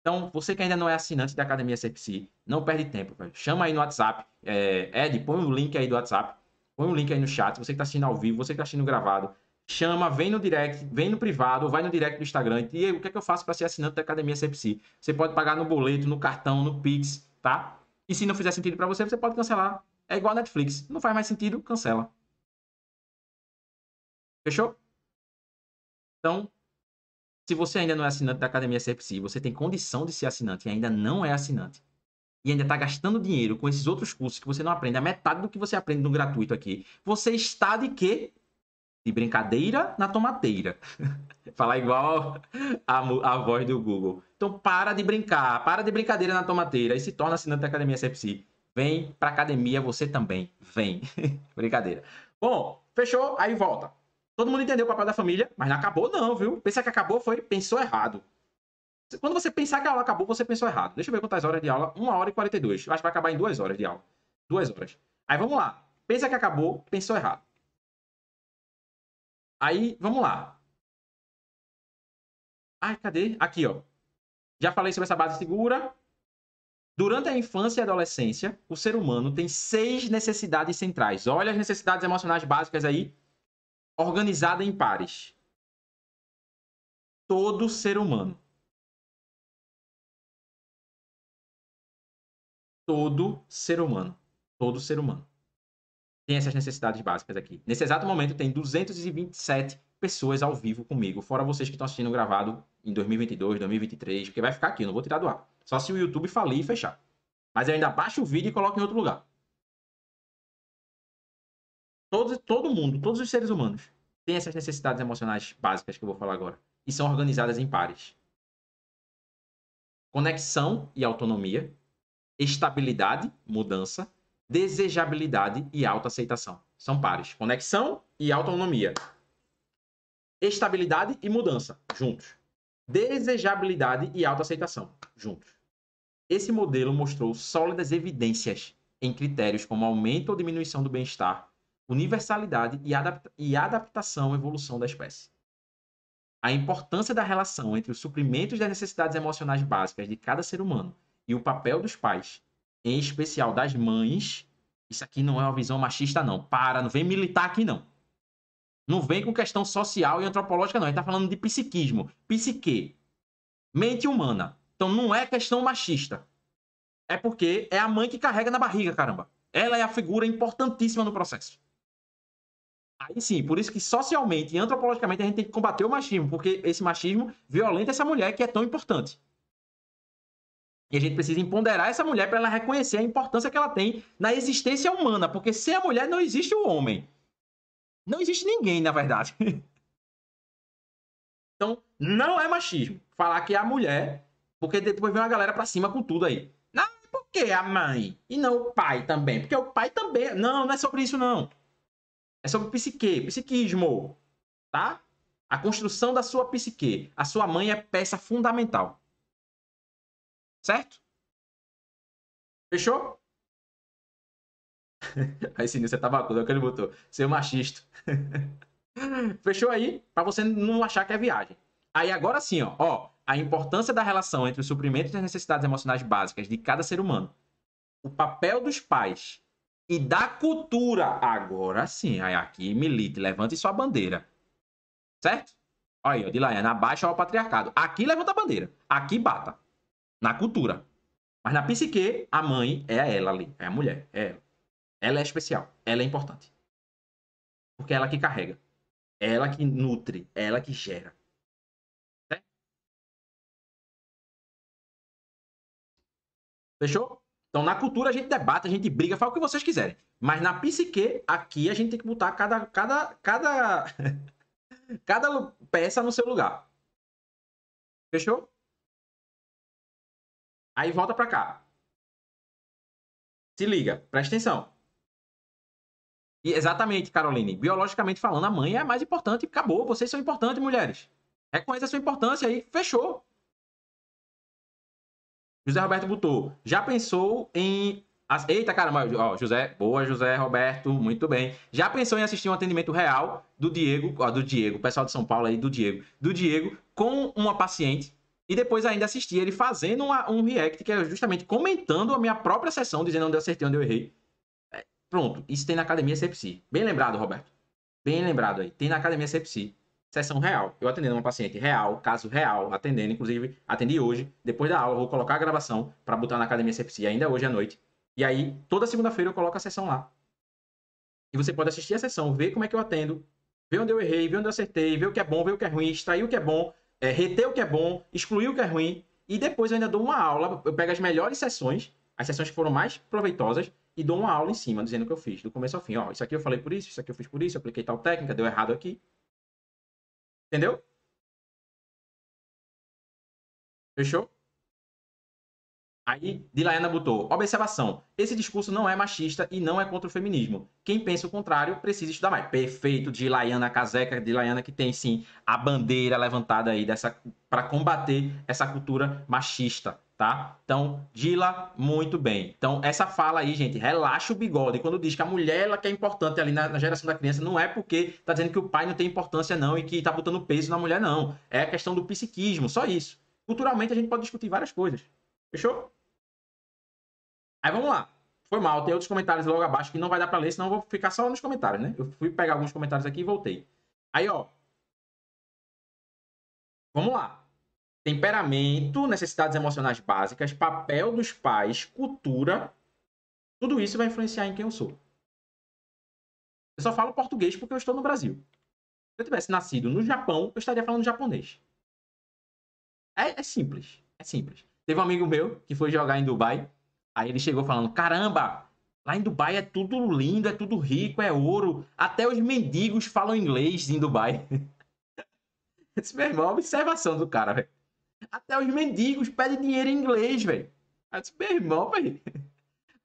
Então, você que ainda não é assinante da Academia CFC, não perde tempo, Chama aí no WhatsApp. É, Ed, põe o um link aí do WhatsApp. Põe o um link aí no chat. Você que está assistindo ao vivo, você que está assistindo gravado chama, vem no direct, vem no privado, vai no direct do Instagram. E o que é que eu faço para ser assinante da Academia Cepsi Você pode pagar no boleto, no cartão, no Pix, tá? E se não fizer sentido para você, você pode cancelar. É igual a Netflix. Não faz mais sentido, cancela. Fechou? Então, se você ainda não é assinante da Academia Cepsi você tem condição de ser assinante e ainda não é assinante, e ainda está gastando dinheiro com esses outros cursos que você não aprende, a metade do que você aprende no gratuito aqui, você está de quê? de brincadeira na tomateira. Falar igual a, a voz do Google. Então para de brincar, para de brincadeira na tomateira e se torna assinante da Academia SFC. Vem para academia você também. Vem. brincadeira. Bom, fechou, aí volta. Todo mundo entendeu o papel da família, mas não acabou não, viu? Pensar que acabou foi, pensou errado. Quando você pensar que a aula acabou, você pensou errado. Deixa eu ver quantas horas de aula. 1 hora e 42. Eu acho que vai acabar em 2 horas de aula. 2 horas. Aí vamos lá. Pensa que acabou, pensou errado. Aí, vamos lá. Ai, cadê? Aqui, ó. Já falei sobre essa base segura. Durante a infância e adolescência, o ser humano tem seis necessidades centrais. Olha as necessidades emocionais básicas aí, organizada em pares. Todo ser humano. Todo ser humano. Todo ser humano tem essas necessidades básicas aqui. Nesse exato momento tem 227 pessoas ao vivo comigo, fora vocês que estão assistindo gravado em 2022, 2023, porque vai ficar aqui, eu não vou tirar do ar. Só se o YouTube falir e fechar. Mas eu ainda baixo o vídeo e coloco em outro lugar. Todo, todo mundo, todos os seres humanos, tem essas necessidades emocionais básicas que eu vou falar agora. E são organizadas em pares: conexão e autonomia, estabilidade, mudança, desejabilidade e autoaceitação. São pares. Conexão e autonomia. Estabilidade e mudança, juntos. Desejabilidade e autoaceitação, juntos. Esse modelo mostrou sólidas evidências em critérios como aumento ou diminuição do bem-estar, universalidade e, adapta e adaptação à evolução da espécie. A importância da relação entre os suprimentos das necessidades emocionais básicas de cada ser humano e o papel dos pais em especial das mães, isso aqui não é uma visão machista, não. Para, não vem militar aqui, não. Não vem com questão social e antropológica, não. A gente tá falando de psiquismo, psique, mente humana. Então não é questão machista. É porque é a mãe que carrega na barriga, caramba. Ela é a figura importantíssima no processo. Aí sim, por isso que socialmente e antropologicamente a gente tem que combater o machismo, porque esse machismo violenta essa mulher que é tão importante. E a gente precisa empoderar essa mulher para ela reconhecer a importância que ela tem na existência humana, porque sem a mulher não existe o homem. Não existe ninguém, na verdade. então, não é machismo falar que é a mulher, porque depois vem uma galera para cima com tudo aí. Não, ah, por que a mãe? E não o pai também? Porque o pai também. Não, não é sobre isso, não. É sobre psique, psiquismo. Tá? A construção da sua psique. A sua mãe é peça fundamental. Certo? Fechou? Aí sim você tá bacudo, é o que ele botou. Seu é machista. Fechou aí? Pra você não achar que é viagem. Aí agora sim, ó, ó. A importância da relação entre o suprimento das necessidades emocionais básicas de cada ser humano. O papel dos pais e da cultura. Agora sim, aí aqui milite, levante sua bandeira. Certo? Olha aí, ó, de na baixa o patriarcado. Aqui levanta a bandeira. Aqui bata na cultura. Mas na psique, a mãe é ela ali, é a mulher, é ela. Ela é especial, ela é importante. Porque é ela que carrega, é ela que nutre, é ela que gera. Né? Fechou? Então na cultura a gente debate, a gente briga, faz o que vocês quiserem. Mas na psique, aqui a gente tem que botar cada cada cada cada peça no seu lugar. Fechou? Aí volta para cá. Se liga, presta atenção. E exatamente, Caroline. Biologicamente falando, a mãe é a mais importante. Acabou. Vocês são importantes, mulheres. Reconheça a sua importância aí. Fechou. José Roberto botou. Já pensou em. Eita, caramba. Ó, José. Boa, José Roberto. Muito bem. Já pensou em assistir um atendimento real do Diego. Ó, do Diego. Pessoal de São Paulo aí, do Diego. Do Diego com uma paciente e depois ainda assisti ele fazendo uma, um react, que é justamente comentando a minha própria sessão, dizendo onde eu acertei, onde eu errei. É, pronto, isso tem na Academia Sepsi. Bem lembrado, Roberto. Bem lembrado aí. Tem na Academia Sepsi. Sessão real. Eu atendendo uma paciente real, caso real, atendendo. Inclusive, atendi hoje. Depois da aula, vou colocar a gravação para botar na Academia Sepsi ainda hoje à noite. E aí, toda segunda-feira eu coloco a sessão lá. E você pode assistir a sessão, ver como é que eu atendo, ver onde eu errei, ver onde eu acertei, ver o que é bom, ver o que é ruim, extrair o que é bom, é, reter o que é bom, excluir o que é ruim, e depois eu ainda dou uma aula, eu pego as melhores sessões, as sessões que foram mais proveitosas, e dou uma aula em cima, dizendo o que eu fiz, do começo ao fim. Ó, isso aqui eu falei por isso, isso aqui eu fiz por isso, eu apliquei tal técnica, deu errado aqui. Entendeu? Fechou? Aí, Dilaiana botou, observação, esse discurso não é machista e não é contra o feminismo. Quem pensa o contrário precisa estudar mais. Perfeito, Dilaiana Caseca, Dilaiana que tem sim a bandeira levantada aí dessa para combater essa cultura machista, tá? Então, Dila, muito bem. Então, essa fala aí, gente, relaxa o bigode. Quando diz que a mulher ela que é importante ali na, na geração da criança, não é porque tá dizendo que o pai não tem importância não e que tá botando peso na mulher não. É a questão do psiquismo, só isso. Culturalmente a gente pode discutir várias coisas. Fechou? Aí vamos lá. Foi mal, tem outros comentários logo abaixo que não vai dar para ler, senão eu vou ficar só nos comentários, né? Eu fui pegar alguns comentários aqui e voltei. Aí, ó. Vamos lá. Temperamento, necessidades emocionais básicas, papel dos pais, cultura. Tudo isso vai influenciar em quem eu sou. Eu só falo português porque eu estou no Brasil. Se eu tivesse nascido no Japão, eu estaria falando japonês. É, é simples. É simples. Teve um amigo meu que foi jogar em Dubai Aí ele chegou falando: caramba, lá em Dubai é tudo lindo, é tudo rico, é ouro. Até os mendigos falam inglês em Dubai. Esse meu irmão, é observação do cara, velho. Até os mendigos pedem dinheiro em inglês, velho. Aí meu irmão, velho.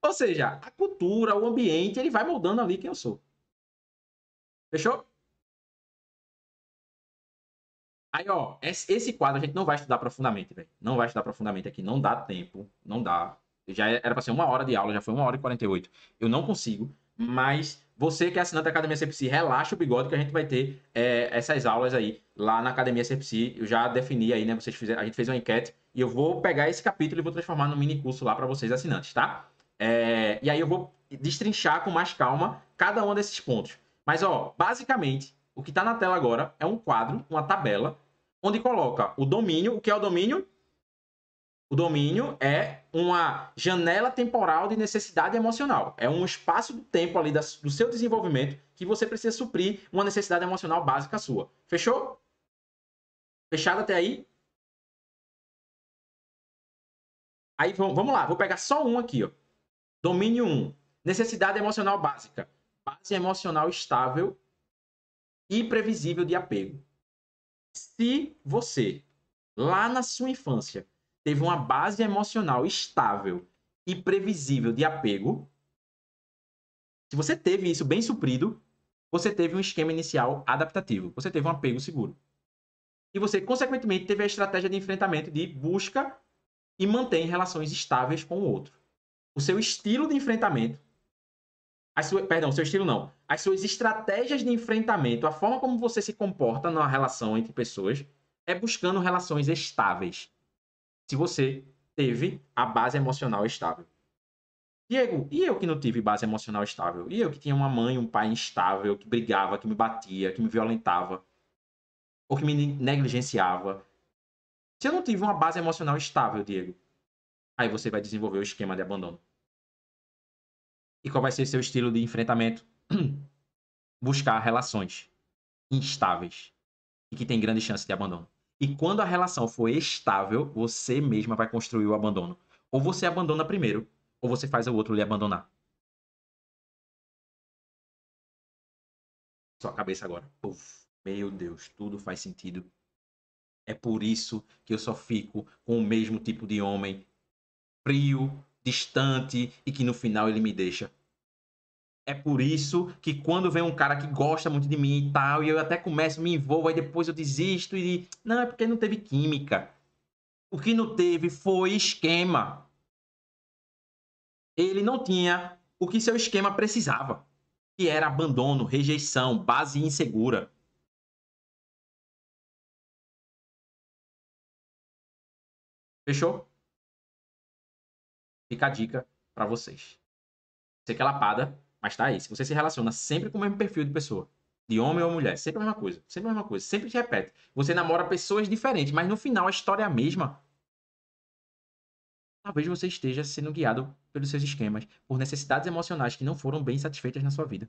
Ou seja, a cultura, o ambiente, ele vai moldando ali quem eu sou. Fechou? Aí, ó, esse quadro a gente não vai estudar profundamente, velho. Não vai estudar profundamente aqui, não dá tempo, não dá já é, era para ser uma hora de aula, já foi uma hora e 48. Eu não consigo, mas você que é assinante da Academia Sepsi, relaxa o bigode que a gente vai ter é, essas aulas aí lá na Academia Sepsi. Eu já defini aí, né? Vocês fizeram, a gente fez uma enquete e eu vou pegar esse capítulo e vou transformar no mini curso lá para vocês assinantes, tá? É, e aí eu vou destrinchar com mais calma cada um desses pontos. Mas, ó, basicamente, o que está na tela agora é um quadro, uma tabela, onde coloca o domínio, o que é o domínio? O domínio é uma janela temporal de necessidade emocional. É um espaço do tempo ali do seu desenvolvimento que você precisa suprir uma necessidade emocional básica sua. Fechou? Fechado até aí? Aí vamos lá, vou pegar só um aqui, ó. Domínio 1. Necessidade emocional básica. Base emocional estável e previsível de apego. Se você, lá na sua infância, teve uma base emocional estável e previsível de apego, se você teve isso bem suprido, você teve um esquema inicial adaptativo, você teve um apego seguro. E você, consequentemente, teve a estratégia de enfrentamento de busca e mantém relações estáveis com o outro. O seu estilo de enfrentamento, as sua, perdão, seu estilo não, as suas estratégias de enfrentamento, a forma como você se comporta na relação entre pessoas, é buscando relações estáveis, se você teve a base emocional estável. Diego, e eu que não tive base emocional estável? E eu que tinha uma mãe, um pai instável, que brigava, que me batia, que me violentava, ou que me negligenciava? Se eu não tive uma base emocional estável, Diego, aí você vai desenvolver o esquema de abandono. E qual vai ser seu estilo de enfrentamento? Buscar relações instáveis e que tem grande chance de abandono. E quando a relação for estável, você mesma vai construir o abandono. Ou você abandona primeiro, ou você faz o outro lhe abandonar. Sua cabeça agora. Uf, meu Deus, tudo faz sentido. É por isso que eu só fico com o mesmo tipo de homem, frio, distante e que no final ele me deixa. É por isso que quando vem um cara que gosta muito de mim e tal, e eu até começo, me envolvo, aí depois eu desisto e. Não, é porque não teve química. O que não teve foi esquema. Ele não tinha o que seu esquema precisava, que era abandono, rejeição, base insegura. Fechou? Fica a dica para vocês. Você ela pada. Mas tá aí, se você se relaciona sempre com o mesmo perfil de pessoa, de homem ou mulher, sempre a mesma coisa, sempre a mesma coisa, sempre se repete. Você namora pessoas diferentes, mas no final a história é a mesma. Talvez você esteja sendo guiado pelos seus esquemas, por necessidades emocionais que não foram bem satisfeitas na sua vida.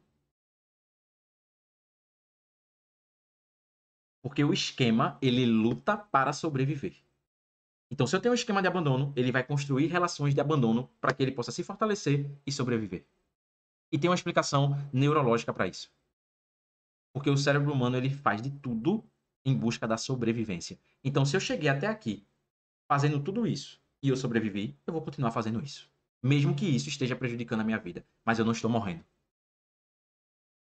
Porque o esquema, ele luta para sobreviver. Então, se eu tenho um esquema de abandono, ele vai construir relações de abandono para que ele possa se fortalecer e sobreviver. E tem uma explicação neurológica para isso. Porque o cérebro humano ele faz de tudo em busca da sobrevivência. Então, se eu cheguei até aqui fazendo tudo isso e eu sobrevivi, eu vou continuar fazendo isso. Mesmo que isso esteja prejudicando a minha vida, mas eu não estou morrendo.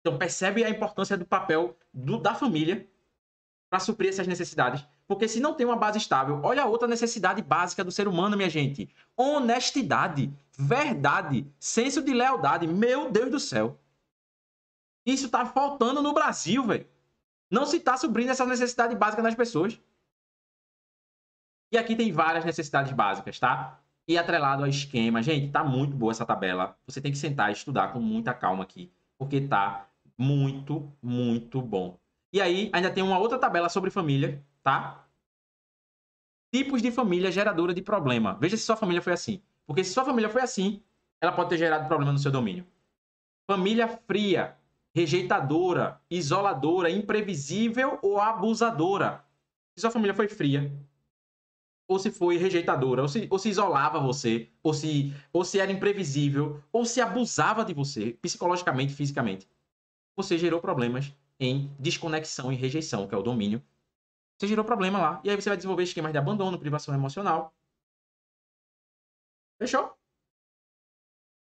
Então, percebe a importância do papel do, da família para suprir essas necessidades. Porque se não tem uma base estável, olha a outra necessidade básica do ser humano, minha gente: honestidade, verdade, senso de lealdade. Meu Deus do céu. Isso está faltando no Brasil, velho. Não se está suprindo essa necessidade básica nas pessoas. E aqui tem várias necessidades básicas, tá? E atrelado ao esquema, gente, tá muito boa essa tabela. Você tem que sentar e estudar com muita calma aqui, porque tá muito, muito bom. E aí ainda tem uma outra tabela sobre família, tá? Tipos de família geradora de problema. Veja se sua família foi assim. Porque se sua família foi assim, ela pode ter gerado problema no seu domínio. Família fria, rejeitadora, isoladora, imprevisível ou abusadora. Se sua família foi fria, ou se foi rejeitadora, ou se, ou se isolava você, ou se, ou se era imprevisível, ou se abusava de você, psicologicamente, fisicamente, você gerou problemas em desconexão e rejeição, que é o domínio. Você gerou problema lá. E aí você vai desenvolver esquemas de abandono, privação emocional. Fechou?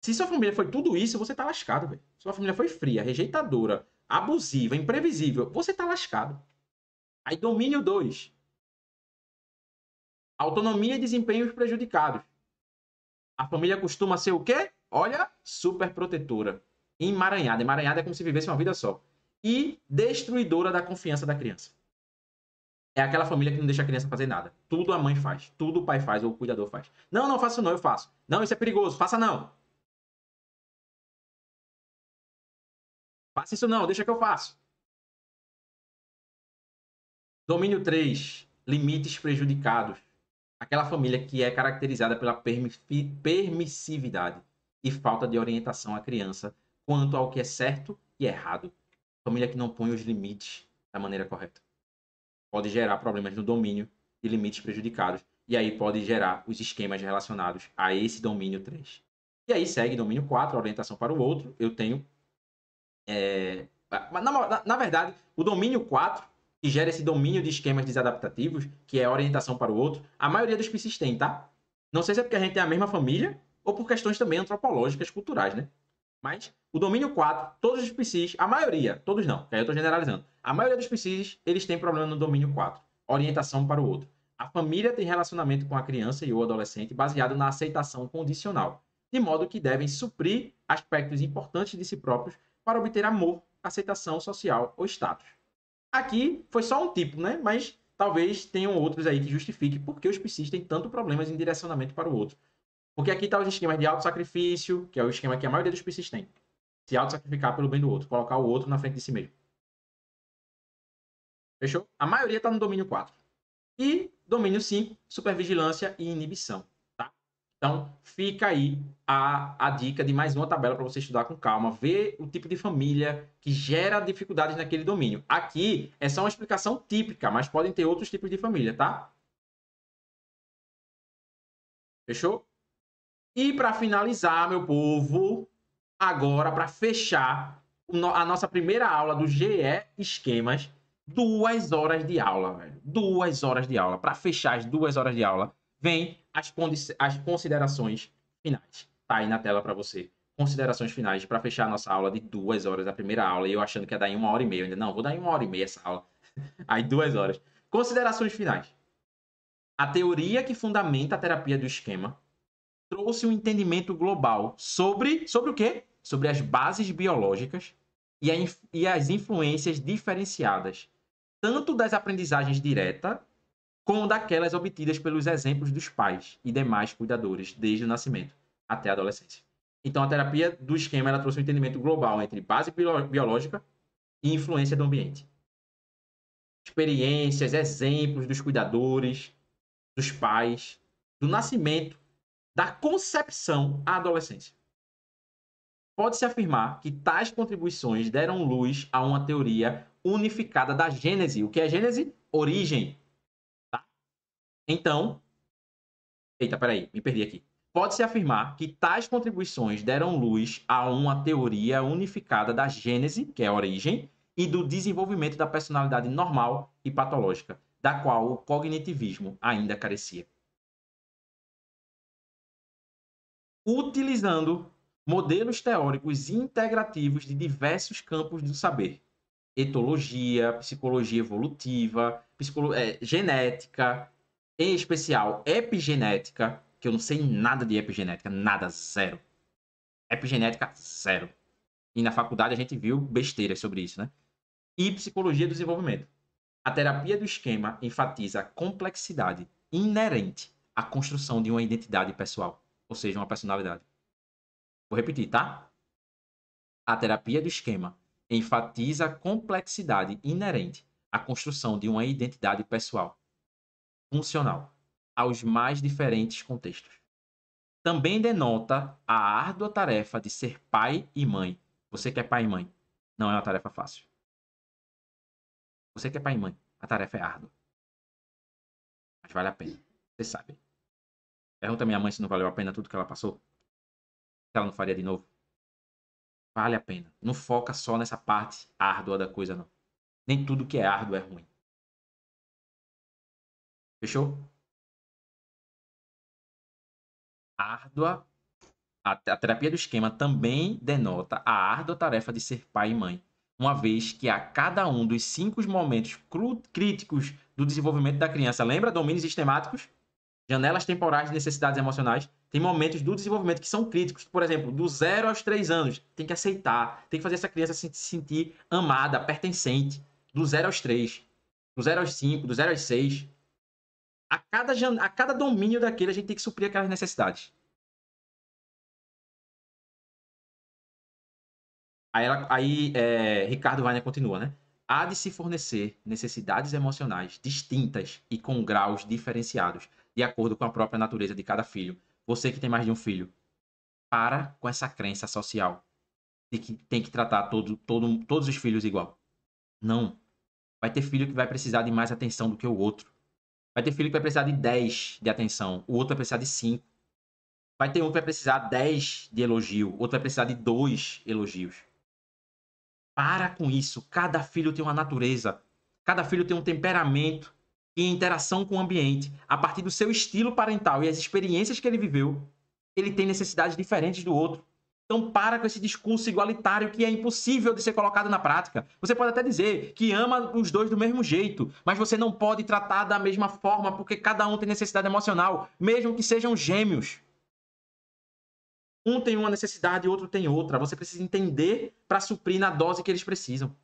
Se sua família foi tudo isso, você tá lascado, velho. Sua família foi fria, rejeitadora, abusiva, imprevisível, você tá lascado. Aí domínio 2. Autonomia e desempenhos prejudicados. A família costuma ser o quê? Olha, super protetora. Emaranhada. Emaranhada é como se vivesse uma vida só e destruidora da confiança da criança. É aquela família que não deixa a criança fazer nada. Tudo a mãe faz, tudo o pai faz, ou o cuidador faz. Não, não faço não, eu faço. Não, isso é perigoso, faça não. Faça isso não, deixa que eu faço. Domínio 3, limites prejudicados. Aquela família que é caracterizada pela permissividade e falta de orientação à criança quanto ao que é certo e errado Família que não põe os limites da maneira correta. Pode gerar problemas no domínio e limites prejudicados. E aí pode gerar os esquemas relacionados a esse domínio 3. E aí segue domínio 4, orientação para o outro. Eu tenho. É... Na, na, na verdade, o domínio 4 que gera esse domínio de esquemas desadaptativos, que é orientação para o outro, a maioria dos psis tem, tá? Não sei se é porque a gente tem é a mesma família ou por questões também antropológicas, culturais, né? Mas o domínio 4, todos os PCs, a maioria, todos não, que aí eu estou generalizando, a maioria dos PCs, eles têm problema no domínio 4, orientação para o outro. A família tem relacionamento com a criança e o adolescente baseado na aceitação condicional, de modo que devem suprir aspectos importantes de si próprios para obter amor, aceitação social ou status. Aqui foi só um tipo, né? Mas talvez tenham outros aí que justifiquem por que os psis têm tanto problemas em direcionamento para o outro, porque aqui está os esquemas de auto-sacrifício, que é o esquema que a maioria dos PCs tem. Se auto-sacrificar pelo bem do outro, colocar o outro na frente de si mesmo. Fechou? A maioria está no domínio 4. E domínio 5, supervigilância e inibição. Tá? Então, fica aí a, a dica de mais uma tabela para você estudar com calma. Ver o tipo de família que gera dificuldades naquele domínio. Aqui é só uma explicação típica, mas podem ter outros tipos de família, tá? Fechou? E para finalizar, meu povo, agora para fechar a nossa primeira aula do GE Esquemas, duas horas de aula, velho. Duas horas de aula. Para fechar as duas horas de aula, vem as, as considerações finais. Tá aí na tela para você. Considerações finais para fechar a nossa aula de duas horas, a primeira aula, e eu achando que ia dar em uma hora e meia. ainda não, vou dar em uma hora e meia essa aula. aí duas horas. Considerações finais. A teoria que fundamenta a terapia do esquema trouxe um entendimento global sobre, sobre o quê? Sobre as bases biológicas e, a, e as influências diferenciadas, tanto das aprendizagens diretas como daquelas obtidas pelos exemplos dos pais e demais cuidadores desde o nascimento até a adolescência. Então, a terapia do esquema ela trouxe um entendimento global entre base biológica e influência do ambiente. Experiências, exemplos dos cuidadores, dos pais, do nascimento da concepção à adolescência. Pode-se afirmar que tais contribuições deram luz a uma teoria unificada da gênese. O que é gênese? Origem. Tá? Então. Eita, peraí, me perdi aqui. Pode-se afirmar que tais contribuições deram luz a uma teoria unificada da gênese, que é a origem, e do desenvolvimento da personalidade normal e patológica, da qual o cognitivismo ainda carecia. utilizando modelos teóricos integrativos de diversos campos do saber. Etologia, psicologia evolutiva, psicologia é, genética, em especial epigenética, que eu não sei nada de epigenética, nada, zero. Epigenética, zero. E na faculdade a gente viu besteiras sobre isso, né? E psicologia do desenvolvimento. A terapia do esquema enfatiza a complexidade inerente à construção de uma identidade pessoal ou seja, uma personalidade. Vou repetir, tá? A terapia do esquema enfatiza a complexidade inerente à construção de uma identidade pessoal, funcional, aos mais diferentes contextos. Também denota a árdua tarefa de ser pai e mãe. Você que é pai e mãe, não é uma tarefa fácil. Você que é pai e mãe, a tarefa é árdua. Mas vale a pena, você sabe. Pergunta minha mãe se não valeu a pena tudo que ela passou. Se ela não faria de novo. Vale a pena. Não foca só nessa parte árdua da coisa, não. Nem tudo que é árduo é ruim. Fechou? Árdua. A, a terapia do esquema também denota a árdua tarefa de ser pai e mãe, uma vez que a cada um dos cinco momentos críticos do desenvolvimento da criança, lembra? Domínios sistemáticos, janelas temporais de necessidades emocionais, tem momentos do desenvolvimento que são críticos, por exemplo, do zero aos três anos, tem que aceitar, tem que fazer essa criança se sentir amada, pertencente, do zero aos três, do zero aos cinco, do zero aos seis. A cada, jan... a cada domínio daquele, a gente tem que suprir aquelas necessidades. Aí, ela... Aí é... Ricardo Weiner continua, né? Há de se fornecer necessidades emocionais distintas e com graus diferenciados de acordo com a própria natureza de cada filho. Você que tem mais de um filho, para com essa crença social de que tem que tratar todo, todo, todos os filhos igual. Não. Vai ter filho que vai precisar de mais atenção do que o outro. Vai ter filho que vai precisar de 10 de atenção, o outro vai precisar de 5. Vai ter um que vai precisar de 10 de elogio, outro vai precisar de 2 elogios. Para com isso. Cada filho tem uma natureza. Cada filho tem um temperamento e interação com o ambiente, a partir do seu estilo parental e as experiências que ele viveu, ele tem necessidades diferentes do outro. Então para com esse discurso igualitário que é impossível de ser colocado na prática. Você pode até dizer que ama os dois do mesmo jeito, mas você não pode tratar da mesma forma porque cada um tem necessidade emocional, mesmo que sejam gêmeos. Um tem uma necessidade e outro tem outra. Você precisa entender para suprir na dose que eles precisam.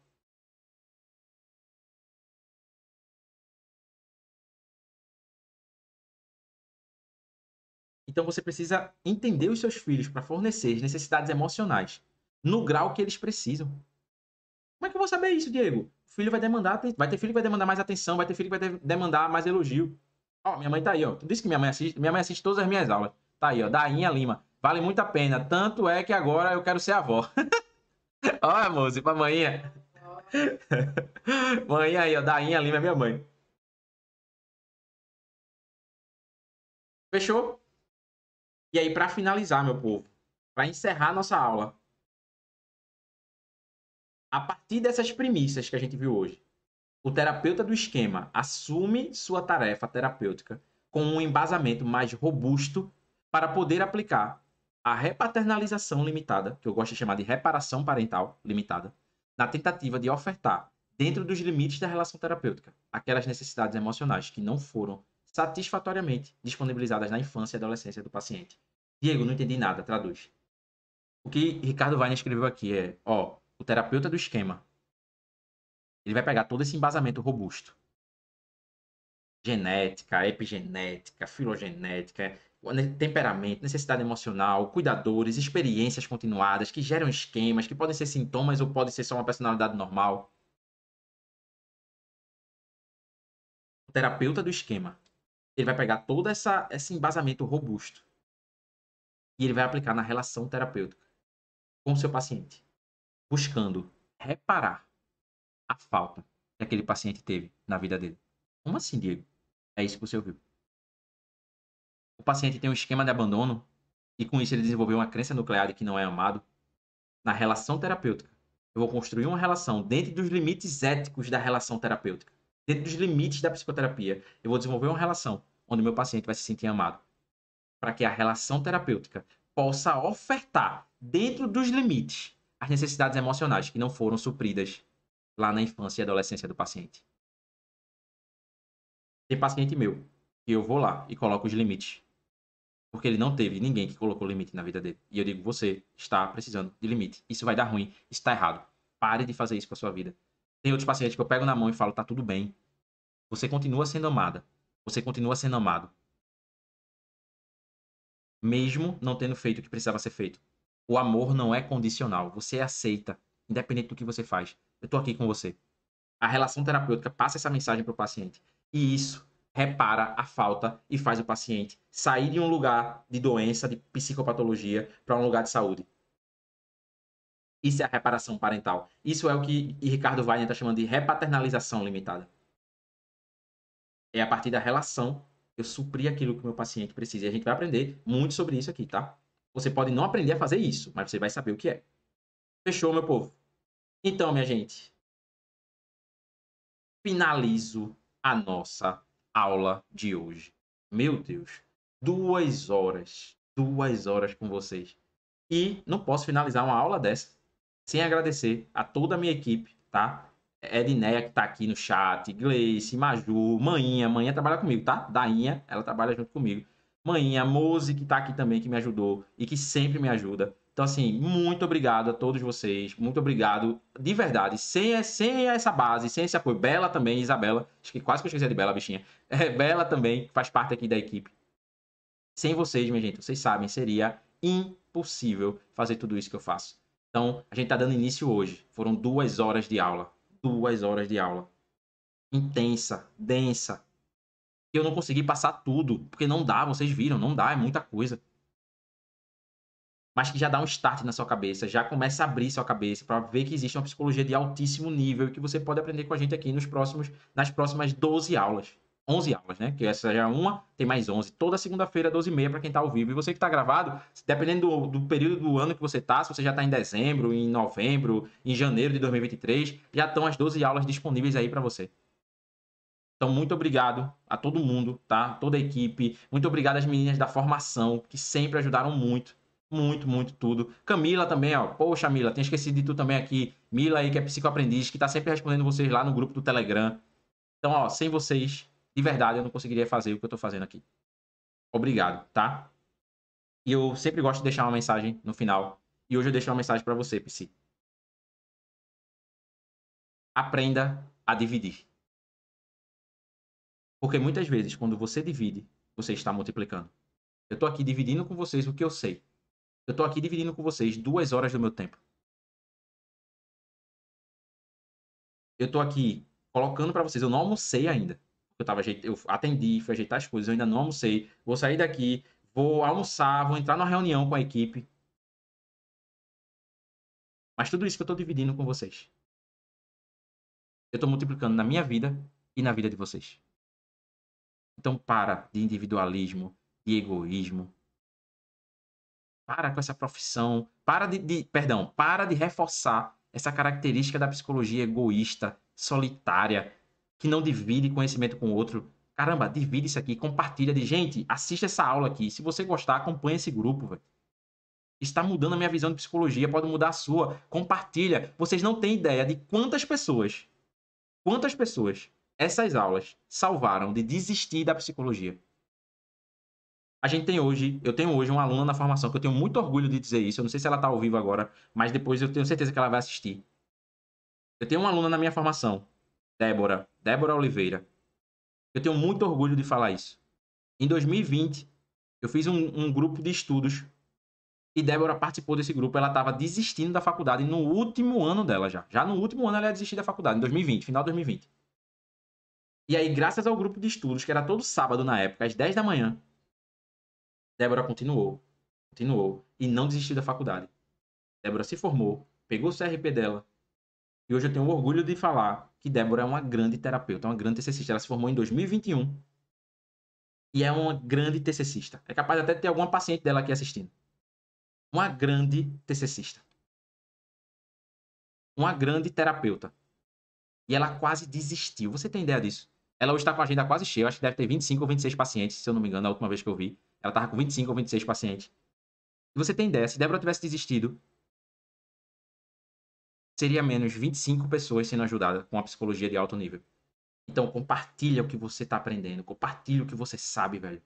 Então você precisa entender os seus filhos para fornecer as necessidades emocionais no grau que eles precisam. Como é que eu vou saber isso, Diego? O filho vai demandar, vai ter filho que vai demandar mais atenção, vai ter filho que vai demandar mais elogio. Ó, minha mãe tá aí, ó. Tu disse que minha mãe assiste, minha mãe assiste todas as minhas aulas. Tá aí, ó, Dainha Lima. Vale muito a pena, tanto é que agora eu quero ser avó. ó, moça, pra manhinha. manhinha aí, ó, Dainha Lima é minha mãe. Fechou? E aí, para finalizar, meu povo, para encerrar nossa aula, a partir dessas premissas que a gente viu hoje, o terapeuta do esquema assume sua tarefa terapêutica com um embasamento mais robusto para poder aplicar a repaternalização limitada, que eu gosto de chamar de reparação parental limitada, na tentativa de ofertar, dentro dos limites da relação terapêutica, aquelas necessidades emocionais que não foram satisfatoriamente disponibilizadas na infância e adolescência do paciente. Diego, não entendi nada, traduz. O que Ricardo Weiner escreveu aqui é, ó, o terapeuta do esquema. Ele vai pegar todo esse embasamento robusto. Genética, epigenética, filogenética, né, temperamento, necessidade emocional, cuidadores, experiências continuadas que geram esquemas, que podem ser sintomas ou podem ser só uma personalidade normal. O terapeuta do esquema. Ele vai pegar todo essa, esse embasamento robusto e ele vai aplicar na relação terapêutica com seu paciente, buscando reparar a falta que aquele paciente teve na vida dele. Como assim, Diego? É isso que você ouviu. O paciente tem um esquema de abandono e com isso ele desenvolveu uma crença nuclear de que não é amado. Na relação terapêutica, eu vou construir uma relação dentro dos limites éticos da relação terapêutica, dentro dos limites da psicoterapia. Eu vou desenvolver uma relação onde meu paciente vai se sentir amado para que a relação terapêutica possa ofertar, dentro dos limites, as necessidades emocionais que não foram supridas lá na infância e adolescência do paciente. Tem paciente meu que eu vou lá e coloco os limites. Porque ele não teve ninguém que colocou limite na vida dele. E eu digo, você está precisando de limite. Isso vai dar ruim, isso está errado. Pare de fazer isso com a sua vida. Tem outros pacientes que eu pego na mão e falo, tá tudo bem. Você continua sendo amada. Você continua sendo amado mesmo não tendo feito o que precisava ser feito. O amor não é condicional. Você aceita, independente do que você faz. Eu estou aqui com você. A relação terapêutica passa essa mensagem para o paciente. E isso repara a falta e faz o paciente sair de um lugar de doença, de psicopatologia, para um lugar de saúde. Isso é a reparação parental. Isso é o que Ricardo Weiner está chamando de repaternalização limitada. É a partir da relação eu suprir aquilo que o meu paciente precisa. E a gente vai aprender muito sobre isso aqui, tá? Você pode não aprender a fazer isso, mas você vai saber o que é. Fechou, meu povo? Então, minha gente, finalizo a nossa aula de hoje. Meu Deus, duas horas, duas horas com vocês. E não posso finalizar uma aula dessa sem agradecer a toda a minha equipe, tá? Edneia, que está aqui no chat, Gleice, Maju, Maninha, Maninha trabalha comigo, tá? Dainha, ela trabalha junto comigo. Maninha, Mose, que está aqui também, que me ajudou e que sempre me ajuda. Então, assim, muito obrigado a todos vocês, muito obrigado de verdade. Sem, é, sem é essa base, sem esse apoio, Bela também, Isabela, acho que quase que eu esqueci de Bela, bichinha. É, Bela também, que faz parte aqui da equipe. Sem vocês, minha gente, vocês sabem, seria impossível fazer tudo isso que eu faço. Então, a gente está dando início hoje. Foram duas horas de aula duas horas de aula. Intensa, densa. Eu não consegui passar tudo, porque não dá, vocês viram, não dá, é muita coisa. Mas que já dá um start na sua cabeça, já começa a abrir sua cabeça para ver que existe uma psicologia de altíssimo nível que você pode aprender com a gente aqui nos próximos, nas próximas 12 aulas. 11 aulas, né? Que essa já é uma, tem mais 11. Toda segunda-feira, 12h30, para quem está ao vivo. E você que está gravado, dependendo do, do, período do ano que você está, se você já está em dezembro, em novembro, em janeiro de 2023, já estão as 12 aulas disponíveis aí para você. Então, muito obrigado a todo mundo, tá? Toda a equipe. Muito obrigado às meninas da formação, que sempre ajudaram muito. Muito, muito tudo. Camila também, ó. Poxa, Mila, tem esquecido de tu também aqui. Mila aí, que é psicoaprendiz, que está sempre respondendo vocês lá no grupo do Telegram. Então, ó, sem vocês, de verdade, eu não conseguiria fazer o que eu estou fazendo aqui. Obrigado, tá? E eu sempre gosto de deixar uma mensagem no final. E hoje eu deixo uma mensagem para você, PC. Aprenda a dividir. Porque muitas vezes, quando você divide, você está multiplicando. Eu estou aqui dividindo com vocês o que eu sei. Eu estou aqui dividindo com vocês duas horas do meu tempo. Eu estou aqui colocando para vocês, eu não almocei ainda. Eu, tava, eu atendi, fui ajeitar as coisas, eu ainda não almocei. Vou sair daqui, vou almoçar, vou entrar numa reunião com a equipe. Mas tudo isso que eu estou dividindo com vocês. Eu estou multiplicando na minha vida e na vida de vocês. Então para de individualismo, de egoísmo. Para com essa profissão. Para de, de perdão, para de reforçar essa característica da psicologia egoísta, solitária, que não divide conhecimento com outro. Caramba, divide isso aqui, compartilha de gente, assista essa aula aqui. Se você gostar, acompanha esse grupo, velho. Está mudando a minha visão de psicologia, pode mudar a sua. Compartilha. Vocês não têm ideia de quantas pessoas, quantas pessoas essas aulas salvaram de desistir da psicologia. A gente tem hoje, eu tenho hoje uma aluna na formação que eu tenho muito orgulho de dizer isso. Eu não sei se ela está ao vivo agora, mas depois eu tenho certeza que ela vai assistir. Eu tenho uma aluna na minha formação Débora. Débora Oliveira. Eu tenho muito orgulho de falar isso. Em 2020, eu fiz um, um grupo de estudos e Débora participou desse grupo. Ela estava desistindo da faculdade no último ano dela já. Já no último ano ela ia desistir da faculdade, em 2020, final de 2020. E aí, graças ao grupo de estudos, que era todo sábado na época, às 10 da manhã, Débora continuou, continuou e não desistiu da faculdade. Débora se formou, pegou o CRP dela, e hoje eu tenho orgulho de falar que Débora é uma grande terapeuta, uma grande TCCista. Ela se formou em 2021 e é uma grande TCCista. É capaz até de ter alguma paciente dela aqui assistindo. Uma grande TCCista. Uma grande terapeuta. E ela quase desistiu. Você tem ideia disso? Ela hoje está com a agenda quase cheia. Eu acho que deve ter 25 ou 26 pacientes, se eu não me engano, a última vez que eu vi. Ela estava com 25 ou 26 pacientes. E você tem ideia? Se Débora tivesse desistido, seria menos 25 pessoas sendo ajudadas com a psicologia de alto nível. Então, compartilha o que você está aprendendo, compartilha o que você sabe, velho.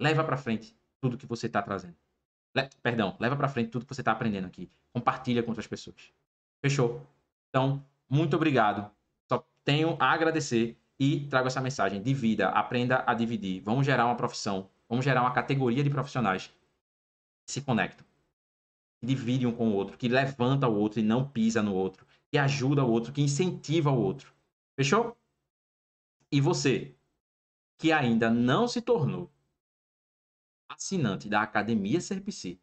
Leva para frente tudo que você está trazendo. Le... Perdão, leva para frente tudo que você está aprendendo aqui. Compartilha com outras pessoas. Fechou? Então, muito obrigado. Só tenho a agradecer e trago essa mensagem: divida, aprenda a dividir. Vamos gerar uma profissão, vamos gerar uma categoria de profissionais se conectam divide um com o outro, que levanta o outro e não pisa no outro, que ajuda o outro, que incentiva o outro. Fechou? E você, que ainda não se tornou assinante da Academia Serpici,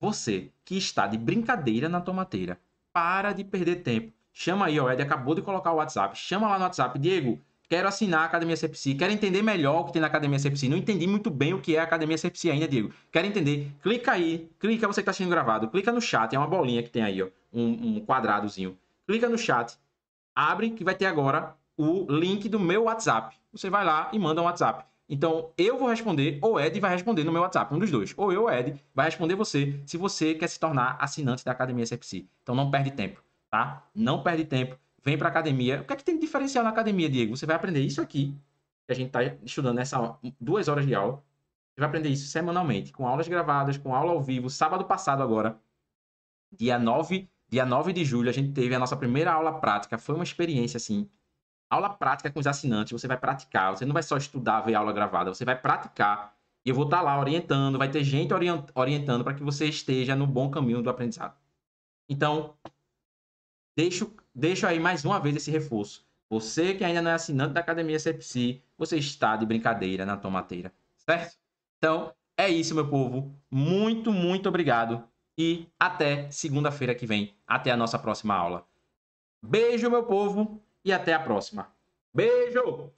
você que está de brincadeira na tomateira, para de perder tempo. Chama aí, ó, Ed acabou de colocar o WhatsApp. Chama lá no WhatsApp, Diego, Quero assinar a Academia Sepsi, quero entender melhor o que tem na Academia Sepsi. Não entendi muito bem o que é a Academia Sepsi ainda, Diego. Quero entender. Clica aí, clica você que está assistindo gravado, clica no chat, é uma bolinha que tem aí, ó, um, um quadradozinho. Clica no chat, abre que vai ter agora o link do meu WhatsApp. Você vai lá e manda um WhatsApp. Então, eu vou responder, ou Ed vai responder no meu WhatsApp, um dos dois. Ou eu, o Ed, vai responder você, se você quer se tornar assinante da Academia SFC. Então, não perde tempo, tá? Não perde tempo vem para academia. O que é que tem de diferencial na academia, Diego? Você vai aprender isso aqui, que a gente está estudando nessa duas horas de aula. Você vai aprender isso semanalmente, com aulas gravadas, com aula ao vivo. Sábado passado agora, dia 9, dia 9 de julho, a gente teve a nossa primeira aula prática. Foi uma experiência assim. Aula prática com os assinantes, você vai praticar, você não vai só estudar, ver aula gravada, você vai praticar. E eu vou estar tá lá orientando, vai ter gente orientando para que você esteja no bom caminho do aprendizado. Então, Deixo, deixo aí mais uma vez esse reforço. Você que ainda não é assinante da Academia Sepsi, você está de brincadeira na tomateira, certo? Então, é isso, meu povo. Muito, muito obrigado. E até segunda-feira que vem. Até a nossa próxima aula. Beijo, meu povo, e até a próxima. Beijo!